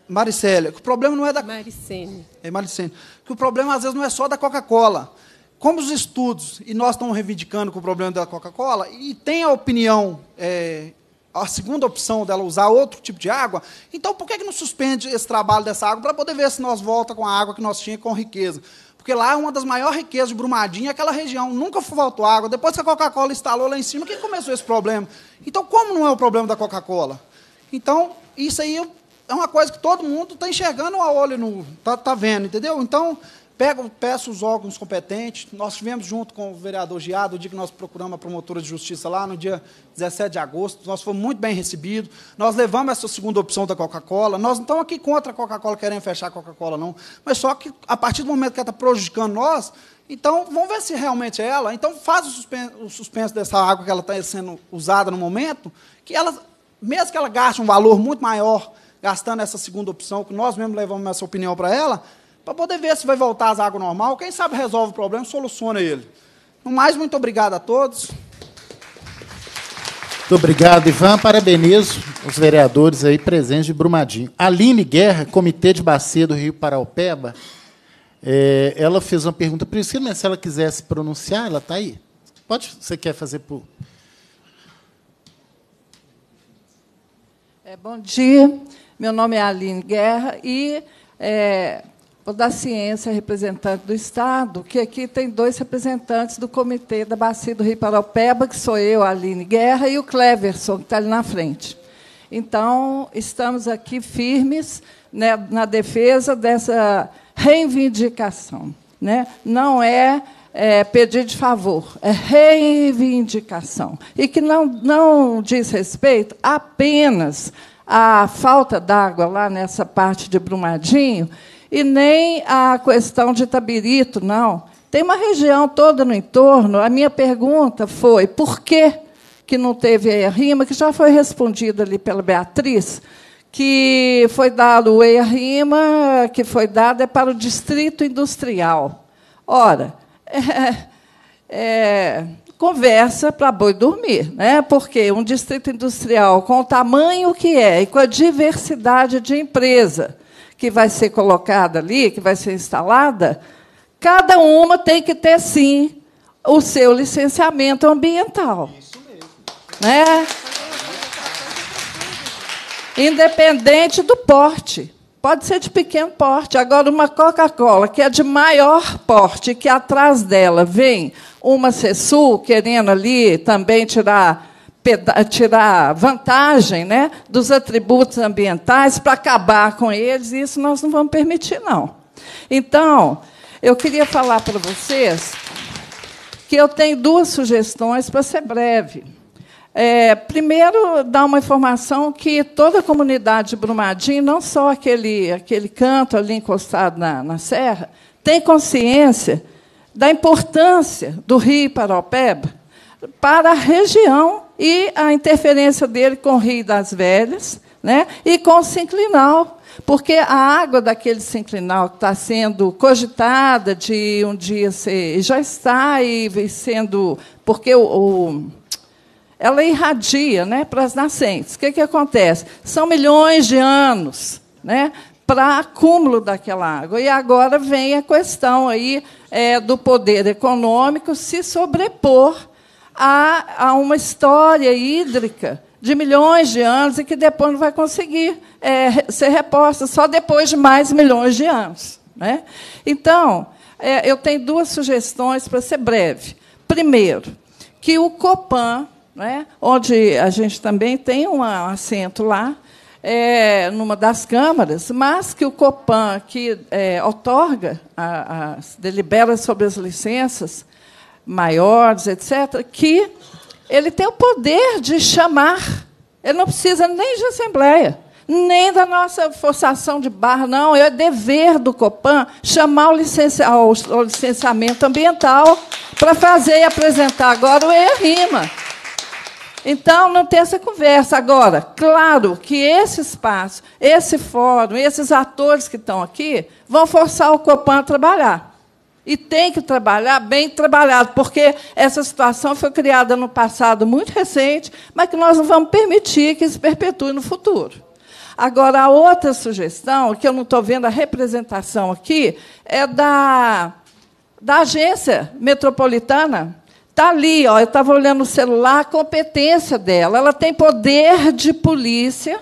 Maricélia, que o problema não é da. Maricene. É Maricene. Que o problema, às vezes, não é só da Coca-Cola como os estudos, e nós estamos reivindicando com o problema da Coca-Cola, e tem a opinião, é, a segunda opção dela usar outro tipo de água, então por que, que não suspende esse trabalho dessa água para poder ver se nós volta com a água que nós tínhamos com riqueza? Porque lá é uma das maiores riquezas de Brumadinho, é aquela região. Nunca faltou água. Depois que a Coca-Cola instalou lá em cima, quem começou esse problema? Então, como não é o problema da Coca-Cola? Então, isso aí é uma coisa que todo mundo está enxergando a olho no está tá vendo, entendeu? Então, Pego, peço os órgãos competentes. Nós tivemos junto com o vereador Giado, o dia que nós procuramos a promotora de justiça lá, no dia 17 de agosto. Nós fomos muito bem recebidos. Nós levamos essa segunda opção da Coca-Cola. Nós não estamos aqui contra a Coca-Cola, querendo fechar a Coca-Cola, não. Mas só que, a partir do momento que ela está prejudicando nós, então vamos ver se realmente é ela. Então faz o suspenso, o suspenso dessa água que ela está sendo usada no momento, que ela, mesmo que ela gaste um valor muito maior gastando essa segunda opção, que nós mesmos levamos essa opinião para ela, para poder ver se vai voltar as águas normal. Quem sabe resolve o problema, soluciona ele. No mais, muito obrigado a todos. Muito obrigado, Ivan. Parabenizo os vereadores aí presentes de Brumadinho. Aline Guerra, Comitê de Bacia do Rio Paraupeba, é, ela fez uma pergunta para Priscila, mas se ela quisesse pronunciar, ela está aí. Pode, você quer fazer por... É, bom dia, meu nome é Aline Guerra e é, da Ciência, representante do Estado, que aqui tem dois representantes do Comitê da Bacia do Rio Paropeba, que sou eu, a Aline Guerra, e o Cleverson, que está ali na frente. Então, estamos aqui firmes né, na defesa dessa reivindicação. Né? Não é, é pedir de favor, é reivindicação. E que não, não diz respeito apenas à falta d'água lá nessa parte de Brumadinho, e nem a questão de Tabirito, não. Tem uma região toda no entorno. A minha pergunta foi por que, que não teve a rima, que já foi respondida ali pela Beatriz, que foi dado o EIA rima, que foi dado é para o distrito industrial. Ora, é, é, conversa para boi dormir, né? porque um distrito industrial, com o tamanho que é e com a diversidade de empresa, que vai ser colocada ali, que vai ser instalada, cada uma tem que ter, sim, o seu licenciamento ambiental. Isso mesmo. Né? Independente do porte. Pode ser de pequeno porte. Agora, uma Coca-Cola que é de maior porte, que atrás dela vem uma CESUL querendo ali também tirar tirar vantagem né, dos atributos ambientais para acabar com eles, e isso nós não vamos permitir, não. Então, eu queria falar para vocês que eu tenho duas sugestões para ser breve. É, primeiro, dar uma informação que toda a comunidade de Brumadinho, não só aquele, aquele canto ali encostado na, na serra, tem consciência da importância do rio Paropeba para a região e a interferência dele com o Rio das Velhas né, e com o sinclinal. Porque a água daquele sinclinal está sendo cogitada de um dia ser. já está e sendo. Porque o, o ela irradia né, para as nascentes. O que, que acontece? São milhões de anos né, para acúmulo daquela água. E agora vem a questão aí é, do poder econômico se sobrepor a, a uma história hídrica de milhões de anos e que depois não vai conseguir é, ser reposta, só depois de mais milhões de anos. Né? Então, é, eu tenho duas sugestões para ser breve. Primeiro, que o Copan, né, onde a gente também tem um assento lá, é, numa das câmaras, mas que o Copan, que é, otorga, a, a, delibera sobre as licenças, maiores, etc., que ele tem o poder de chamar. Ele não precisa nem de assembleia, nem da nossa forçação de barra, não. É dever do COPAN chamar o, licença, o licenciamento ambiental para fazer e apresentar agora o E-RIMA. Então, não tem essa conversa. Agora, claro que esse espaço, esse fórum, esses atores que estão aqui, vão forçar o COPAN a trabalhar. E tem que trabalhar bem trabalhado, porque essa situação foi criada no passado muito recente, mas que nós não vamos permitir que se perpetue no futuro. Agora, a outra sugestão, que eu não estou vendo a representação aqui, é da, da agência metropolitana. Está ali, ó, eu estava olhando o celular, a competência dela. Ela tem poder de polícia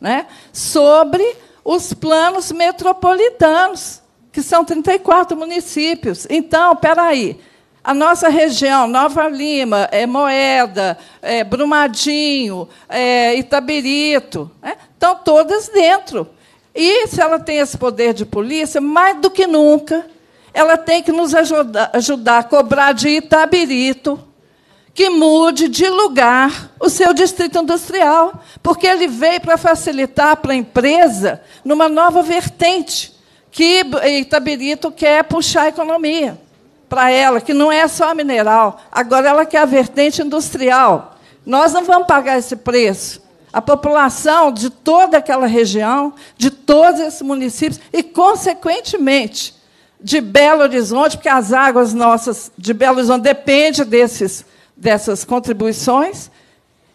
né, sobre os planos metropolitanos que são 34 municípios. Então, espera aí. A nossa região, Nova Lima, é Moeda, é Brumadinho, é Itabirito, né? estão todas dentro. E se ela tem esse poder de polícia, mais do que nunca, ela tem que nos ajudar, ajudar a cobrar de Itabirito que mude de lugar o seu distrito industrial, porque ele veio para facilitar para a empresa numa nova vertente que Itabirito quer puxar a economia para ela, que não é só mineral, agora ela quer a vertente industrial. Nós não vamos pagar esse preço. A população de toda aquela região, de todos esses municípios e, consequentemente, de Belo Horizonte, porque as águas nossas de Belo Horizonte dependem desses, dessas contribuições,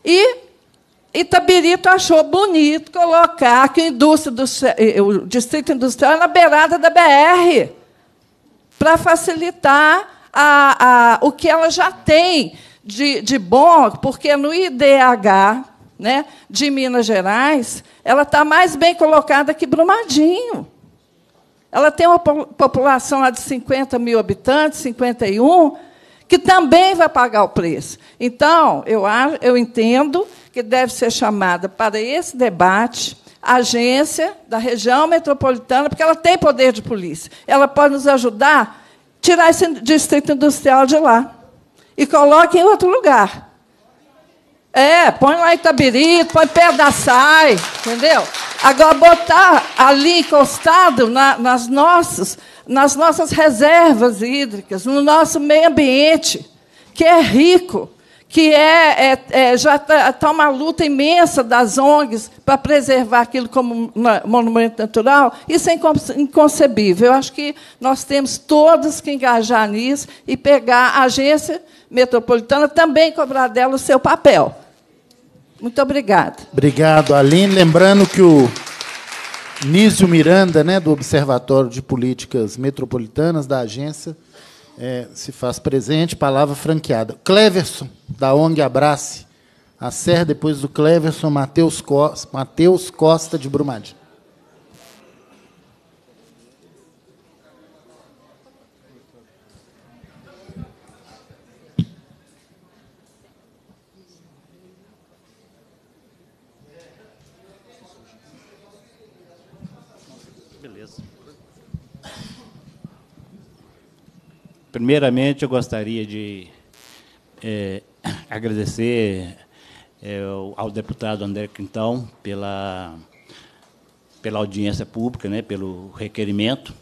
e Itabirito achou bonito colocar que a eh, eh, o Distrito Industrial é na beirada da BR, para facilitar a, a, o que ela já tem de, de bom, porque no IDH né, de Minas Gerais, ela está mais bem colocada que Brumadinho. Ela tem uma população lá de 50 mil habitantes, 51, que também vai pagar o preço. Então, eu, eu entendo que deve ser chamada para esse debate a agência da região metropolitana, porque ela tem poder de polícia. Ela pode nos ajudar a tirar esse distrito industrial de lá e coloque em outro lugar. É, põe lá Itabirito, põe Pedaçai, entendeu? Agora, botar ali encostado na, nas, nossas nas nossas reservas hídricas, no nosso meio ambiente, que é rico que é, é, é já está tá uma luta imensa das ONGs para preservar aquilo como monumento natural, isso é inconcebível. Eu acho que nós temos todos que engajar nisso e pegar a agência metropolitana também cobrar dela o seu papel. Muito obrigada. Obrigado, Aline. Lembrando que o Nísio Miranda, né, do Observatório de Políticas Metropolitanas da agência, é, se faz presente, palavra franqueada. Cleverson, da ONG Abrace. A Serra, depois do Cleverson, Matheus Costa, Costa de Brumadinho. Primeiramente, eu gostaria de é, agradecer é, ao deputado André Quintão pela, pela audiência pública, né, pelo requerimento.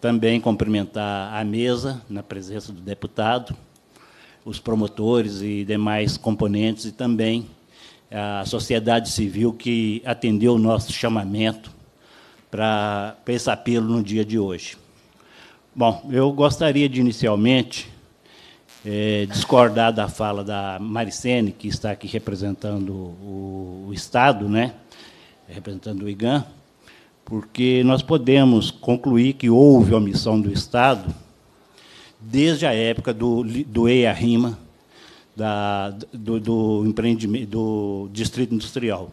Também cumprimentar a mesa, na presença do deputado, os promotores e demais componentes, e também a sociedade civil que atendeu o nosso chamamento para esse apelo no dia de hoje. Bom, eu gostaria de inicialmente é, discordar da fala da Maricene, que está aqui representando o, o Estado, né? representando o IGAN, porque nós podemos concluir que houve omissão do Estado desde a época do, do EIA-RIMA, da, do, do, empreendimento, do distrito industrial.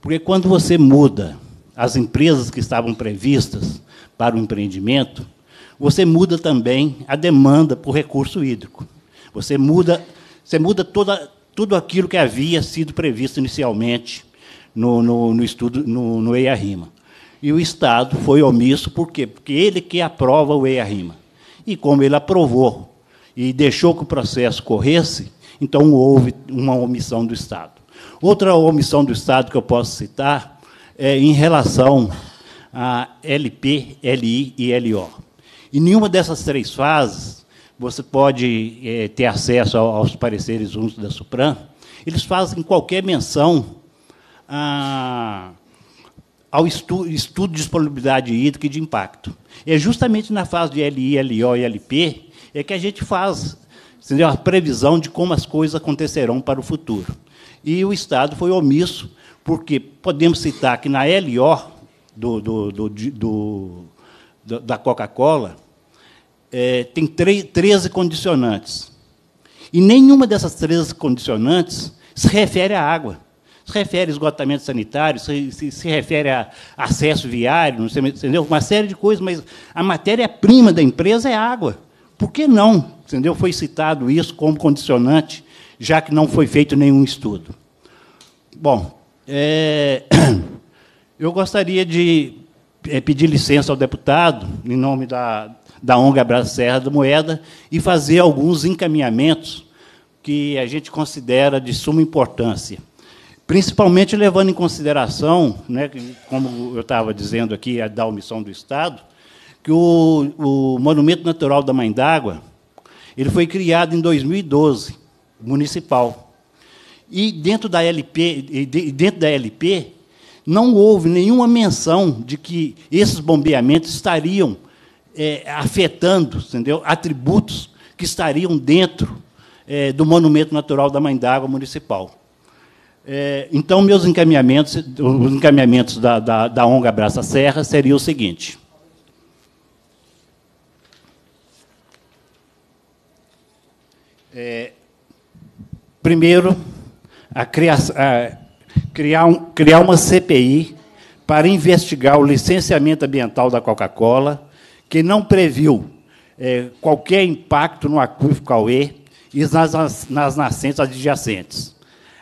Porque quando você muda as empresas que estavam previstas para o empreendimento, você muda também a demanda por recurso hídrico. Você muda, você muda toda, tudo aquilo que havia sido previsto inicialmente no, no, no estudo no, no EIA-RIMA. E o Estado foi omisso, por quê? Porque ele que aprova o EIA-RIMA. E como ele aprovou e deixou que o processo corresse, então houve uma omissão do Estado. Outra omissão do Estado que eu posso citar é em relação a LP, LI e LO. E nenhuma dessas três fases você pode é, ter acesso aos pareceres juntos da Supram. Eles fazem qualquer menção a, ah, ao estu, estudo de disponibilidade hídrica e de impacto. É justamente na fase de LI, LO e LP é que a gente faz entendeu? a previsão de como as coisas acontecerão para o futuro. E o Estado foi omisso, porque podemos citar que na LO do, do, do, da Coca-Cola, é, tem 13 condicionantes. E nenhuma dessas 13 condicionantes se refere à água. Se refere a esgotamento sanitário, se, se, se refere a acesso viário, não sei, entendeu? uma série de coisas, mas a matéria-prima da empresa é água. Por que não? Entendeu? Foi citado isso como condicionante, já que não foi feito nenhum estudo. Bom, é, eu gostaria de é, pedir licença ao deputado, em nome da, da ONG Abraço Serra da Moeda e fazer alguns encaminhamentos que a gente considera de suma importância. Principalmente levando em consideração, né, como eu estava dizendo aqui, a da omissão do Estado, que o, o Monumento Natural da Mãe d'Água ele foi criado em 2012, municipal. E dentro da LP, dentro da LP não houve nenhuma menção de que esses bombeamentos estariam é, afetando entendeu? atributos que estariam dentro é, do Monumento Natural da Mãe d'Água Municipal. É, então, meus encaminhamentos, os encaminhamentos da, da, da ONG Abraça Serra seria o seguinte. É, primeiro, a a, criar, um, criar uma CPI para investigar o licenciamento ambiental da Coca-Cola, que não previu é, qualquer impacto no aquífero Cauê e nas, nas nascentes adjacentes.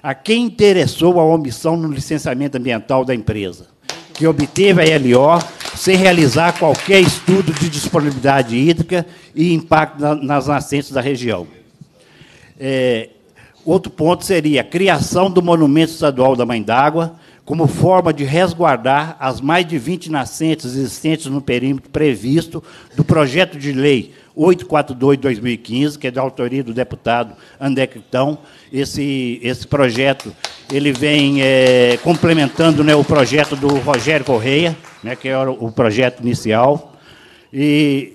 A quem interessou a omissão no licenciamento ambiental da empresa, que obteve a LO sem realizar qualquer estudo de disponibilidade hídrica e impacto na, nas nascentes da região. É, outro ponto seria a criação do Monumento Estadual da Mãe d'Água, como forma de resguardar as mais de 20 nascentes existentes no perímetro previsto do projeto de lei 842/2015, que é da autoria do deputado André Critão. Esse esse projeto ele vem é, complementando né, o projeto do Rogério Correia, né, que era o projeto inicial. E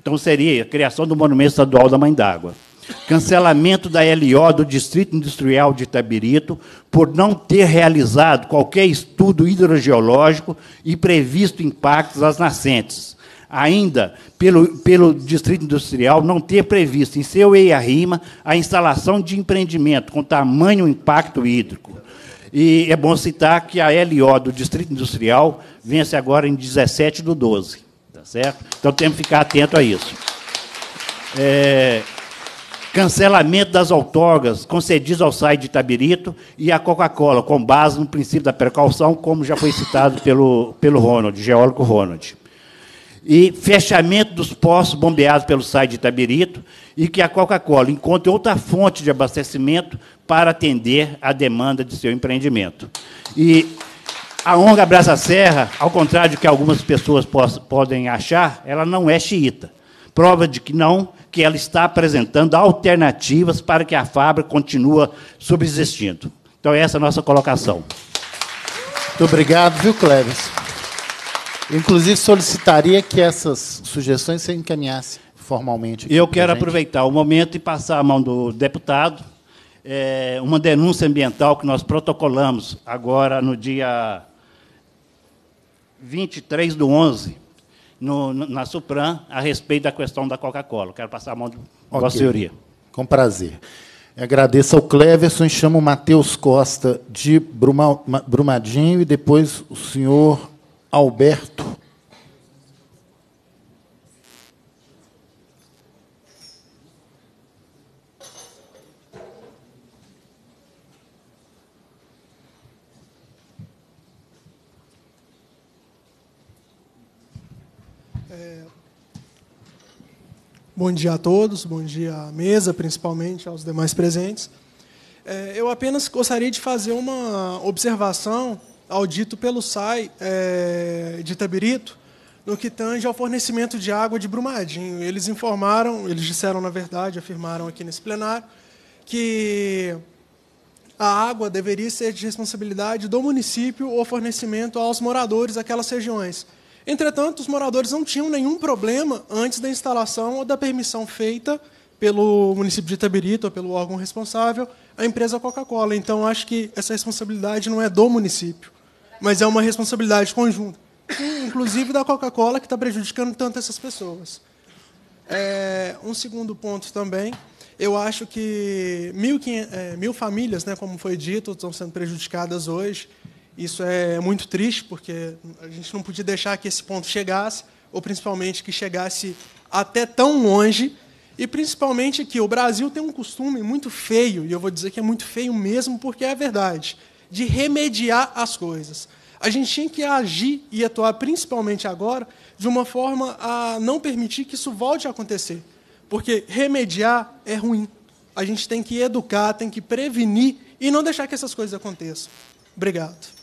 então seria a criação do monumento estadual da Mãe d'Água. Cancelamento da LO do Distrito Industrial de Itabirito por não ter realizado qualquer estudo hidrogeológico e previsto impactos às nascentes. Ainda, pelo, pelo Distrito Industrial não ter previsto em seu EIA-RIMA a instalação de empreendimento com tamanho impacto hídrico. E é bom citar que a LO do Distrito Industrial vence agora em 17 do 12. Tá certo? Então temos que ficar atento a isso. É, cancelamento das outorgas concedidas ao site de Itabirito e à Coca-Cola, com base no princípio da precaução, como já foi citado pelo, pelo Ronald, geólogo Ronald. E fechamento dos postos bombeados pelo site de Itabirito e que a Coca-Cola encontre outra fonte de abastecimento para atender à demanda de seu empreendimento. E a ONG Abraça Serra, ao contrário do que algumas pessoas podem achar, ela não é xiita prova de que não, que ela está apresentando alternativas para que a fábrica continue subsistindo. Então, essa é a nossa colocação. Muito obrigado, viu, Cleves? Inclusive, solicitaria que essas sugestões se encaminhassem formalmente. Eu quero aproveitar o momento e passar a mão do deputado é, uma denúncia ambiental que nós protocolamos agora no dia 23 do 11, no, na Supran a respeito da questão da Coca-Cola. Quero passar a mão para okay. Vossa Senhoria. Com prazer. Agradeço ao Cleverson e chamo o Matheus Costa de Bruma, Brumadinho e depois o senhor Alberto Bom dia a todos, bom dia à mesa, principalmente aos demais presentes. É, eu apenas gostaria de fazer uma observação ao dito pelo SAI é, de Tabirito, no que tange ao fornecimento de água de Brumadinho. Eles informaram, eles disseram na verdade, afirmaram aqui nesse plenário, que a água deveria ser de responsabilidade do município ou fornecimento aos moradores daquelas regiões. Entretanto, os moradores não tinham nenhum problema antes da instalação ou da permissão feita pelo município de Itabirito, ou pelo órgão responsável, a empresa Coca-Cola. Então, acho que essa responsabilidade não é do município, mas é uma responsabilidade conjunta, inclusive da Coca-Cola, que está prejudicando tanto essas pessoas. É, um segundo ponto também, eu acho que mil, é, mil famílias, né, como foi dito, estão sendo prejudicadas hoje, isso é muito triste, porque a gente não podia deixar que esse ponto chegasse, ou principalmente que chegasse até tão longe, e principalmente que o Brasil tem um costume muito feio, e eu vou dizer que é muito feio mesmo, porque é a verdade, de remediar as coisas. A gente tinha que agir e atuar, principalmente agora, de uma forma a não permitir que isso volte a acontecer. Porque remediar é ruim. A gente tem que educar, tem que prevenir e não deixar que essas coisas aconteçam. Obrigado.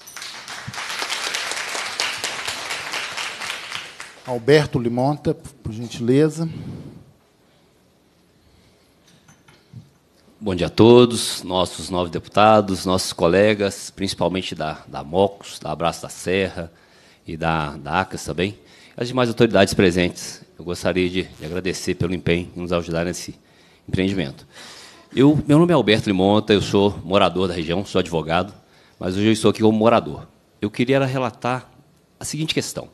Alberto Limonta, por gentileza. Bom dia a todos, nossos nove deputados, nossos colegas, principalmente da, da Mocos, da Abraço da Serra e da, da ACAS também, as demais autoridades presentes. Eu gostaria de, de agradecer pelo empenho em nos ajudar nesse empreendimento. Eu, meu nome é Alberto Limonta, eu sou morador da região, sou advogado, mas hoje eu estou aqui como morador. Eu queria relatar a seguinte questão.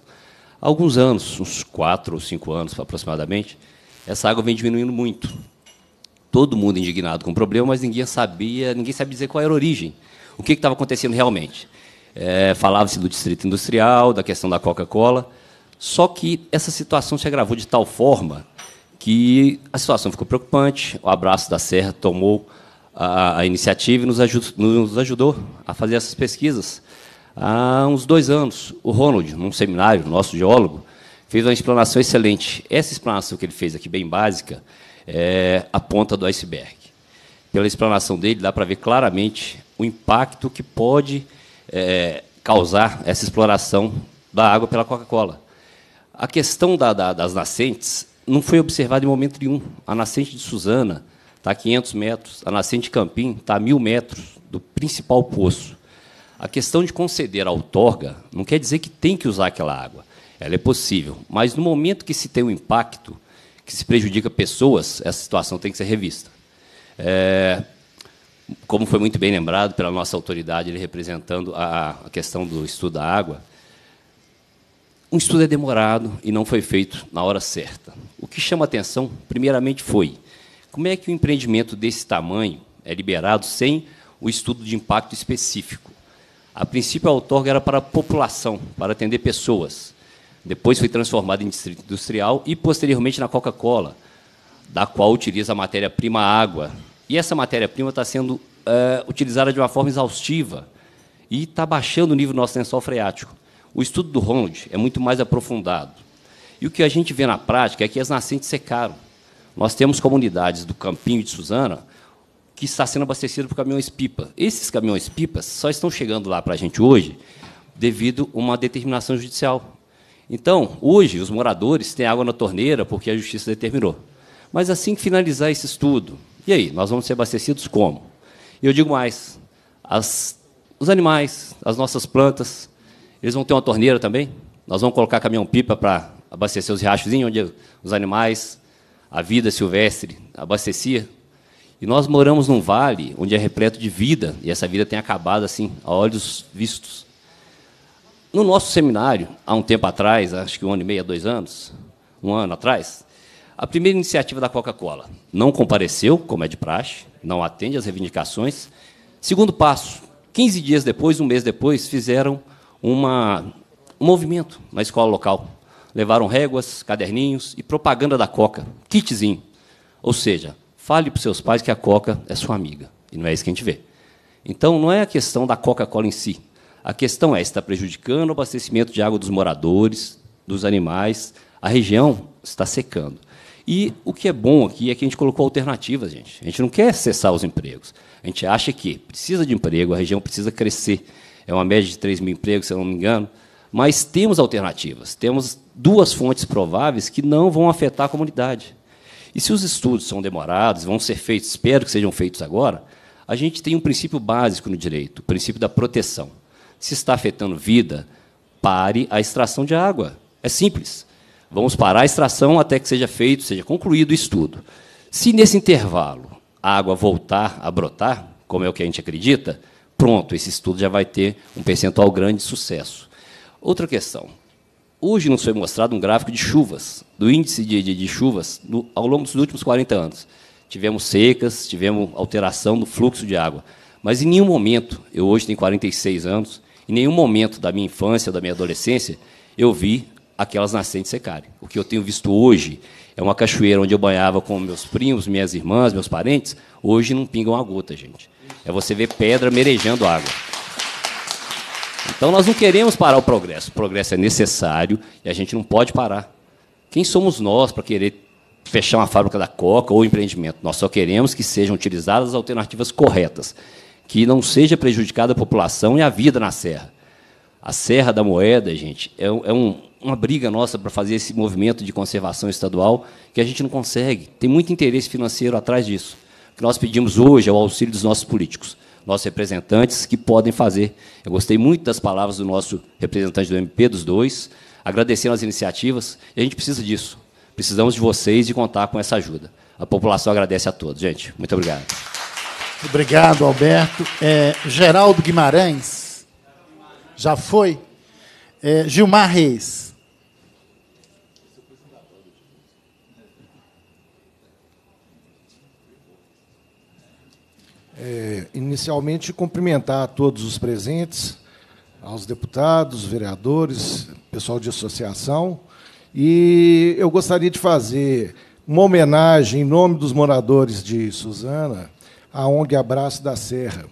Há alguns anos, uns quatro ou cinco anos aproximadamente, essa água vem diminuindo muito. Todo mundo indignado com o problema, mas ninguém sabia, ninguém sabia dizer qual era a origem, o que estava acontecendo realmente. É, Falava-se do distrito industrial, da questão da Coca-Cola, só que essa situação se agravou de tal forma que a situação ficou preocupante. O Abraço da Serra tomou a, a iniciativa e nos, ajud, nos ajudou a fazer essas pesquisas há uns dois anos. O Ronald, num seminário, nosso geólogo, fez uma explanação excelente. Essa explanação que ele fez aqui, bem básica, é a ponta do iceberg. Pela explanação dele, dá para ver claramente o impacto que pode é, causar essa exploração da água pela Coca-Cola. A questão da, da, das nascentes não foi observada em momento nenhum. A nascente de Suzana está a 500 metros, a nascente de Campim está a 1.000 metros do principal poço. A questão de conceder a outorga não quer dizer que tem que usar aquela água. Ela é possível. Mas no momento que se tem um impacto, que se prejudica pessoas, essa situação tem que ser revista. É, como foi muito bem lembrado pela nossa autoridade, ele representando a, a questão do estudo da água, um estudo é demorado e não foi feito na hora certa. O que chama atenção, primeiramente, foi como é que um empreendimento desse tamanho é liberado sem o estudo de impacto específico. A princípio, a outorga era para a população, para atender pessoas. Depois foi transformada em distrito industrial e, posteriormente, na Coca-Cola, da qual utiliza a matéria-prima água. E essa matéria-prima está sendo é, utilizada de uma forma exaustiva e está baixando o nível do nosso lençol freático. O estudo do Ronald é muito mais aprofundado. E o que a gente vê na prática é que as nascentes secaram. Nós temos comunidades do Campinho de Suzana que está sendo abastecido por caminhões-pipa. Esses caminhões-pipas só estão chegando lá para a gente hoje devido a uma determinação judicial. Então, hoje, os moradores têm água na torneira porque a justiça determinou. Mas assim que finalizar esse estudo, e aí, nós vamos ser abastecidos como? Eu digo mais, as, os animais, as nossas plantas, eles vão ter uma torneira também? Nós vamos colocar caminhão-pipa para abastecer os riachozinhos onde os animais, a vida silvestre abastecia e nós moramos num vale onde é repleto de vida, e essa vida tem acabado assim, a olhos vistos. No nosso seminário, há um tempo atrás, acho que um ano e meio, dois anos, um ano atrás, a primeira iniciativa da Coca-Cola não compareceu, como é de praxe, não atende às reivindicações. Segundo passo, 15 dias depois, um mês depois, fizeram uma, um movimento na escola local. Levaram réguas, caderninhos e propaganda da Coca, kitzinho. Ou seja, Fale para os seus pais que a Coca é sua amiga. E não é isso que a gente vê. Então, não é a questão da Coca-Cola em si. A questão é se está prejudicando o abastecimento de água dos moradores, dos animais. A região está secando. E o que é bom aqui é que a gente colocou alternativas, gente. A gente não quer cessar os empregos. A gente acha que precisa de emprego, a região precisa crescer. É uma média de 3 mil empregos, se eu não me engano. Mas temos alternativas. Temos duas fontes prováveis que não vão afetar a comunidade. E se os estudos são demorados, vão ser feitos, espero que sejam feitos agora, a gente tem um princípio básico no direito, o princípio da proteção. Se está afetando vida, pare a extração de água. É simples. Vamos parar a extração até que seja feito, seja concluído o estudo. Se nesse intervalo a água voltar a brotar, como é o que a gente acredita, pronto, esse estudo já vai ter um percentual grande de sucesso. Outra questão, Hoje nos foi mostrado um gráfico de chuvas, do índice de, de, de chuvas no, ao longo dos últimos 40 anos. Tivemos secas, tivemos alteração do fluxo de água. Mas em nenhum momento, eu hoje tenho 46 anos, em nenhum momento da minha infância, da minha adolescência, eu vi aquelas nascentes secarem. O que eu tenho visto hoje é uma cachoeira onde eu banhava com meus primos, minhas irmãs, meus parentes, hoje não pinga uma gota, gente. É você ver pedra merejando água. Então nós não queremos parar o progresso. O progresso é necessário e a gente não pode parar. Quem somos nós para querer fechar uma fábrica da Coca ou empreendimento? Nós só queremos que sejam utilizadas as alternativas corretas, que não seja prejudicada a população e a vida na serra. A Serra da Moeda, gente, é, é um, uma briga nossa para fazer esse movimento de conservação estadual que a gente não consegue. Tem muito interesse financeiro atrás disso. O que nós pedimos hoje é o auxílio dos nossos políticos nossos representantes que podem fazer. Eu gostei muito das palavras do nosso representante do MP, dos dois, agradecendo as iniciativas, e a gente precisa disso. Precisamos de vocês e contar com essa ajuda. A população agradece a todos. Gente, muito obrigado. Obrigado, Alberto. É, Geraldo Guimarães, já foi? É, Gilmar Reis. é, inicialmente cumprimentar a todos os presentes, aos deputados, vereadores, pessoal de associação, e eu gostaria de fazer uma homenagem em nome dos moradores de Suzana à ONG Abraço da Serra,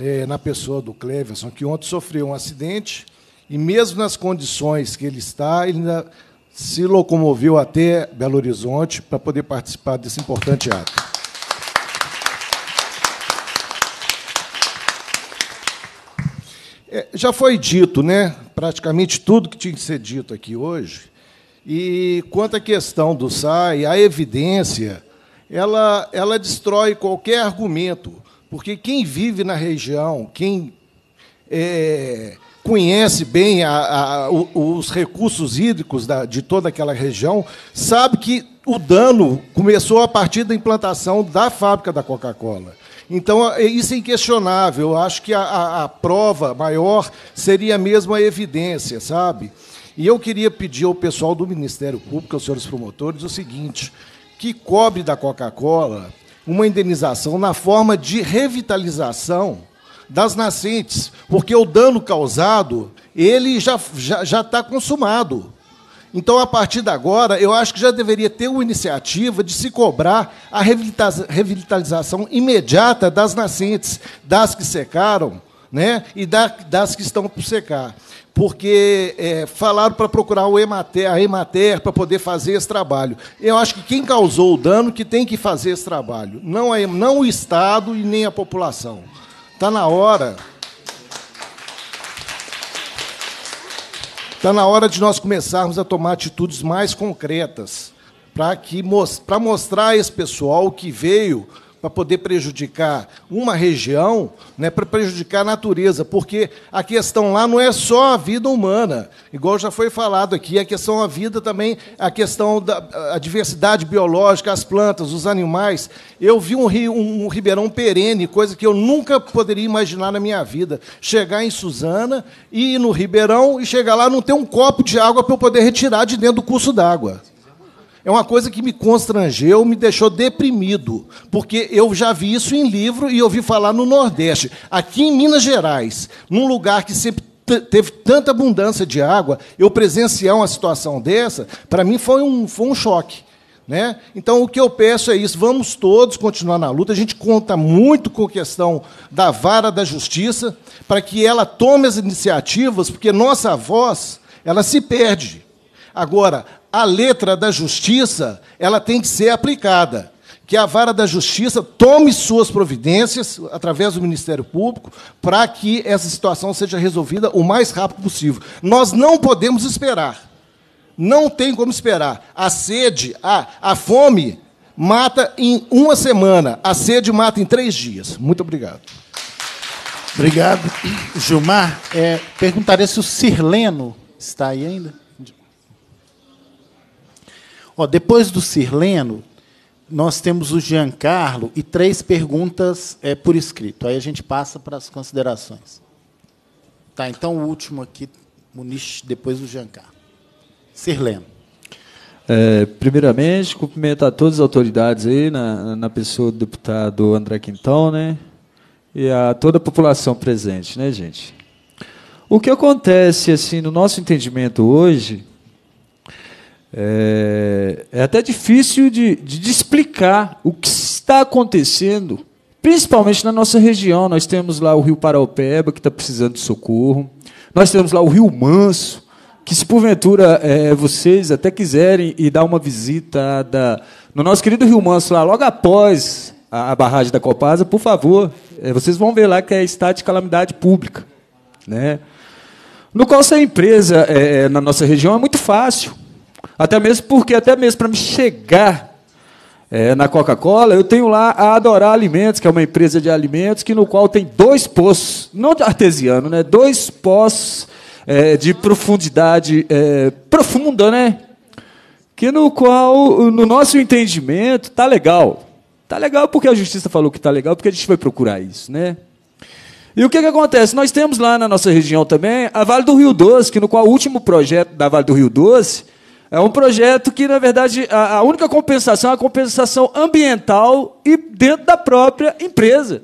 é, na pessoa do Cleverson, que ontem sofreu um acidente e, mesmo nas condições que ele está, ele ainda se locomoveu até Belo Horizonte para poder participar desse importante ato. É, já foi dito, né? Praticamente tudo que tinha que ser dito aqui hoje. E quanto à questão do SAI, a evidência, ela, ela destrói qualquer argumento, porque quem vive na região, quem é, conhece bem a, a, os recursos hídricos da, de toda aquela região, sabe que o dano começou a partir da implantação da fábrica da Coca-Cola. Então, é, isso é inquestionável. Eu acho que a, a, a prova maior seria mesmo a evidência, sabe? E eu queria pedir ao pessoal do Ministério Público, aos senhores promotores, o seguinte: que cobre da Coca-Cola uma indenização na forma de revitalização das nascentes, porque o dano causado ele já já está consumado. Então, a partir de agora, eu acho que já deveria ter uma iniciativa de se cobrar a revitalização imediata das nascentes, das que secaram né, e das que estão por secar. Porque é, falaram para procurar o Emater, a Emater para poder fazer esse trabalho. Eu acho que quem causou o dano que tem que fazer esse trabalho, não, é, não o Estado e nem a população. Está na hora. Está na hora de nós começarmos a tomar atitudes mais concretas para mostrar a esse pessoal que veio para poder prejudicar uma região, né, para prejudicar a natureza, porque a questão lá não é só a vida humana, igual já foi falado aqui, a questão da vida também, a questão da a diversidade biológica, as plantas, os animais. Eu vi um, rio, um, um ribeirão perene, coisa que eu nunca poderia imaginar na minha vida, chegar em Suzana e ir no ribeirão e chegar lá não ter um copo de água para eu poder retirar de dentro do curso d'água é uma coisa que me constrangeu, me deixou deprimido, porque eu já vi isso em livro e ouvi falar no Nordeste. Aqui em Minas Gerais, num lugar que sempre teve tanta abundância de água, eu presenciar uma situação dessa, para mim foi um, foi um choque. Né? Então, o que eu peço é isso: vamos todos continuar na luta. A gente conta muito com a questão da vara da justiça, para que ela tome as iniciativas, porque nossa voz ela se perde. Agora, a letra da justiça ela tem que ser aplicada. Que a vara da justiça tome suas providências através do Ministério Público para que essa situação seja resolvida o mais rápido possível. Nós não podemos esperar. Não tem como esperar. A sede, a, a fome mata em uma semana, a sede mata em três dias. Muito obrigado. Obrigado. Gilmar, é, perguntaria se o Sirleno está aí ainda. Ó, depois do Sirleno, nós temos o Giancarlo e três perguntas é, por escrito. Aí a gente passa para as considerações. Tá, então o último aqui, Muniz, depois do Giancarlo. Sirleno. É, primeiramente, cumprimentar todas as autoridades aí, na, na pessoa do deputado André Quintão, né? E a toda a população presente, né, gente? O que acontece, assim, no nosso entendimento hoje, é, é até difícil de, de explicar o que está acontecendo, principalmente na nossa região. Nós temos lá o Rio Paraupeba, que está precisando de socorro. Nós temos lá o Rio Manso, que se porventura é, vocês até quiserem e dar uma visita da, no nosso querido Rio Manso, lá logo após a, a barragem da Copasa, por favor, é, vocês vão ver lá que é estado de calamidade pública. Né? No qual ser empresa é, é, na nossa região é muito fácil. Até mesmo porque, até mesmo para me chegar é, na Coca-Cola, eu tenho lá a Adorar Alimentos, que é uma empresa de alimentos, que no qual tem dois poços, não artesiano, né? Dois poços é, de profundidade é, profunda, né? Que no qual, no nosso entendimento, tá legal. Tá legal porque a justiça falou que tá legal, porque a gente vai procurar isso, né? E o que, que acontece? Nós temos lá na nossa região também a Vale do Rio Doce, que no qual o último projeto da Vale do Rio Doce é um projeto que, na verdade, a, a única compensação é a compensação ambiental e dentro da própria empresa.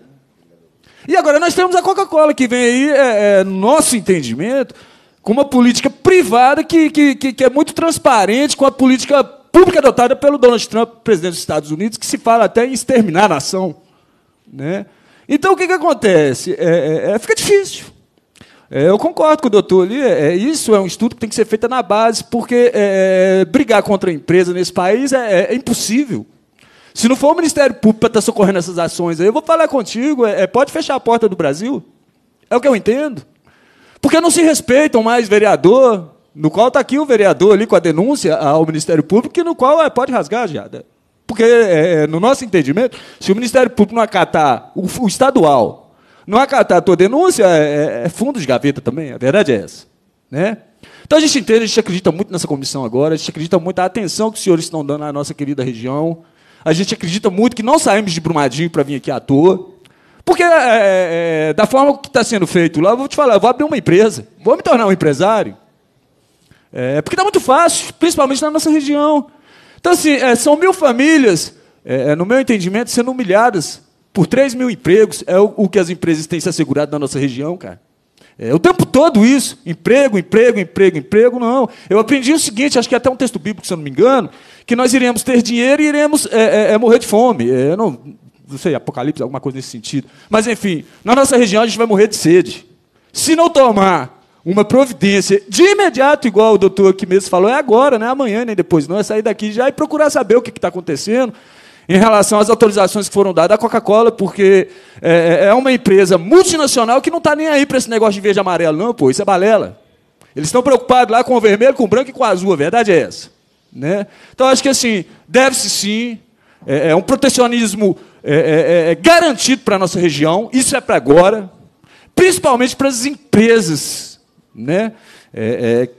E agora nós temos a Coca-Cola, que vem aí, é, é, nosso entendimento, com uma política privada que, que, que, é muito transparente com a política pública adotada pelo Donald Trump, presidente dos Estados Unidos, que se fala até em exterminar a nação. Né? Então, o que, que acontece? É, é, é fica difícil. É, eu concordo com o doutor ali. É, é, isso é um estudo que tem que ser feito na base, porque é, é brigar contra a empresa nesse país é, é, impossível. Se não for o Ministério Público para estar tá socorrendo essas ações, eu vou falar contigo. pode fechar a porta do Brasil? É o que eu entendo. Porque não se respeitam mais vereador, no qual está aqui o vereador ali com a denúncia ao Ministério Público, que no qual pode rasgar, Jada. Porque, no nosso entendimento, se o Ministério Público não acatar o, o estadual não acatar é a tá, tua denúncia é, é, é fundo de gaveta também, a verdade é essa. Né? Então a gente entende, a gente acredita muito nessa comissão agora, a gente acredita muito na atenção que os senhores estão dando à nossa querida região, a gente acredita muito que não saímos de Brumadinho para vir aqui à toa, porque é, é, é da forma que está sendo feito lá, eu vou te falar, eu vou abrir uma empresa, vou me tornar um empresário, é, porque está muito fácil, principalmente na nossa região. Então assim, são mil famílias, no meu entendimento, sendo humilhadas por 3 mil empregos, é o, o que as empresas têm se assegurado na nossa região, cara. É, o tempo todo isso, emprego, emprego, emprego, emprego, não. Eu aprendi o seguinte, acho que é até um texto bíblico, se eu não me engano, que nós iremos ter dinheiro e iremos é, é, é morrer de fome. É, não, não sei, Apocalipse, alguma coisa nesse sentido. Mas, enfim, na nossa região a gente vai morrer de sede. Se não tomar uma providência de imediato, igual o doutor aqui mesmo falou, é agora, não é amanhã nem depois, não, é sair daqui já e procurar saber o que está acontecendo, em relação às autorizações que foram dadas à Coca-Cola, porque é, é, é, uma empresa multinacional que não está nem aí para esse negócio de verde e amarelo, não, pô, isso é balela. Eles estão preocupados lá com o vermelho, com o branco e com o azul, a verdade é essa. Né? Então, acho que assim, deve-se sim, é, é, um protecionismo é, é, é garantido para a nossa região, isso é para agora, principalmente para as empresas né?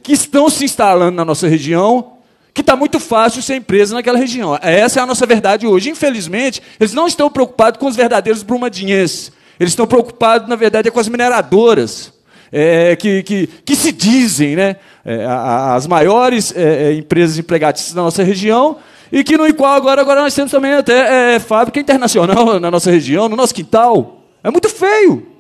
que estão se instalando na nossa região que está muito fácil ser empresa naquela região. Essa é a nossa verdade hoje. Infelizmente, eles não estão preocupados com os verdadeiros brumadinhenses. Eles estão preocupados, na verdade, é com as mineradoras. É, que, que, que, se dizem né, é, as maiores é, é, empresas empregatistas da nossa região e que no qual agora, agora nós temos também até é, fábrica internacional na nossa região, no nosso quintal. É muito feio.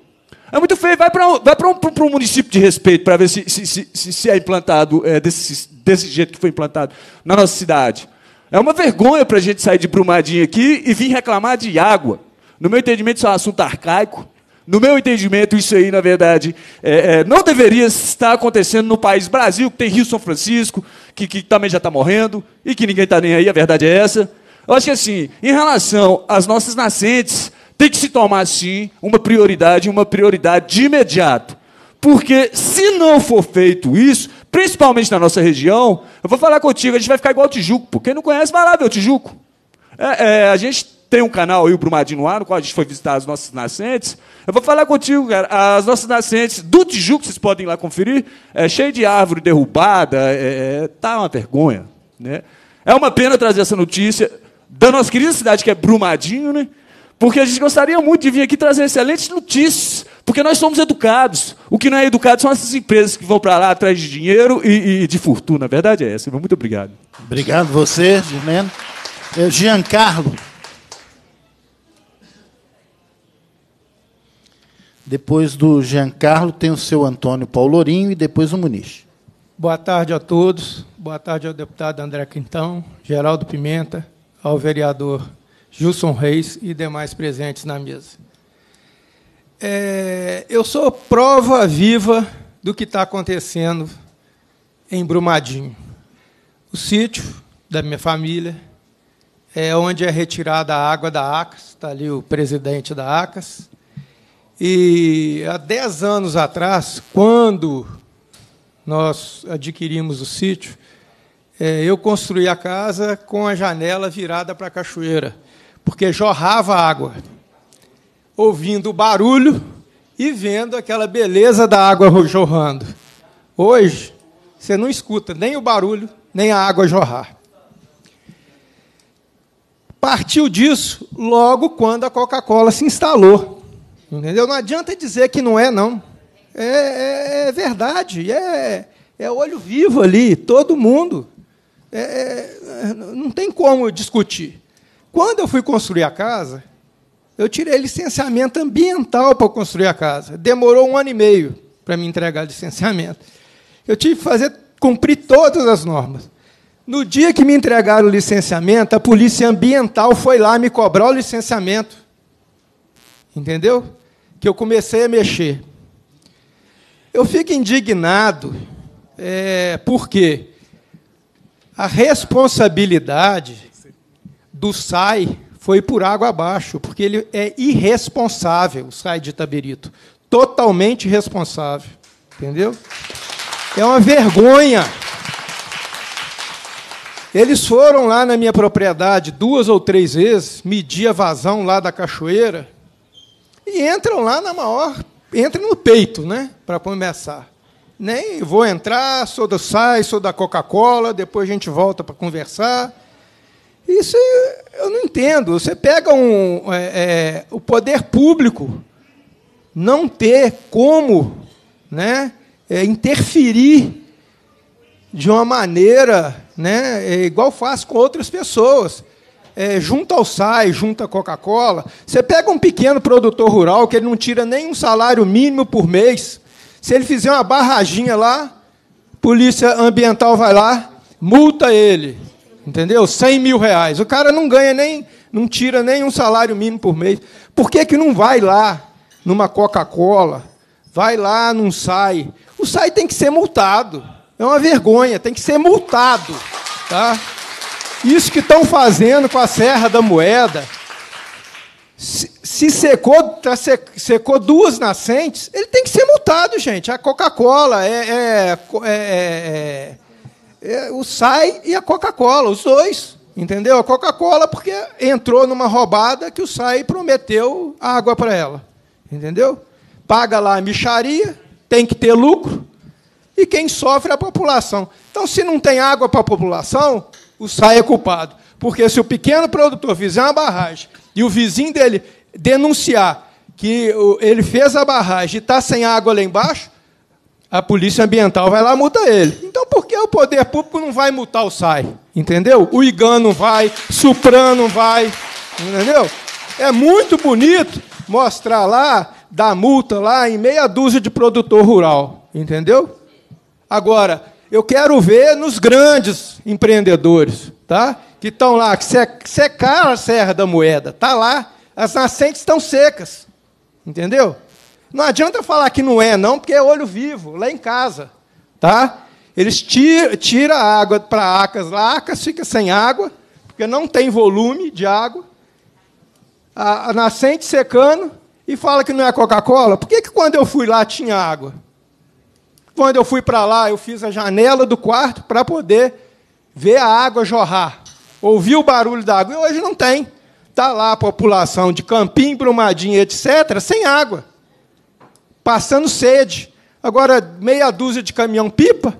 É muito feio. Vai para um, vai um, um município de respeito para ver se, se, se, se, é implantado é, desse, desse jeito que foi implantado na nossa cidade. É uma vergonha para a gente sair de Brumadinho aqui e vir reclamar de água. No meu entendimento, isso é um assunto arcaico. No meu entendimento, isso aí, na verdade, é, é, não deveria estar acontecendo no país Brasil, que tem Rio São Francisco, que, que também já está morrendo, e que ninguém está nem aí, a verdade é essa. Eu acho que, assim, em relação às nossas nascentes, tem que se tomar sim, uma prioridade, uma prioridade de imediato. Porque se não for feito isso, principalmente na nossa região, eu vou falar contigo, a gente vai ficar igual o Tijuco. porque Quem não conhece, vai lá ver o Tijuco. É, é, a gente tem um canal aí, o Brumadinho lá, no qual a gente foi visitar as nossas nascentes. Eu vou falar contigo, cara, as nossas nascentes do Tijuco, vocês podem ir lá conferir, é cheio de árvore derrubada, é, é, é tá uma vergonha. Né? É uma pena trazer essa notícia da nossa querida cidade, que é Brumadinho, né? Porque a gente gostaria muito de vir aqui trazer excelentes notícias, porque nós somos educados. O que não é educado são essas empresas que vão para lá atrás de dinheiro e, e, de fortuna. A verdade é essa. Muito obrigado. Obrigado você, Gilmeno. É, Giancarlo. Depois do Giancarlo tem o seu Antônio Paulorinho e depois o Muniz. Boa tarde a todos. Boa tarde ao deputado André Quintão, Geraldo Pimenta, ao vereador Gilson Reis e demais presentes na mesa. É, eu sou prova viva do que está acontecendo em Brumadinho. O sítio da minha família é onde é retirada a água da ACAS, está ali o presidente da ACAS. E há 10 anos atrás, quando nós adquirimos o sítio, é, eu construí a casa com a janela virada para a cachoeira porque jorrava água, ouvindo o barulho e vendo aquela beleza da água jorrando. Hoje, você não escuta nem o barulho, nem a água jorrar. Partiu disso logo quando a Coca-Cola se instalou. Entendeu? Não adianta dizer que não é, não. É, é, é verdade, é, é olho vivo ali, todo mundo. É, é, é não tem como discutir. Quando eu fui construir a casa, eu tirei licenciamento ambiental para construir a casa. Demorou um ano e meio para me entregar licenciamento. Eu tive que fazer cumprir todas as normas. No dia que me entregaram o licenciamento, a polícia ambiental foi lá me cobrar o licenciamento. Entendeu? Que eu comecei a mexer. Eu fico indignado é, porque a responsabilidade do SAI foi por água abaixo, porque ele é irresponsável, o SAI de Itaberito. Totalmente irresponsável. Entendeu? É uma vergonha. Eles foram lá na minha propriedade duas ou três vezes, medir a vazão lá da cachoeira, e entram lá na maior. Entram no peito, né? Para começar. Nem vou entrar, sou do SAI, sou da Coca-Cola, depois a gente volta para conversar. Isso eu não entendo. Você pega um, é, é, o poder público não ter como né, é, interferir de uma maneira né, é, igual faz com outras pessoas. É, junta ao SAI, junta a Coca-Cola. Você pega um pequeno produtor rural que ele não tira nenhum salário mínimo por mês. Se ele fizer uma barraginha lá, polícia ambiental vai lá, multa ele. Entendeu? 100 mil reais. O cara não ganha nem, não tira nem um salário mínimo por mês. Por que, que não vai lá numa Coca-Cola? Vai lá num SAI. O SAI tem que ser multado. É uma vergonha, tem que ser multado. Tá? Isso que estão fazendo com a Serra da Moeda. Se, se secou, tá secou duas nascentes, ele tem que ser multado, gente. A Coca-Cola é, é, é, é, é é, o SAI e a Coca-Cola, os dois. Entendeu? A Coca-Cola, porque entrou numa roubada que o SAI prometeu água para ela. Entendeu? Paga lá a micharia, tem que ter lucro, e quem sofre é a população. Então, se não tem água para a população, o SAI é culpado. Porque se o pequeno produtor fizer uma barragem e o vizinho dele denunciar que ele fez a barragem e está sem água lá embaixo, a polícia ambiental vai lá multa ele. Então por que o poder público não vai multar o SAI? Entendeu? O IGAN não vai, Supran não vai, entendeu? É muito bonito mostrar lá, dar multa lá em meia dúzia de produtor rural, entendeu? Agora, eu quero ver nos grandes empreendedores, tá? Que estão lá, que secaram a Serra da Moeda, tá lá, as nascentes estão secas, entendeu? Não adianta falar que não é, não, porque é olho vivo, lá em casa. Tá? Eles tiram tira a água para Acas lá, Acas fica sem água, porque não tem volume de água. A, a nascente secando e fala que não é Coca-Cola. Por que, que quando eu fui lá tinha água? Quando eu fui para lá, eu fiz a janela do quarto para poder ver a água jorrar, ouvir o barulho da água. E hoje não tem. Está lá a população de Campim, Brumadinho, etc., sem água passando sede. Agora, meia dúzia de caminhão-pipa.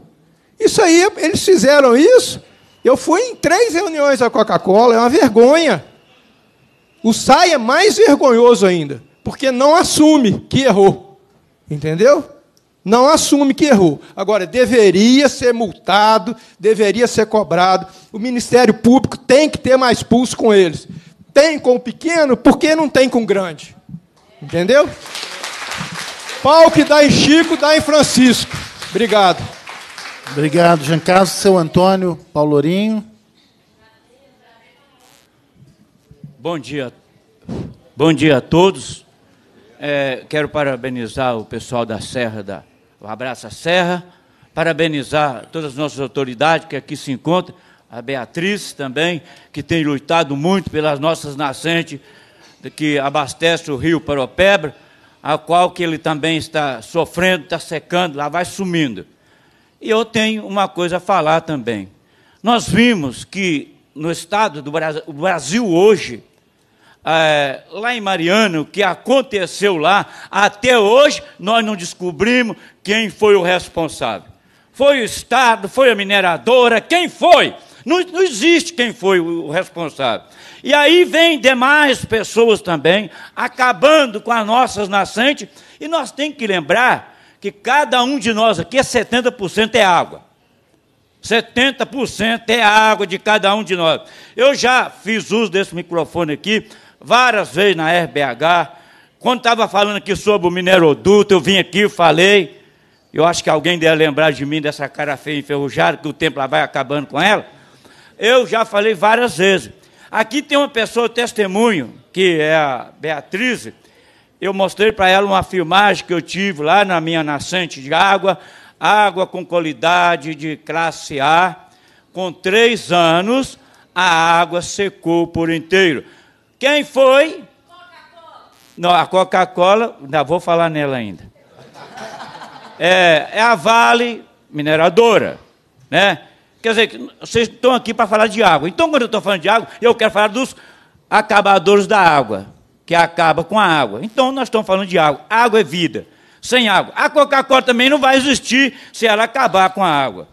Isso aí, eles fizeram isso. Eu fui em três reuniões da Coca-Cola, é uma vergonha. O SAI é mais vergonhoso ainda, porque não assume que errou. Entendeu? Não assume que errou. Agora, deveria ser multado, deveria ser cobrado. O Ministério Público tem que ter mais pulso com eles. Tem com o pequeno, porque não tem com o grande. Entendeu? Pau que dá em Chico, dá em Francisco. Obrigado. Obrigado, Giancarlo. Seu Antônio Paulorinho. Bom dia. Bom dia a todos. É, quero parabenizar o pessoal da Serra, da o Abraça Serra, parabenizar todas as nossas autoridades que aqui se encontram, a Beatriz também, que tem lutado muito pelas nossas nascentes, que abastece o rio Paropebra a qual que ele também está sofrendo, está secando, lá vai sumindo. E eu tenho uma coisa a falar também. Nós vimos que no estado do Brasil, Brasil hoje, é, lá em Mariano, o que aconteceu lá, até hoje nós não descobrimos quem foi o responsável. Foi o Estado, foi a mineradora, quem foi? Não, não existe quem foi o responsável. E aí vem demais pessoas também, acabando com as nossas nascentes, e nós temos que lembrar que cada um de nós aqui, é 70% é água. 70% é água de cada um de nós. Eu já fiz uso desse microfone aqui várias vezes na RBH. Quando estava falando aqui sobre o mineroduto, eu vim aqui, falei. Eu acho que alguém deve lembrar de mim dessa cara feia enferrujada, que o tempo lá vai acabando com ela. Eu já falei várias vezes. Aqui tem uma pessoa, testemunho, que é a Beatriz. Eu mostrei para ela uma filmagem que eu tive lá na minha nascente de água, água com qualidade de classe A. Com três anos, a água secou por inteiro. Quem foi? Coca-Cola. Não, a Coca-Cola, ainda vou falar nela ainda. É, é a Vale Mineradora, né? Quer dizer, vocês estão aqui para falar de água. Então, quando eu estou falando de água, eu quero falar dos acabadores da água, que acaba com a água. Então, nós estamos falando de água. Água é vida. Sem água. A Coca-Cola também não vai existir se ela acabar com a água.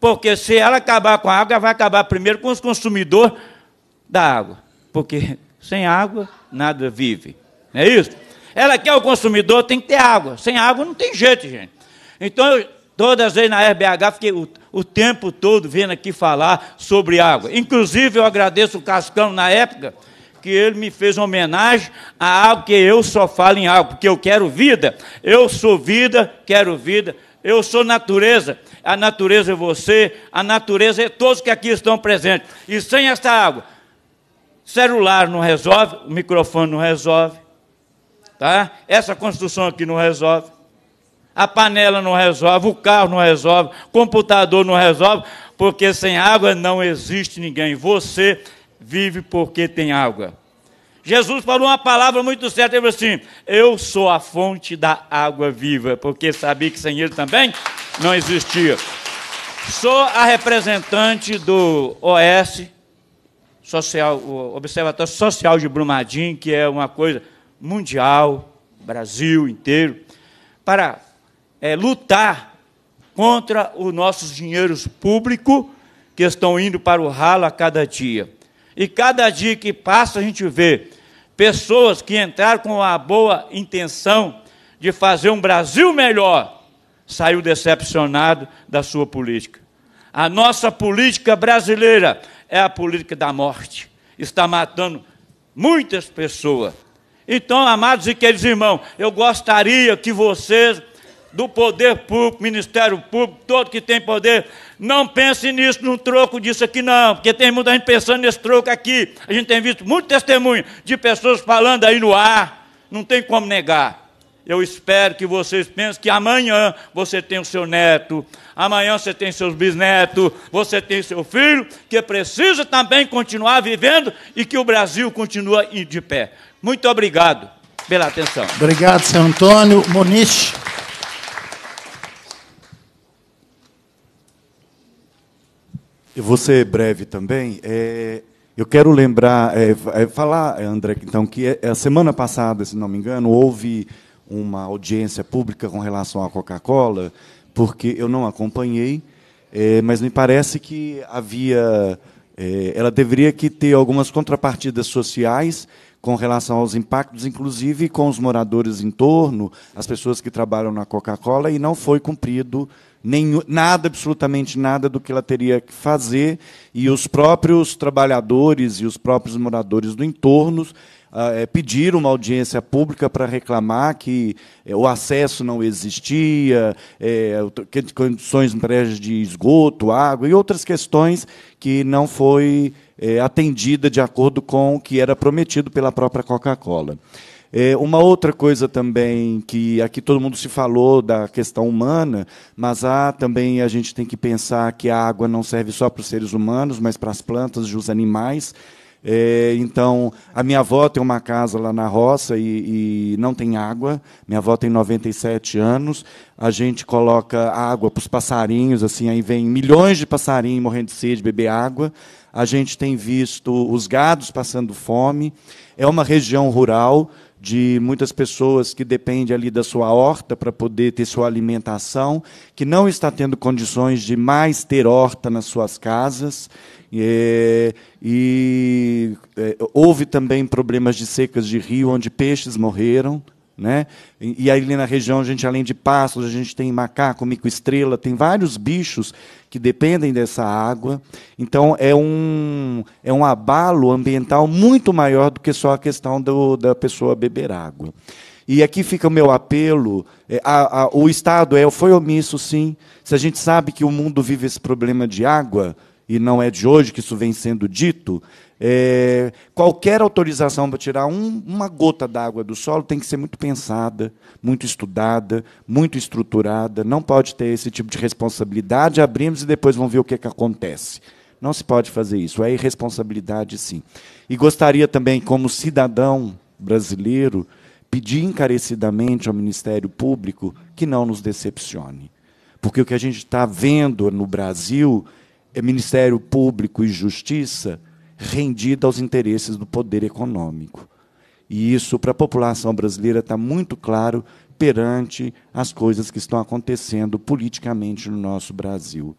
Porque se ela acabar com a água, vai acabar primeiro com os consumidores da água. Porque sem água, nada vive. Não é isso? Ela quer o consumidor, tem que ter água. Sem água, não tem jeito, gente. Então, Todas as vezes na RBH fiquei o, o tempo todo vindo aqui falar sobre água. Inclusive, eu agradeço o Cascão na época, que ele me fez homenagem à água, que eu só falo em água, porque eu quero vida. Eu sou vida, quero vida. Eu sou natureza. A natureza é você, a natureza é todos que aqui estão presentes. E sem essa água, celular não resolve, o microfone não resolve, tá? Essa construção aqui não resolve. A panela não resolve, o carro não resolve, o computador não resolve, porque sem água não existe ninguém. Você vive porque tem água. Jesus falou uma palavra muito certa, ele falou assim: Eu sou a fonte da água viva, porque sabia que sem ele também não existia. Sou a representante do OS, Social, Observatório Social de Brumadinho, que é uma coisa mundial, Brasil inteiro, para é, lutar contra os nossos dinheiros públicos que estão indo para o ralo a cada dia. E cada dia que passa a gente vê pessoas que entraram com a boa intenção de fazer um Brasil melhor, saiu decepcionado da sua política. A nossa política brasileira é a política da morte. Está matando muitas pessoas. Então, amados e queridos irmãos, eu gostaria que vocês do poder público, Ministério Público, todo que tem poder, não pense nisso, num troco disso aqui, não, porque tem muita gente pensando nesse troco aqui. A gente tem visto muito testemunho de pessoas falando aí no ar, não tem como negar. Eu espero que vocês pensem que amanhã você tem o seu neto, amanhã você tem seus bisnetos, você tem seu filho, que precisa também continuar vivendo e que o Brasil continua de pé. Muito obrigado pela atenção. Obrigado, senhor Antônio. Moniz. Eu vou ser breve também. É, eu quero lembrar, é, é, falar, é, André, então, que é, é, a semana passada, se não me engano, houve uma audiência pública com relação à Coca-Cola, porque eu não acompanhei, mas me parece que havia. ela deveria que ter algumas contrapartidas sociais com relação aos impactos, inclusive com os moradores em torno, as pessoas que trabalham na Coca-Cola, e não foi cumprido nem, nada, absolutamente nada do que ela teria que fazer, e os próprios trabalhadores e os próprios moradores do entorno uh, pediram uma audiência pública para reclamar que uh, o acesso não existia, uh, condições prévias de esgoto, água e outras questões que não foi atendida de acordo com o que era prometido pela própria Coca-Cola. É, uma outra coisa também que aqui todo mundo se falou da questão humana, mas há também a gente tem que pensar que a água não serve só para os seres humanos, mas para as plantas e os animais. É, então, a minha avó tem uma casa lá na roça e, e, não tem água. Minha avó tem 97 anos. A gente coloca água para os passarinhos, assim, aí vem milhões de passarinhos morrendo de sede, beber água. A gente tem visto os gados passando fome. É uma região rural de muitas pessoas que dependem ali da sua horta para poder ter sua alimentação, que não está tendo condições de mais ter horta nas suas casas. É, e é, houve também problemas de secas de rio, onde peixes morreram. Né? E, e ali na região a gente, além de pássaros, a gente tem macaco, mico-estrela, tem vários bichos que dependem dessa água. Então é um, é um abalo ambiental muito maior do que só a questão do, da pessoa beber água. E aqui fica o meu apelo. É, a, a, o Estado é, foi omisso, sim. Se a gente sabe que o mundo vive esse problema de água, e não é de hoje que isso vem sendo dito, é, qualquer autorização para tirar um, uma gota d'água do solo tem que ser muito pensada, muito estudada, muito estruturada. Não pode ter esse tipo de responsabilidade. Abrimos e depois vão ver o que, é que acontece. Não se pode fazer isso. É irresponsabilidade, sim. E gostaria também, como cidadão brasileiro, pedir encarecidamente ao Ministério Público que não nos decepcione. Porque o que a gente está vendo no Brasil é Ministério Público e Justiça rendida aos interesses do poder econômico. E isso, para a população brasileira, está muito claro perante as coisas que estão acontecendo politicamente no nosso Brasil.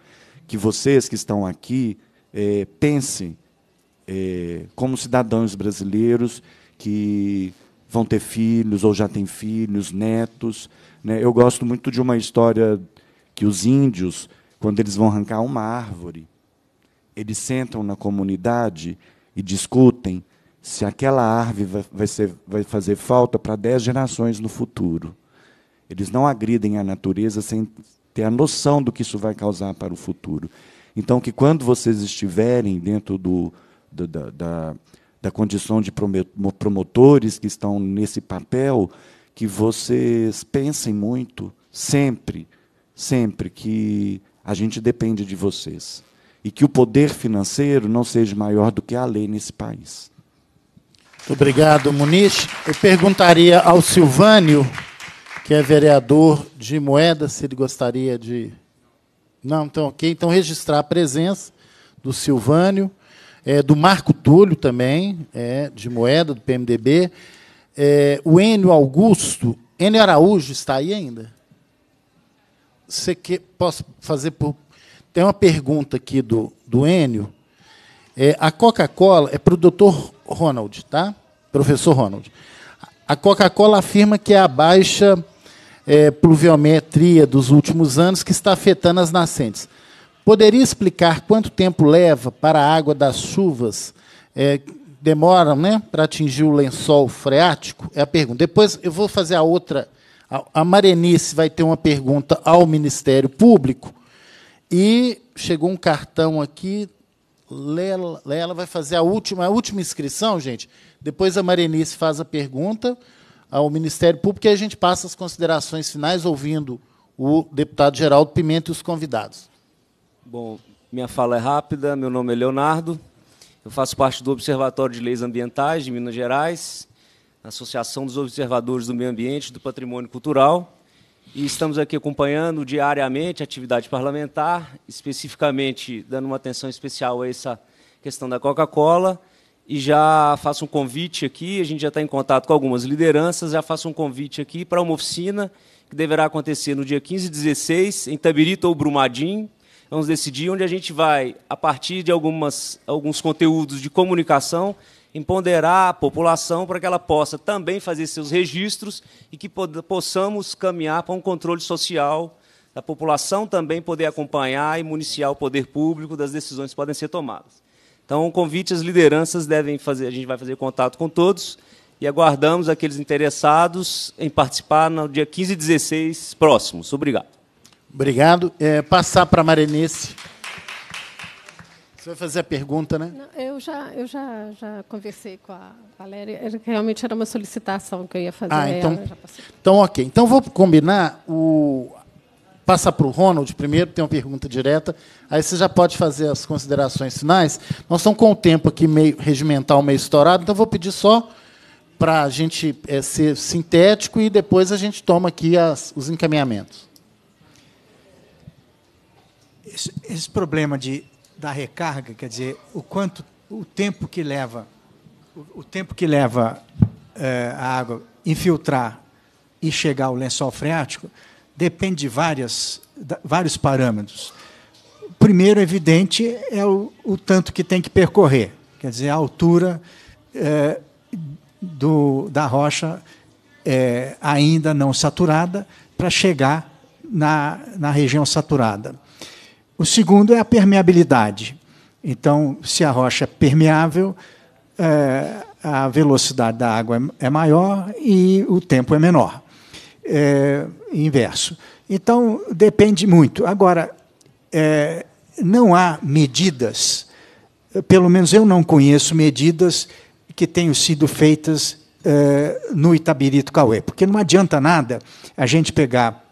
Que vocês que estão aqui é, pensem é, como cidadãos brasileiros que vão ter filhos ou já têm filhos, netos. Né? Eu gosto muito de uma história que os índios, quando eles vão arrancar uma árvore, eles sentam na comunidade e discutem se aquela árvore vai, ser, vai fazer falta para dez gerações no futuro. Eles não agridem a natureza sem ter a noção do que isso vai causar para o futuro. Então, que quando vocês estiverem dentro do, do da, da, da condição de promotores que estão nesse papel, que vocês pensem muito, sempre, sempre, que a gente depende de vocês e que o poder financeiro não seja maior do que a lei nesse país. Muito obrigado, Muniz. Eu perguntaria ao Silvânio, que é vereador de Moeda, se ele gostaria de. Não, então, ok. Então, registrar a presença do Silvânio, é, do Marco Túlio também, é, de Moeda, do PMDB. É, o Enio Augusto. Enio Araújo está aí ainda? Você que, posso fazer por tem uma pergunta aqui do, do Enio. É, a Coca-Cola é para o doutor Ronald, tá? Professor Ronald. A Coca-Cola afirma que é a baixa é, pluviometria dos últimos anos que está afetando as nascentes. Poderia explicar quanto tempo leva para a água das chuvas é, demoram né, para atingir o lençol freático? É a pergunta. Depois eu vou fazer a outra. A Marenice vai ter uma pergunta ao Ministério Público. E chegou um cartão aqui. Lela, Lela vai fazer a última, a última inscrição, gente. Depois a Marenice faz a pergunta ao Ministério Público e a gente passa as considerações finais, ouvindo o deputado Geraldo Pimenta e os convidados. Bom, minha fala é rápida. Meu nome é Leonardo. Eu faço parte do Observatório de Leis Ambientais de Minas Gerais, Associação dos Observadores do Meio Ambiente e do Patrimônio Cultural. E estamos aqui acompanhando diariamente a atividade parlamentar, especificamente dando uma atenção especial a essa questão da Coca-Cola. E já faço um convite aqui, a gente já está em contato com algumas lideranças, já faço um convite aqui para uma oficina que deverá acontecer no dia 15 e 16, em Tabirito ou Brumadinho. Vamos decidir onde a gente vai, a partir de algumas, alguns conteúdos de comunicação, empoderar a população para que ela possa também fazer seus registros e que possamos caminhar para um controle social da população também poder acompanhar e municiar o poder público das decisões que podem ser tomadas. Então, convite às lideranças devem fazer, a gente vai fazer contato com todos e aguardamos aqueles interessados em participar no dia 15 e 16 próximos. Obrigado. Obrigado. É, passar para a Marenice. Você vai fazer a pergunta, né? Não, eu já, eu já, já conversei com a Valéria. Realmente era uma solicitação que eu ia fazer. Ah, então, então ok. Então vou combinar o passar para o Ronald primeiro, tem uma pergunta direta. Aí você já pode fazer as considerações finais. Nós estamos com o tempo aqui meio regimental, meio estourado, então vou pedir só para a gente é, ser sintético e depois a gente toma aqui as, os encaminhamentos. Esse, esse problema de da recarga, quer dizer, o quanto, o tempo que leva, o, o tempo que leva é, a água infiltrar e chegar ao lençol freático depende de várias, vários parâmetros. O primeiro, evidente, é o, o, tanto que tem que percorrer, quer dizer, a altura é, do, da rocha é, ainda não saturada para chegar na, na região saturada. O segundo é a permeabilidade. Então, se a rocha é permeável, é, a velocidade da água é maior e o tempo é menor. É, inverso. Então, depende muito. Agora, é, não há medidas, pelo menos eu não conheço medidas que tenham sido feitas é, no Itabirito Cauê, porque não adianta nada a gente pegar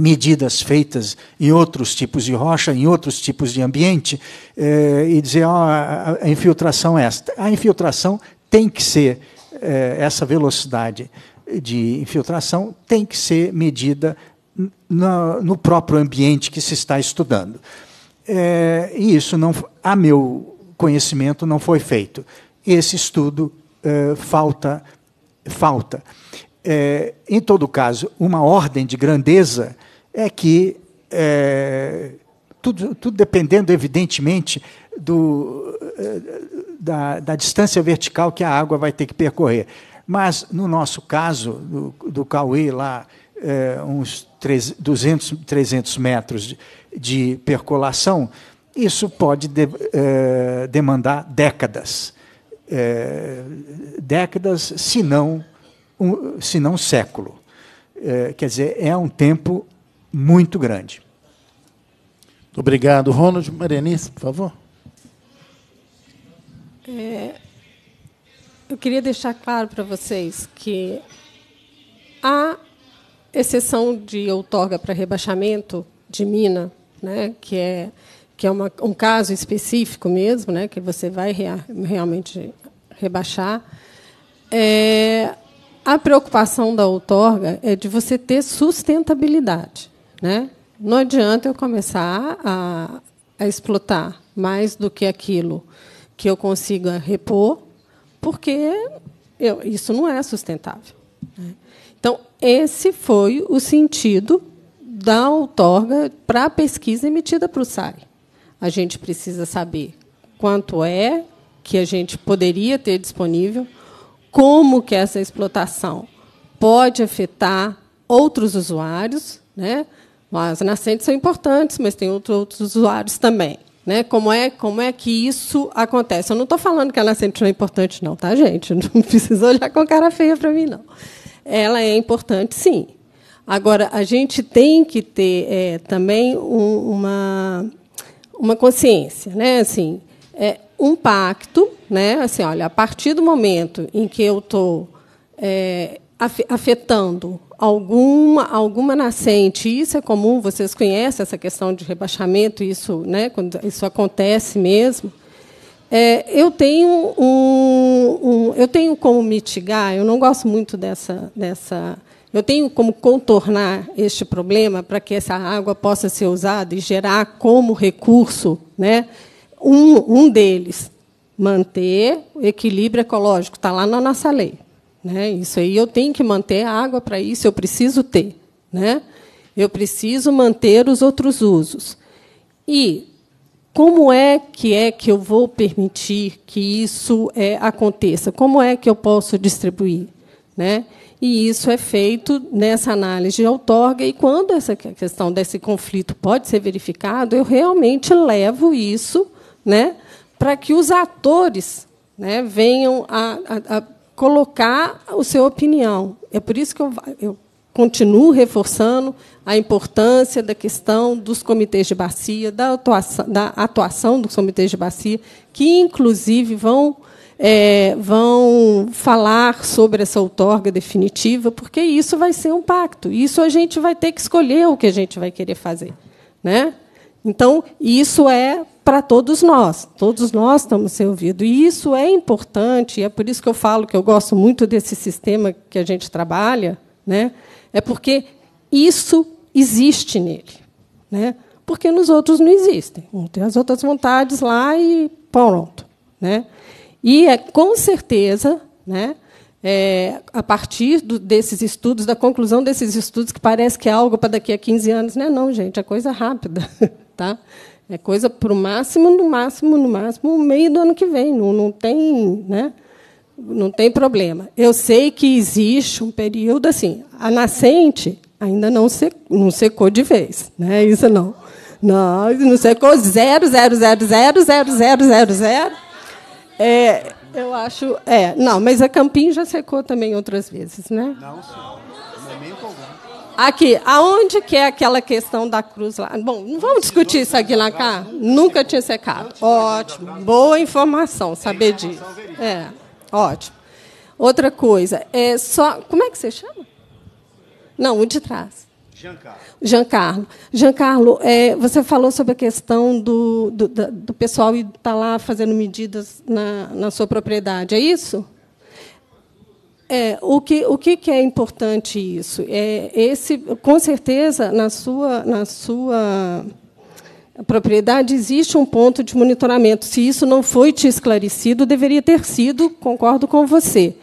medidas feitas em outros tipos de rocha, em outros tipos de ambiente, eh, e dizer oh, a, a infiltração é esta. A infiltração tem que ser eh, essa velocidade de infiltração tem que ser medida no, no próprio ambiente que se está estudando. Eh, e isso não, a meu conhecimento, não foi feito. Esse estudo eh, falta, falta. Eh, em todo caso, uma ordem de grandeza é que, é, tudo, tudo dependendo, evidentemente, do, é, da, da, distância vertical que a água vai ter que percorrer. Mas, no nosso caso, do, do Cauê, lá, é, uns 3, 200, 300 metros de, de percolação, isso pode de, é, demandar décadas. É, décadas, se não, um, se não século. É, quer dizer, é um tempo muito grande. obrigado. Ronald Marianice, por favor. É, eu queria deixar claro para vocês que a exceção de outorga para rebaixamento de mina, né, que é que é uma, um caso específico mesmo, né, que você vai rea, realmente rebaixar, é, a preocupação da outorga é de você ter sustentabilidade. Né? Não adianta eu começar a, a explotar mais do que aquilo que eu consiga repor, porque eu, isso não é sustentável. Né? Então, esse foi o sentido da outorga para a pesquisa emitida para o SAI. A gente precisa saber quanto é que a gente poderia ter disponível, como que essa explotação pode afetar outros usuários, né? As nascentes são importantes, mas tem outros usuários também. Né? Como, é, como é que isso acontece? Eu não estou falando que a nascente não é importante, não, tá, gente? Não precisa olhar com cara feia para mim, não. Ela é importante, sim. Agora, a gente tem que ter é, também um, uma, uma consciência, né? Assim, é, um pacto, né? Assim, olha, a partir do momento em que eu estou é, afetando alguma alguma nascente. Isso é comum, vocês conhecem essa questão de rebaixamento, isso, né, quando isso acontece mesmo. É, eu tenho um, um, eu tenho como mitigar. Eu não gosto muito dessa dessa. Eu tenho como contornar este problema para que essa água possa ser usada e gerar como recurso, né? Um, um deles, manter o equilíbrio ecológico, está lá na nossa lei. Né? Isso aí eu tenho que manter a água para isso, eu preciso ter. Né? Eu preciso manter os outros usos. E como é que é que eu vou permitir que isso é, aconteça? Como é que eu posso distribuir? Né? E isso é feito nessa análise de outorga, e quando essa questão desse conflito pode ser verificado, eu realmente levo isso né, para que os atores né, venham a, a, a colocar a sua opinião. É por isso que eu, eu continuo reforçando a importância da questão dos comitês de bacia, da atuação, da atuação dos comitês de bacia, que, inclusive, vão, é, vão falar sobre essa outorga definitiva, porque isso vai ser um pacto. Isso a gente vai ter que escolher o que a gente vai querer fazer. Né? Então, isso é para todos nós. Todos nós estamos sendo ouvidos. E isso é importante, e é por isso que eu falo que eu gosto muito desse sistema que a gente trabalha, né? é porque isso existe nele. Né? Porque nos outros não existem. tem as outras vontades lá e pronto. Né? E, é, com certeza, né, é, a partir do, desses estudos, da conclusão desses estudos, que parece que é algo para daqui a 15 anos. Não é não, gente, é coisa rápida. Tá? É coisa para o máximo, no máximo, no máximo, meio do ano que vem. Não, não tem, né? Não tem problema. Eu sei que existe um período assim. A nascente ainda não secou, não secou de vez, né? Isso não. Não, não secou zero, zero, zero, zero, zero, zero, zero, zero. É, eu acho, é, não, mas a Campinho já secou também outras vezes, né? Não, senhor. Aqui, aonde que é aquela questão da cruz lá? Bom, não vamos discutir isso aqui lá cá? Nunca tinha secado. Ótimo, boa informação, saber disso. É, ótimo. Outra coisa, é só. Como é que você chama? Não, o de trás. Giancarlo. Giancarlo. Giancarlo, é, você falou sobre a questão do, do, do pessoal estar tá lá fazendo medidas na, na sua propriedade, é isso? É, o que, o que, que é importante isso? É, esse, com certeza, na sua, na sua propriedade existe um ponto de monitoramento. Se isso não foi te esclarecido, deveria ter sido, concordo com você.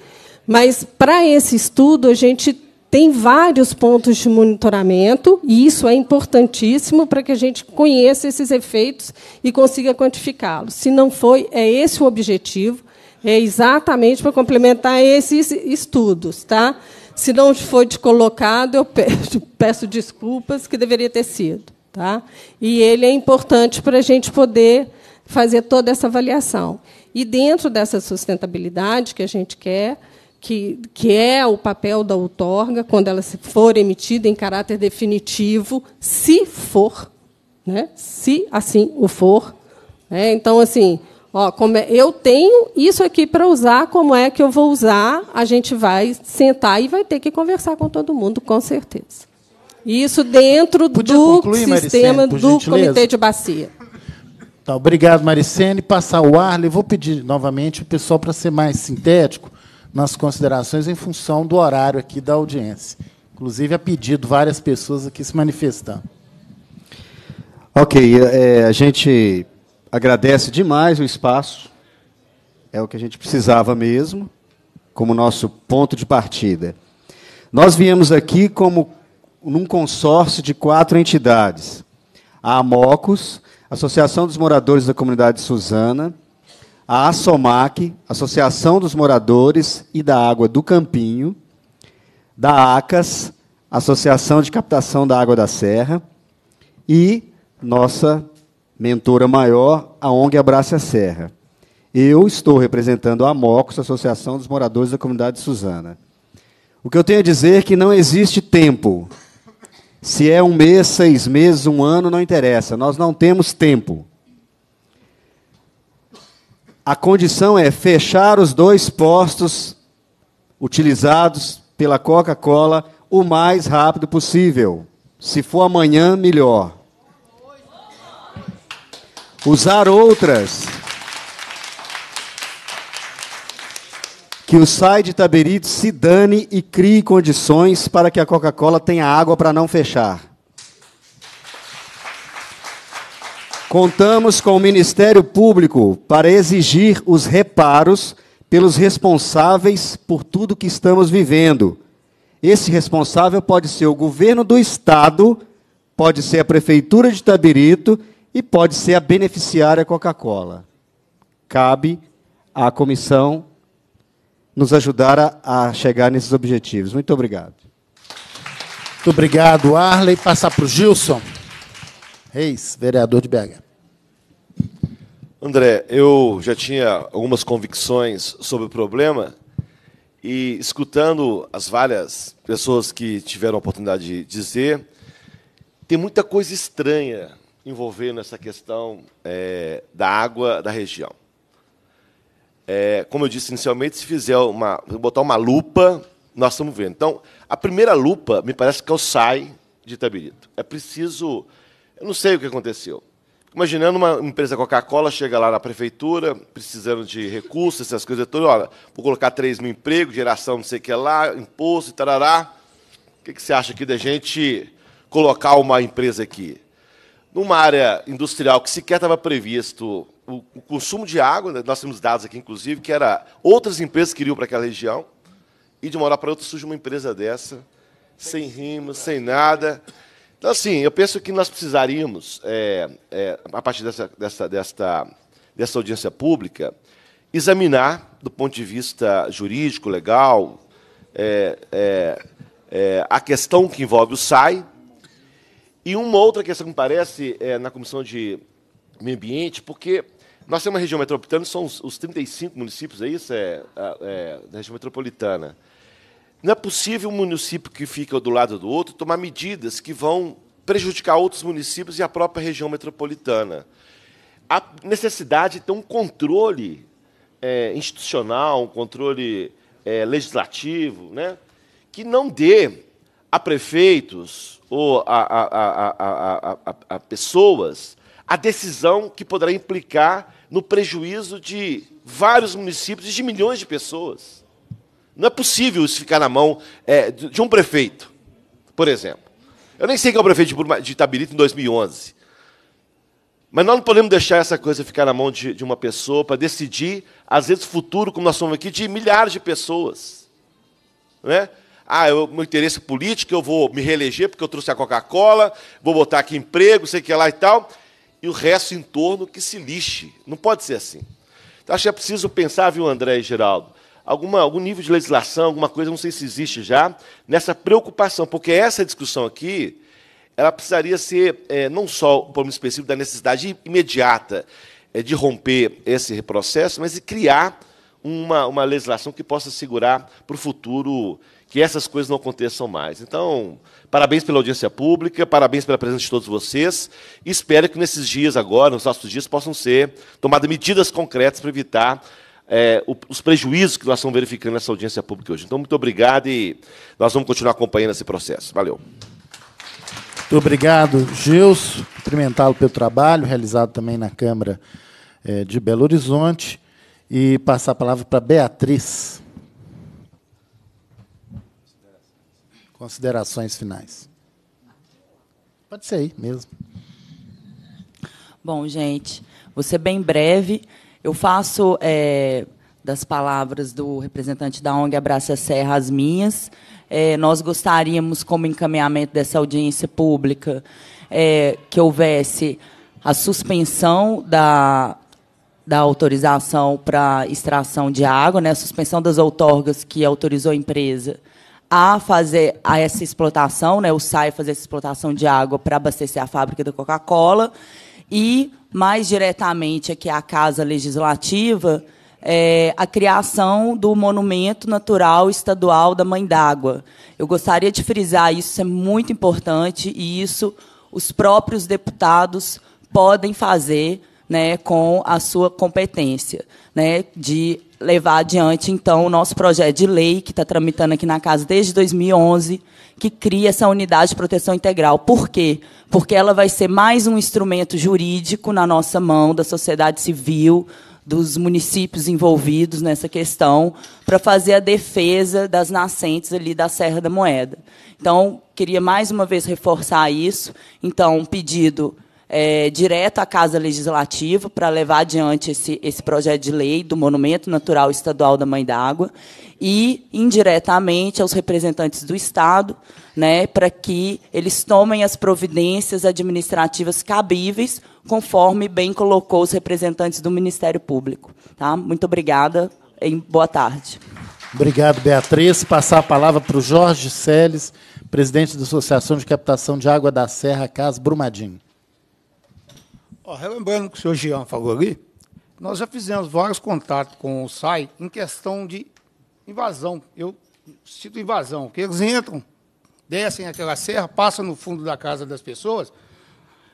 Mas, para esse estudo, a gente tem vários pontos de monitoramento, e isso é importantíssimo para que a gente conheça esses efeitos e consiga quantificá-los. Se não foi, é esse o objetivo é exatamente para complementar esses estudos, tá? Se não foi de colocado, eu peço, desculpas que deveria ter sido, tá? E ele é importante para a gente poder fazer toda essa avaliação. E dentro dessa sustentabilidade que a gente quer, que, que é o papel da outorga, quando ela for emitida em caráter definitivo, se for, né? se assim o for. Né? Então, assim, Ó, como é, eu tenho isso aqui para usar, como é que eu vou usar? A gente vai sentar e vai ter que conversar com todo mundo, com certeza. Isso dentro Podia do concluir, sistema Maricene, do gentileza. Comitê de Bacia. Tá, obrigado, Maricene. Passar o Arley, vou pedir novamente o pessoal para ser mais sintético nas considerações em função do horário aqui da audiência. Inclusive, a é pedido, várias pessoas aqui se manifestando. Ok, é, a gente agradece demais o espaço, é o que a gente precisava mesmo, como nosso ponto de partida. Nós viemos aqui como num consórcio de quatro entidades: a AMOCOS, Associação dos Moradores da Comunidade Suzana, a ASOMAC, Associação dos Moradores e da Água do Campinho, da ACAS, Associação de Captação da Água da Serra, e nossa mentora maior, a ONG Abraça a Serra. Eu estou representando a a Associação dos Moradores da Comunidade de Suzana. O que eu tenho a dizer é que não existe tempo. Se é um mês, seis meses, um ano, não interessa. Nós não temos tempo. A condição é fechar os dois postos utilizados pela Coca-Cola o mais rápido possível. Se for amanhã, melhor usar outras. Que o SAI de Itabirito se dane e crie condições para que a Coca-Cola tenha água para não fechar. Contamos com o Ministério Público para exigir os reparos pelos responsáveis por tudo que estamos vivendo. Esse responsável pode ser o governo do Estado, pode ser a Prefeitura de Itabirito e pode ser a beneficiária Coca-Cola. Cabe à comissão nos ajudar a, a chegar nesses objetivos. Muito obrigado. Muito obrigado, Arley. Passar para o Gilson Reis, vereador de BH. André, eu já tinha algumas convicções sobre o problema e escutando as várias pessoas que tiveram a oportunidade de dizer, tem muita coisa estranha envolvendo essa questão é, da água da região. É, como eu disse inicialmente, se fizer uma, botar uma lupa, nós estamos vendo. Então, a primeira lupa me parece que é o SAI de Itabirito. É preciso, eu não sei o que aconteceu. Imaginando uma empresa Coca-Cola chega lá na prefeitura, precisando de recursos, essas coisas todas, olha, vou colocar 3 mil empregos, geração não sei o que lá, imposto e tarará. O que, que você acha aqui da gente colocar uma empresa aqui? Numa área industrial que sequer estava previsto o, o consumo de água, né, nós temos dados aqui, inclusive, que era outras empresas que iriam para aquela região, e de uma hora para outra surge uma empresa dessa, sem rima, sem nada. Então, assim, eu penso que nós precisaríamos, é, é, a partir dessa, dessa, dessa, dessa audiência pública, examinar, do ponto de vista jurídico, legal, é, é, é a questão que envolve o SAI, e uma outra questão que me parece é, na Comissão de Meio Ambiente, porque nós temos uma região metropolitana, são os, os 35 municípios, é isso? É, é, da região metropolitana. Não é possível um município que fica do lado do outro tomar medidas que vão prejudicar outros municípios e a própria região metropolitana. A necessidade de ter um controle é, institucional, um controle é, legislativo, né, que não dê a prefeitos ou a, a, a, a pessoas a decisão que poderá implicar no prejuízo de vários municípios e de milhões de pessoas. Não é possível isso ficar na mão é, de um prefeito, por exemplo. Eu nem sei quem é o prefeito de Itabirito em 2011. Mas nós não podemos deixar essa coisa ficar na mão de, de uma pessoa para decidir, às vezes, o futuro, como nós somos aqui, de milhares de pessoas. Não é? Ah, eu, meu interesse político, eu vou me reeleger porque eu trouxe a Coca-Cola, vou botar aqui emprego, sei que lá e tal, e o resto em torno que se lixe. Não pode ser assim. Então, acho que é preciso pensar, viu, André e Geraldo, alguma, algum nível de legislação, alguma coisa, não sei se existe já, nessa preocupação, porque essa discussão aqui, ela precisaria ser é, não só um problema específico da necessidade imediata é, de romper esse processo, mas de criar uma, uma legislação que possa segurar para o futuro que essas coisas não aconteçam mais. Então, parabéns pela audiência pública, parabéns pela presença de todos vocês. Espero que nesses dias agora, nos nossos dias, possam ser tomadas medidas concretas para evitar é, os prejuízos que nós estamos verificando nessa audiência pública hoje. Então, muito obrigado e nós vamos continuar acompanhando esse processo. Valeu. Muito obrigado, Gilson. Cumprimentá-lo pelo trabalho realizado também na Câmara é, de Belo Horizonte. E passar a palavra para Beatriz. Considerações finais. Pode ser aí mesmo. Bom, gente, vou ser bem breve. Eu faço é, das palavras do representante da ONG Abraça Serra as minhas. É, nós gostaríamos, como encaminhamento dessa audiência pública, é, que houvesse a suspensão da, da autorização para extração de água, né, a suspensão das outorgas que autorizou a empresa a fazer a essa explotação, né, o SAI fazer essa explotação de água para abastecer a fábrica da Coca-Cola, e, mais diretamente aqui à Casa Legislativa, é, a criação do Monumento Natural Estadual da Mãe d'Água. Eu gostaria de frisar isso é muito importante, e isso os próprios deputados podem fazer né, com a sua competência, né, de levar adiante, então, o nosso projeto de lei, que está tramitando aqui na casa desde 2011, que cria essa unidade de proteção integral. Por quê? Porque ela vai ser mais um instrumento jurídico na nossa mão, da sociedade civil, dos municípios envolvidos nessa questão, para fazer a defesa das nascentes ali da Serra da Moeda. Então, queria mais uma vez reforçar isso. Então, um pedido é, direto à Casa Legislativa para levar adiante esse, esse projeto de lei do Monumento Natural Estadual da Mãe d'Água e, indiretamente, aos representantes do Estado, né, para que eles tomem as providências administrativas cabíveis, conforme bem colocou os representantes do Ministério Público. Tá? Muito obrigada e boa tarde. Obrigado, Beatriz. Passar a palavra para o Jorge Seles, presidente da Associação de Captação de Água da Serra, Casa Brumadinho. Ó, relembrando que o senhor Jean falou ali, nós já fizemos vários contatos com o SAI em questão de invasão. Eu cito invasão, porque eles entram, descem aquela serra, passam no fundo da casa das pessoas,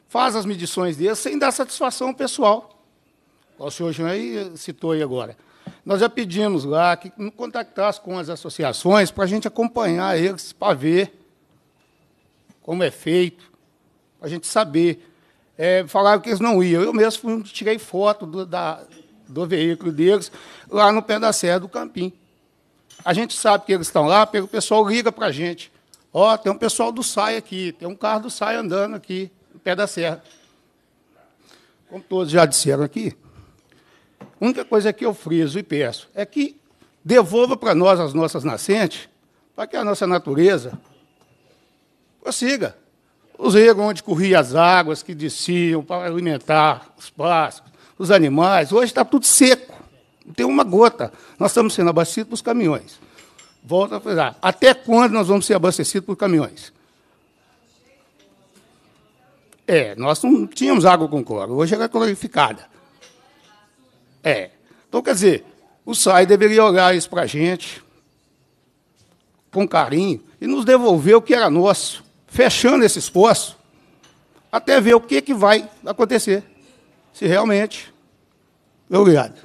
fazem as medições deles sem dar satisfação ao pessoal. O senhor Jean aí citou aí agora. Nós já pedimos lá que contactasse com as associações para a gente acompanhar eles, para ver como é feito, para a gente saber é, falaram que eles não iam. Eu mesmo fui, tirei foto do, da, do veículo deles lá no pé da Serra do Campim. A gente sabe que eles estão lá, porque o pessoal liga para a gente. Ó, oh, tem um pessoal do SAI aqui, tem um carro do SAI andando aqui, no pé da serra. Como todos já disseram aqui, a única coisa que eu friso e peço é que devolva para nós as nossas nascentes, para que a nossa natureza prossiga os regos onde corriam as águas que desciam para alimentar os pássaros, os animais. Hoje está tudo seco, não tem uma gota. Nós estamos sendo abastecidos por caminhões. Volta a falar. Até quando nós vamos ser abastecidos por caminhões? É, nós não tínhamos água com cloro, hoje era é clorificada. É. Então, quer dizer, o SAI deveria olhar isso para a gente com carinho e nos devolver o que era nosso fechando esse esforço até ver o que, que vai acontecer. Se realmente. Obrigado.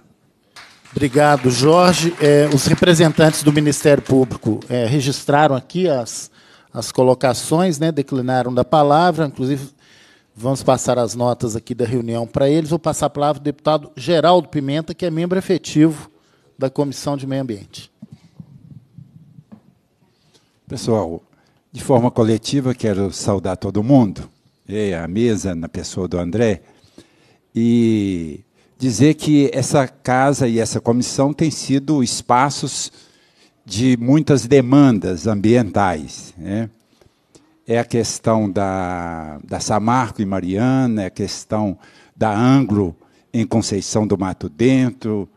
Obrigado, Jorge. É, os representantes do Ministério Público é, registraram aqui as, as colocações, né, declinaram da palavra, inclusive vamos passar as notas aqui da reunião para eles. Vou passar a palavra ao deputado Geraldo Pimenta, que é membro efetivo da Comissão de Meio Ambiente. Pessoal, de forma coletiva, quero saudar todo mundo, e a mesa, na pessoa do André, e dizer que essa casa e essa comissão têm sido espaços de muitas demandas ambientais. Né? É a questão da, da Samarco e Mariana, é a questão da Anglo em Conceição do Mato Dentro,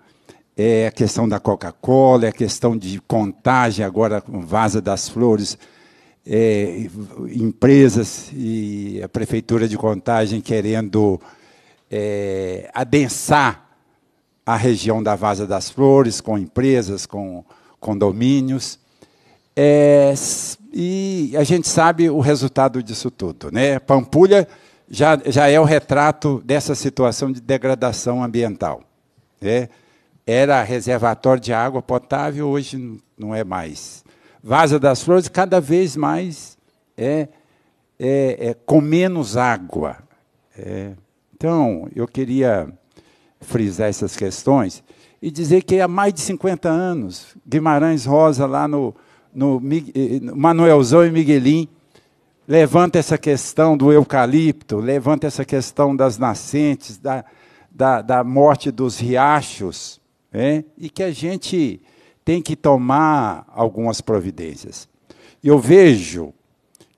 é a questão da Coca-Cola, é a questão de contagem agora com Vaza das Flores é, empresas e a prefeitura de Contagem querendo é, adensar a região da Vaza das Flores com empresas, com condomínios. É, e a gente sabe o resultado disso tudo. Né? Pampulha já, já é o retrato dessa situação de degradação ambiental. Né? Era reservatório de água potável, hoje não é mais vaza das flores cada vez mais é, é, é com menos água. É. Então, eu queria frisar essas questões e dizer que há mais de 50 anos, Guimarães Rosa, lá no, no eh, eh, Manuelzão e Miguelim, levanta essa questão do eucalipto, levanta essa questão das nascentes, da, da, da morte dos riachos, né? e que a gente tem que tomar algumas providências. Eu vejo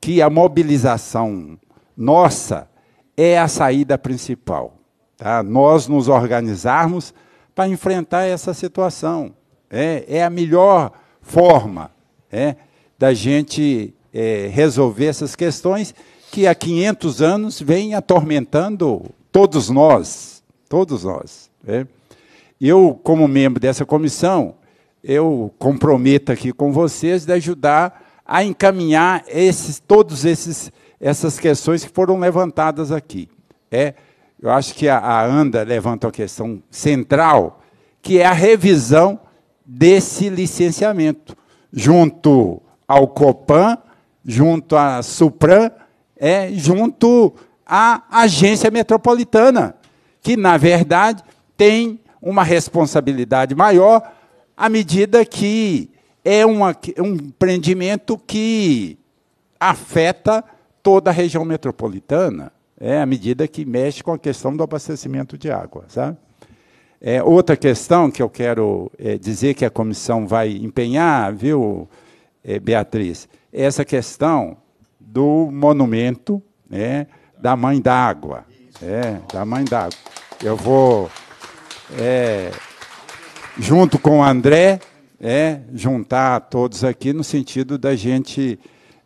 que a mobilização nossa é a saída principal. Tá? Nós nos organizarmos para enfrentar essa situação. É, é a melhor forma é, da gente é, resolver essas questões que há 500 anos vem atormentando todos nós. Todos nós. É. Eu, como membro dessa comissão, eu comprometo aqui com vocês de ajudar a encaminhar esses, todos esses essas questões que foram levantadas aqui. É, eu acho que a, a ANDA levanta a questão central, que é a revisão desse licenciamento, junto ao COPAN, junto à Supran, é, junto à Agência Metropolitana, que, na verdade, tem uma responsabilidade maior à medida que é uma, um empreendimento que afeta toda a região metropolitana, é à medida que mexe com a questão do abastecimento de água, sabe? É, outra questão que eu quero é, dizer que a comissão vai empenhar, viu, é, Beatriz, é essa questão do monumento né, da Mãe d'Água. É, da Mãe d'Água. Eu vou. É, junto com o André, é, juntar todos aqui no sentido da gente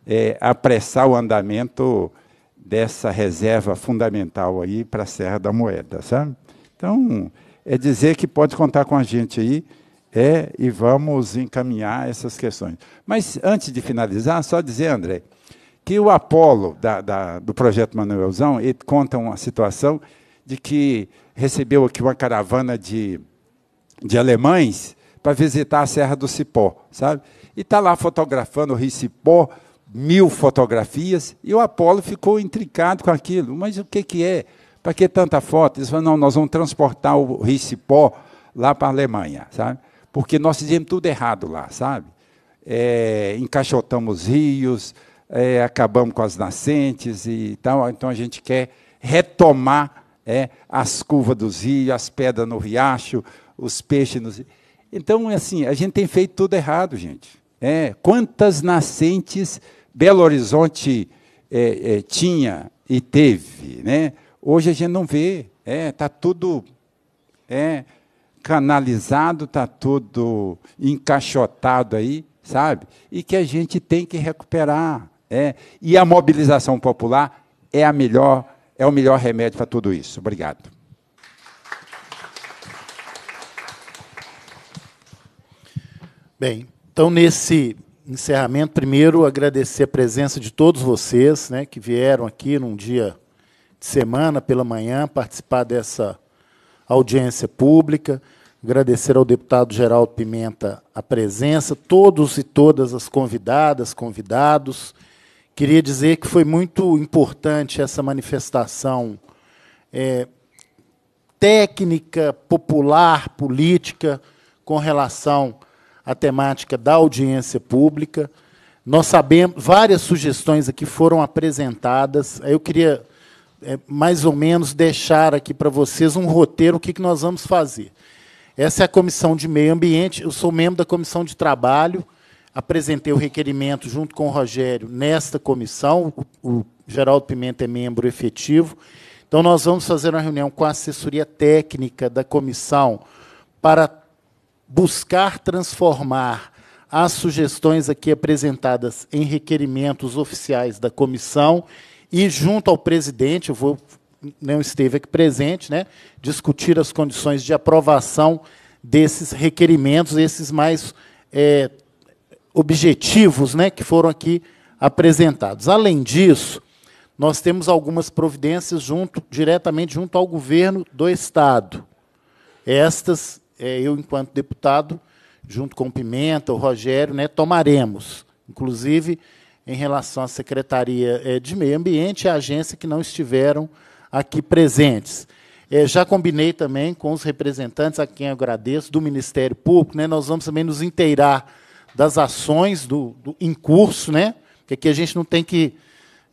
é, apressar o andamento dessa reserva fundamental aí para a Serra da Moeda, sabe? Então, é dizer que pode contar com a gente aí, é, e vamos encaminhar essas questões. Mas antes de finalizar, só dizer, André, que o Apolo da, da, do projeto Manuelzão ele conta uma situação de que recebeu aqui uma caravana de de alemães para visitar a Serra do Cipó, sabe? E está lá fotografando o Rio Cipó, mil fotografias, e o Apolo ficou intricado com aquilo. Mas o que, que é? Para que tanta foto? Eles falaram, não, nós vamos transportar o Rio Cipó lá para a Alemanha, sabe? Porque nós fizemos tudo errado lá, sabe? É, encaixotamos rios, é, acabamos com as nascentes e tal. Então a gente quer retomar é, as curvas dos rios, as pedras no riacho, os peixes. Nos... Então, assim, a gente tem feito tudo errado, gente. É, quantas nascentes Belo Horizonte é, é, tinha e teve, né? Hoje a gente não vê, é, tá tudo é canalizado, tá tudo encaixotado aí, sabe? E que a gente tem que recuperar, é. E a mobilização popular é a melhor, é o melhor remédio para tudo isso. Obrigado. Bem, então nesse encerramento, primeiro agradecer a presença de todos vocês, né, que vieram aqui num dia de semana pela manhã participar dessa audiência pública. Agradecer ao deputado Geraldo Pimenta a presença, todos e todas as convidadas, convidados. Queria dizer que foi muito importante essa manifestação é, técnica, popular, política, com relação a temática da audiência pública. Nós sabemos, várias sugestões aqui foram apresentadas. Eu queria, é, mais ou menos, deixar aqui para vocês um roteiro, o que nós vamos fazer. Essa é a Comissão de Meio Ambiente, eu sou membro da Comissão de Trabalho, apresentei o requerimento junto com o Rogério nesta comissão, o Geraldo Pimenta é membro efetivo, então, nós vamos fazer uma reunião com a assessoria técnica da comissão para buscar transformar as sugestões aqui apresentadas em requerimentos oficiais da comissão e junto ao presidente, eu vou não esteve aqui presente, né, discutir as condições de aprovação desses requerimentos, esses mais é, objetivos né, que foram aqui apresentados. Além disso, nós temos algumas providências junto, diretamente junto ao governo do Estado. Estas é, eu, enquanto deputado, junto com o Pimenta, o Rogério, né, tomaremos, inclusive em relação à Secretaria é, de Meio Ambiente e à agência que não estiveram aqui presentes. É, já combinei também com os representantes, a quem agradeço, do Ministério Público. Né, nós vamos também nos inteirar das ações do, do, em curso, né, porque aqui a gente não tem que.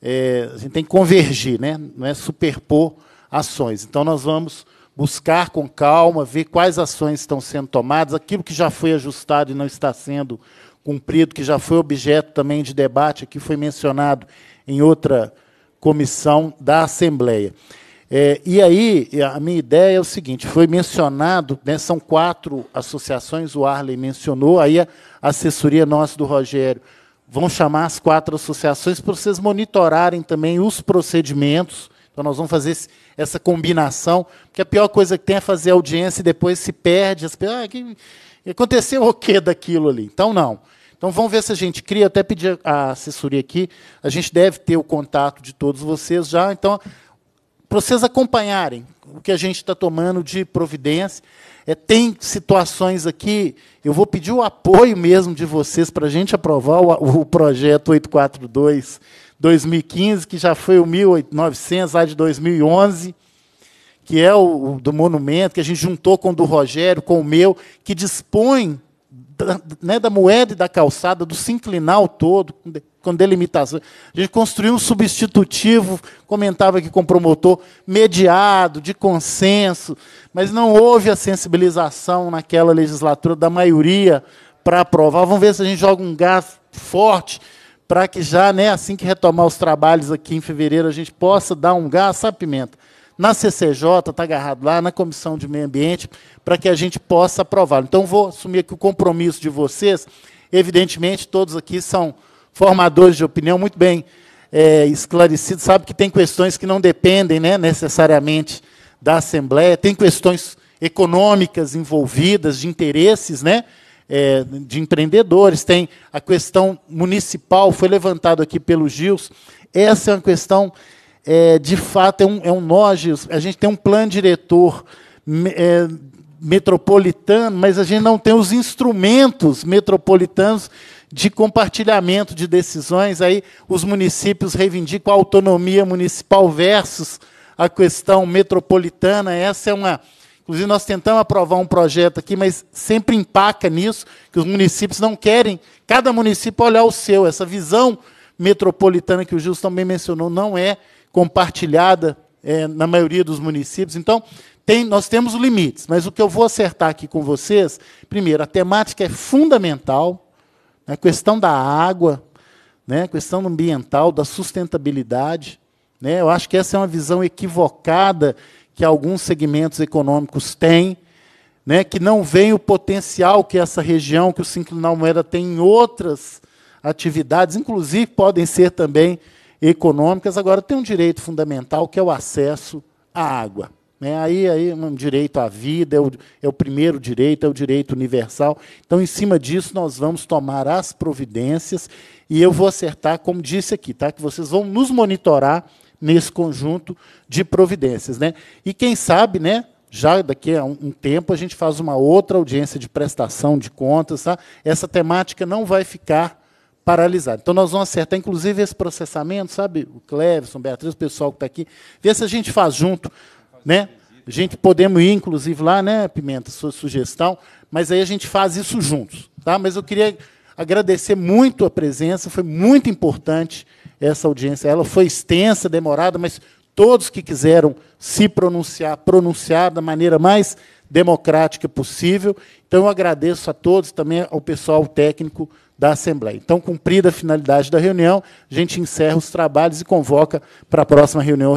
É, a gente tem que convergir, né, não é superpor ações. Então, nós vamos buscar com calma, ver quais ações estão sendo tomadas, aquilo que já foi ajustado e não está sendo cumprido, que já foi objeto também de debate, aqui foi mencionado em outra comissão da Assembleia. É, e aí, a minha ideia é o seguinte: foi mencionado, né, são quatro associações, o Arley mencionou, aí a assessoria nossa do Rogério vão chamar as quatro associações para vocês monitorarem também os procedimentos então nós vamos fazer esse, essa combinação, porque a pior coisa que tem é fazer audiência e depois se perde. As ah, que, aconteceu o quê daquilo ali? Então não. Então vamos ver se a gente cria, até pedir a assessoria aqui, a gente deve ter o contato de todos vocês já, então para vocês acompanharem o que a gente está tomando de providência. É, tem situações aqui, eu vou pedir o apoio mesmo de vocês para a gente aprovar o, o projeto 842 2015, que já foi o 1900, lá de 2011, que é o, o do monumento, que a gente juntou com o do Rogério, com o meu, que dispõe da, né, da moeda e da calçada, do sinclinal todo, com delimitação. A gente construiu um substitutivo, comentava aqui com o promotor, mediado, de consenso, mas não houve a sensibilização naquela legislatura da maioria para aprovar. Vamos ver se a gente joga um gás forte para que já, né, assim que retomar os trabalhos aqui em fevereiro, a gente possa dar um gás, sabe, Pimenta? Na CCJ, está agarrado lá, na Comissão de Meio Ambiente, para que a gente possa aprovar. Então, vou assumir aqui o compromisso de vocês. Evidentemente, todos aqui são formadores de opinião muito bem é, esclarecidos, sabe que tem questões que não dependem né, necessariamente da Assembleia, tem questões econômicas envolvidas, de interesses, né? é, de empreendedores, tem a questão municipal, foi levantado aqui pelo Gils. Essa é uma questão, é, de fato, é um, é um nó, Gils. A gente tem um plano diretor é, metropolitano, mas a gente não tem os instrumentos metropolitanos de compartilhamento de decisões. Aí os municípios reivindicam a autonomia municipal versus a questão metropolitana. Essa é uma Inclusive, nós tentamos aprovar um projeto aqui, mas sempre empaca nisso, que os municípios não querem, cada município olhar o seu. Essa visão metropolitana que o Gilson também mencionou não é compartilhada é, na maioria dos municípios. Então, tem, nós temos limites, mas o que eu vou acertar aqui com vocês, primeiro, a temática é fundamental, a né, questão da água, né, a questão ambiental, da sustentabilidade. Né, eu acho que essa é uma visão equivocada que alguns segmentos econômicos têm, né, que não veem o potencial que essa região, que o sinclinal moeda tem em outras atividades, inclusive podem ser também econômicas. Agora, tem um direito fundamental, que é o acesso à água. Né? Aí, aí um direito à vida, é o, é o primeiro direito, é o direito universal. Então, em cima disso, nós vamos tomar as providências e eu vou acertar, como disse aqui, tá? que vocês vão nos monitorar nesse conjunto de providências. Né? E quem sabe, né, já daqui a um, tempo, a gente faz uma outra audiência de prestação de contas. Tá? Essa temática não vai ficar paralisada. Então, nós vamos acertar, inclusive, esse processamento, sabe? O Cleverson, Beatriz, o pessoal que está aqui, ver se a gente faz junto. Né? A gente podemos ir, inclusive, lá, né, Pimenta, sua sugestão, mas aí a gente faz isso juntos. Tá? Mas eu queria agradecer muito a presença, foi muito importante essa audiência. Ela foi extensa, demorada, mas todos que quiseram se pronunciar, pronunciar da maneira mais democrática possível. Então, eu agradeço a todos, também ao pessoal técnico da Assembleia. Então, cumprida a finalidade da reunião, a gente encerra os trabalhos e convoca para a próxima reunião.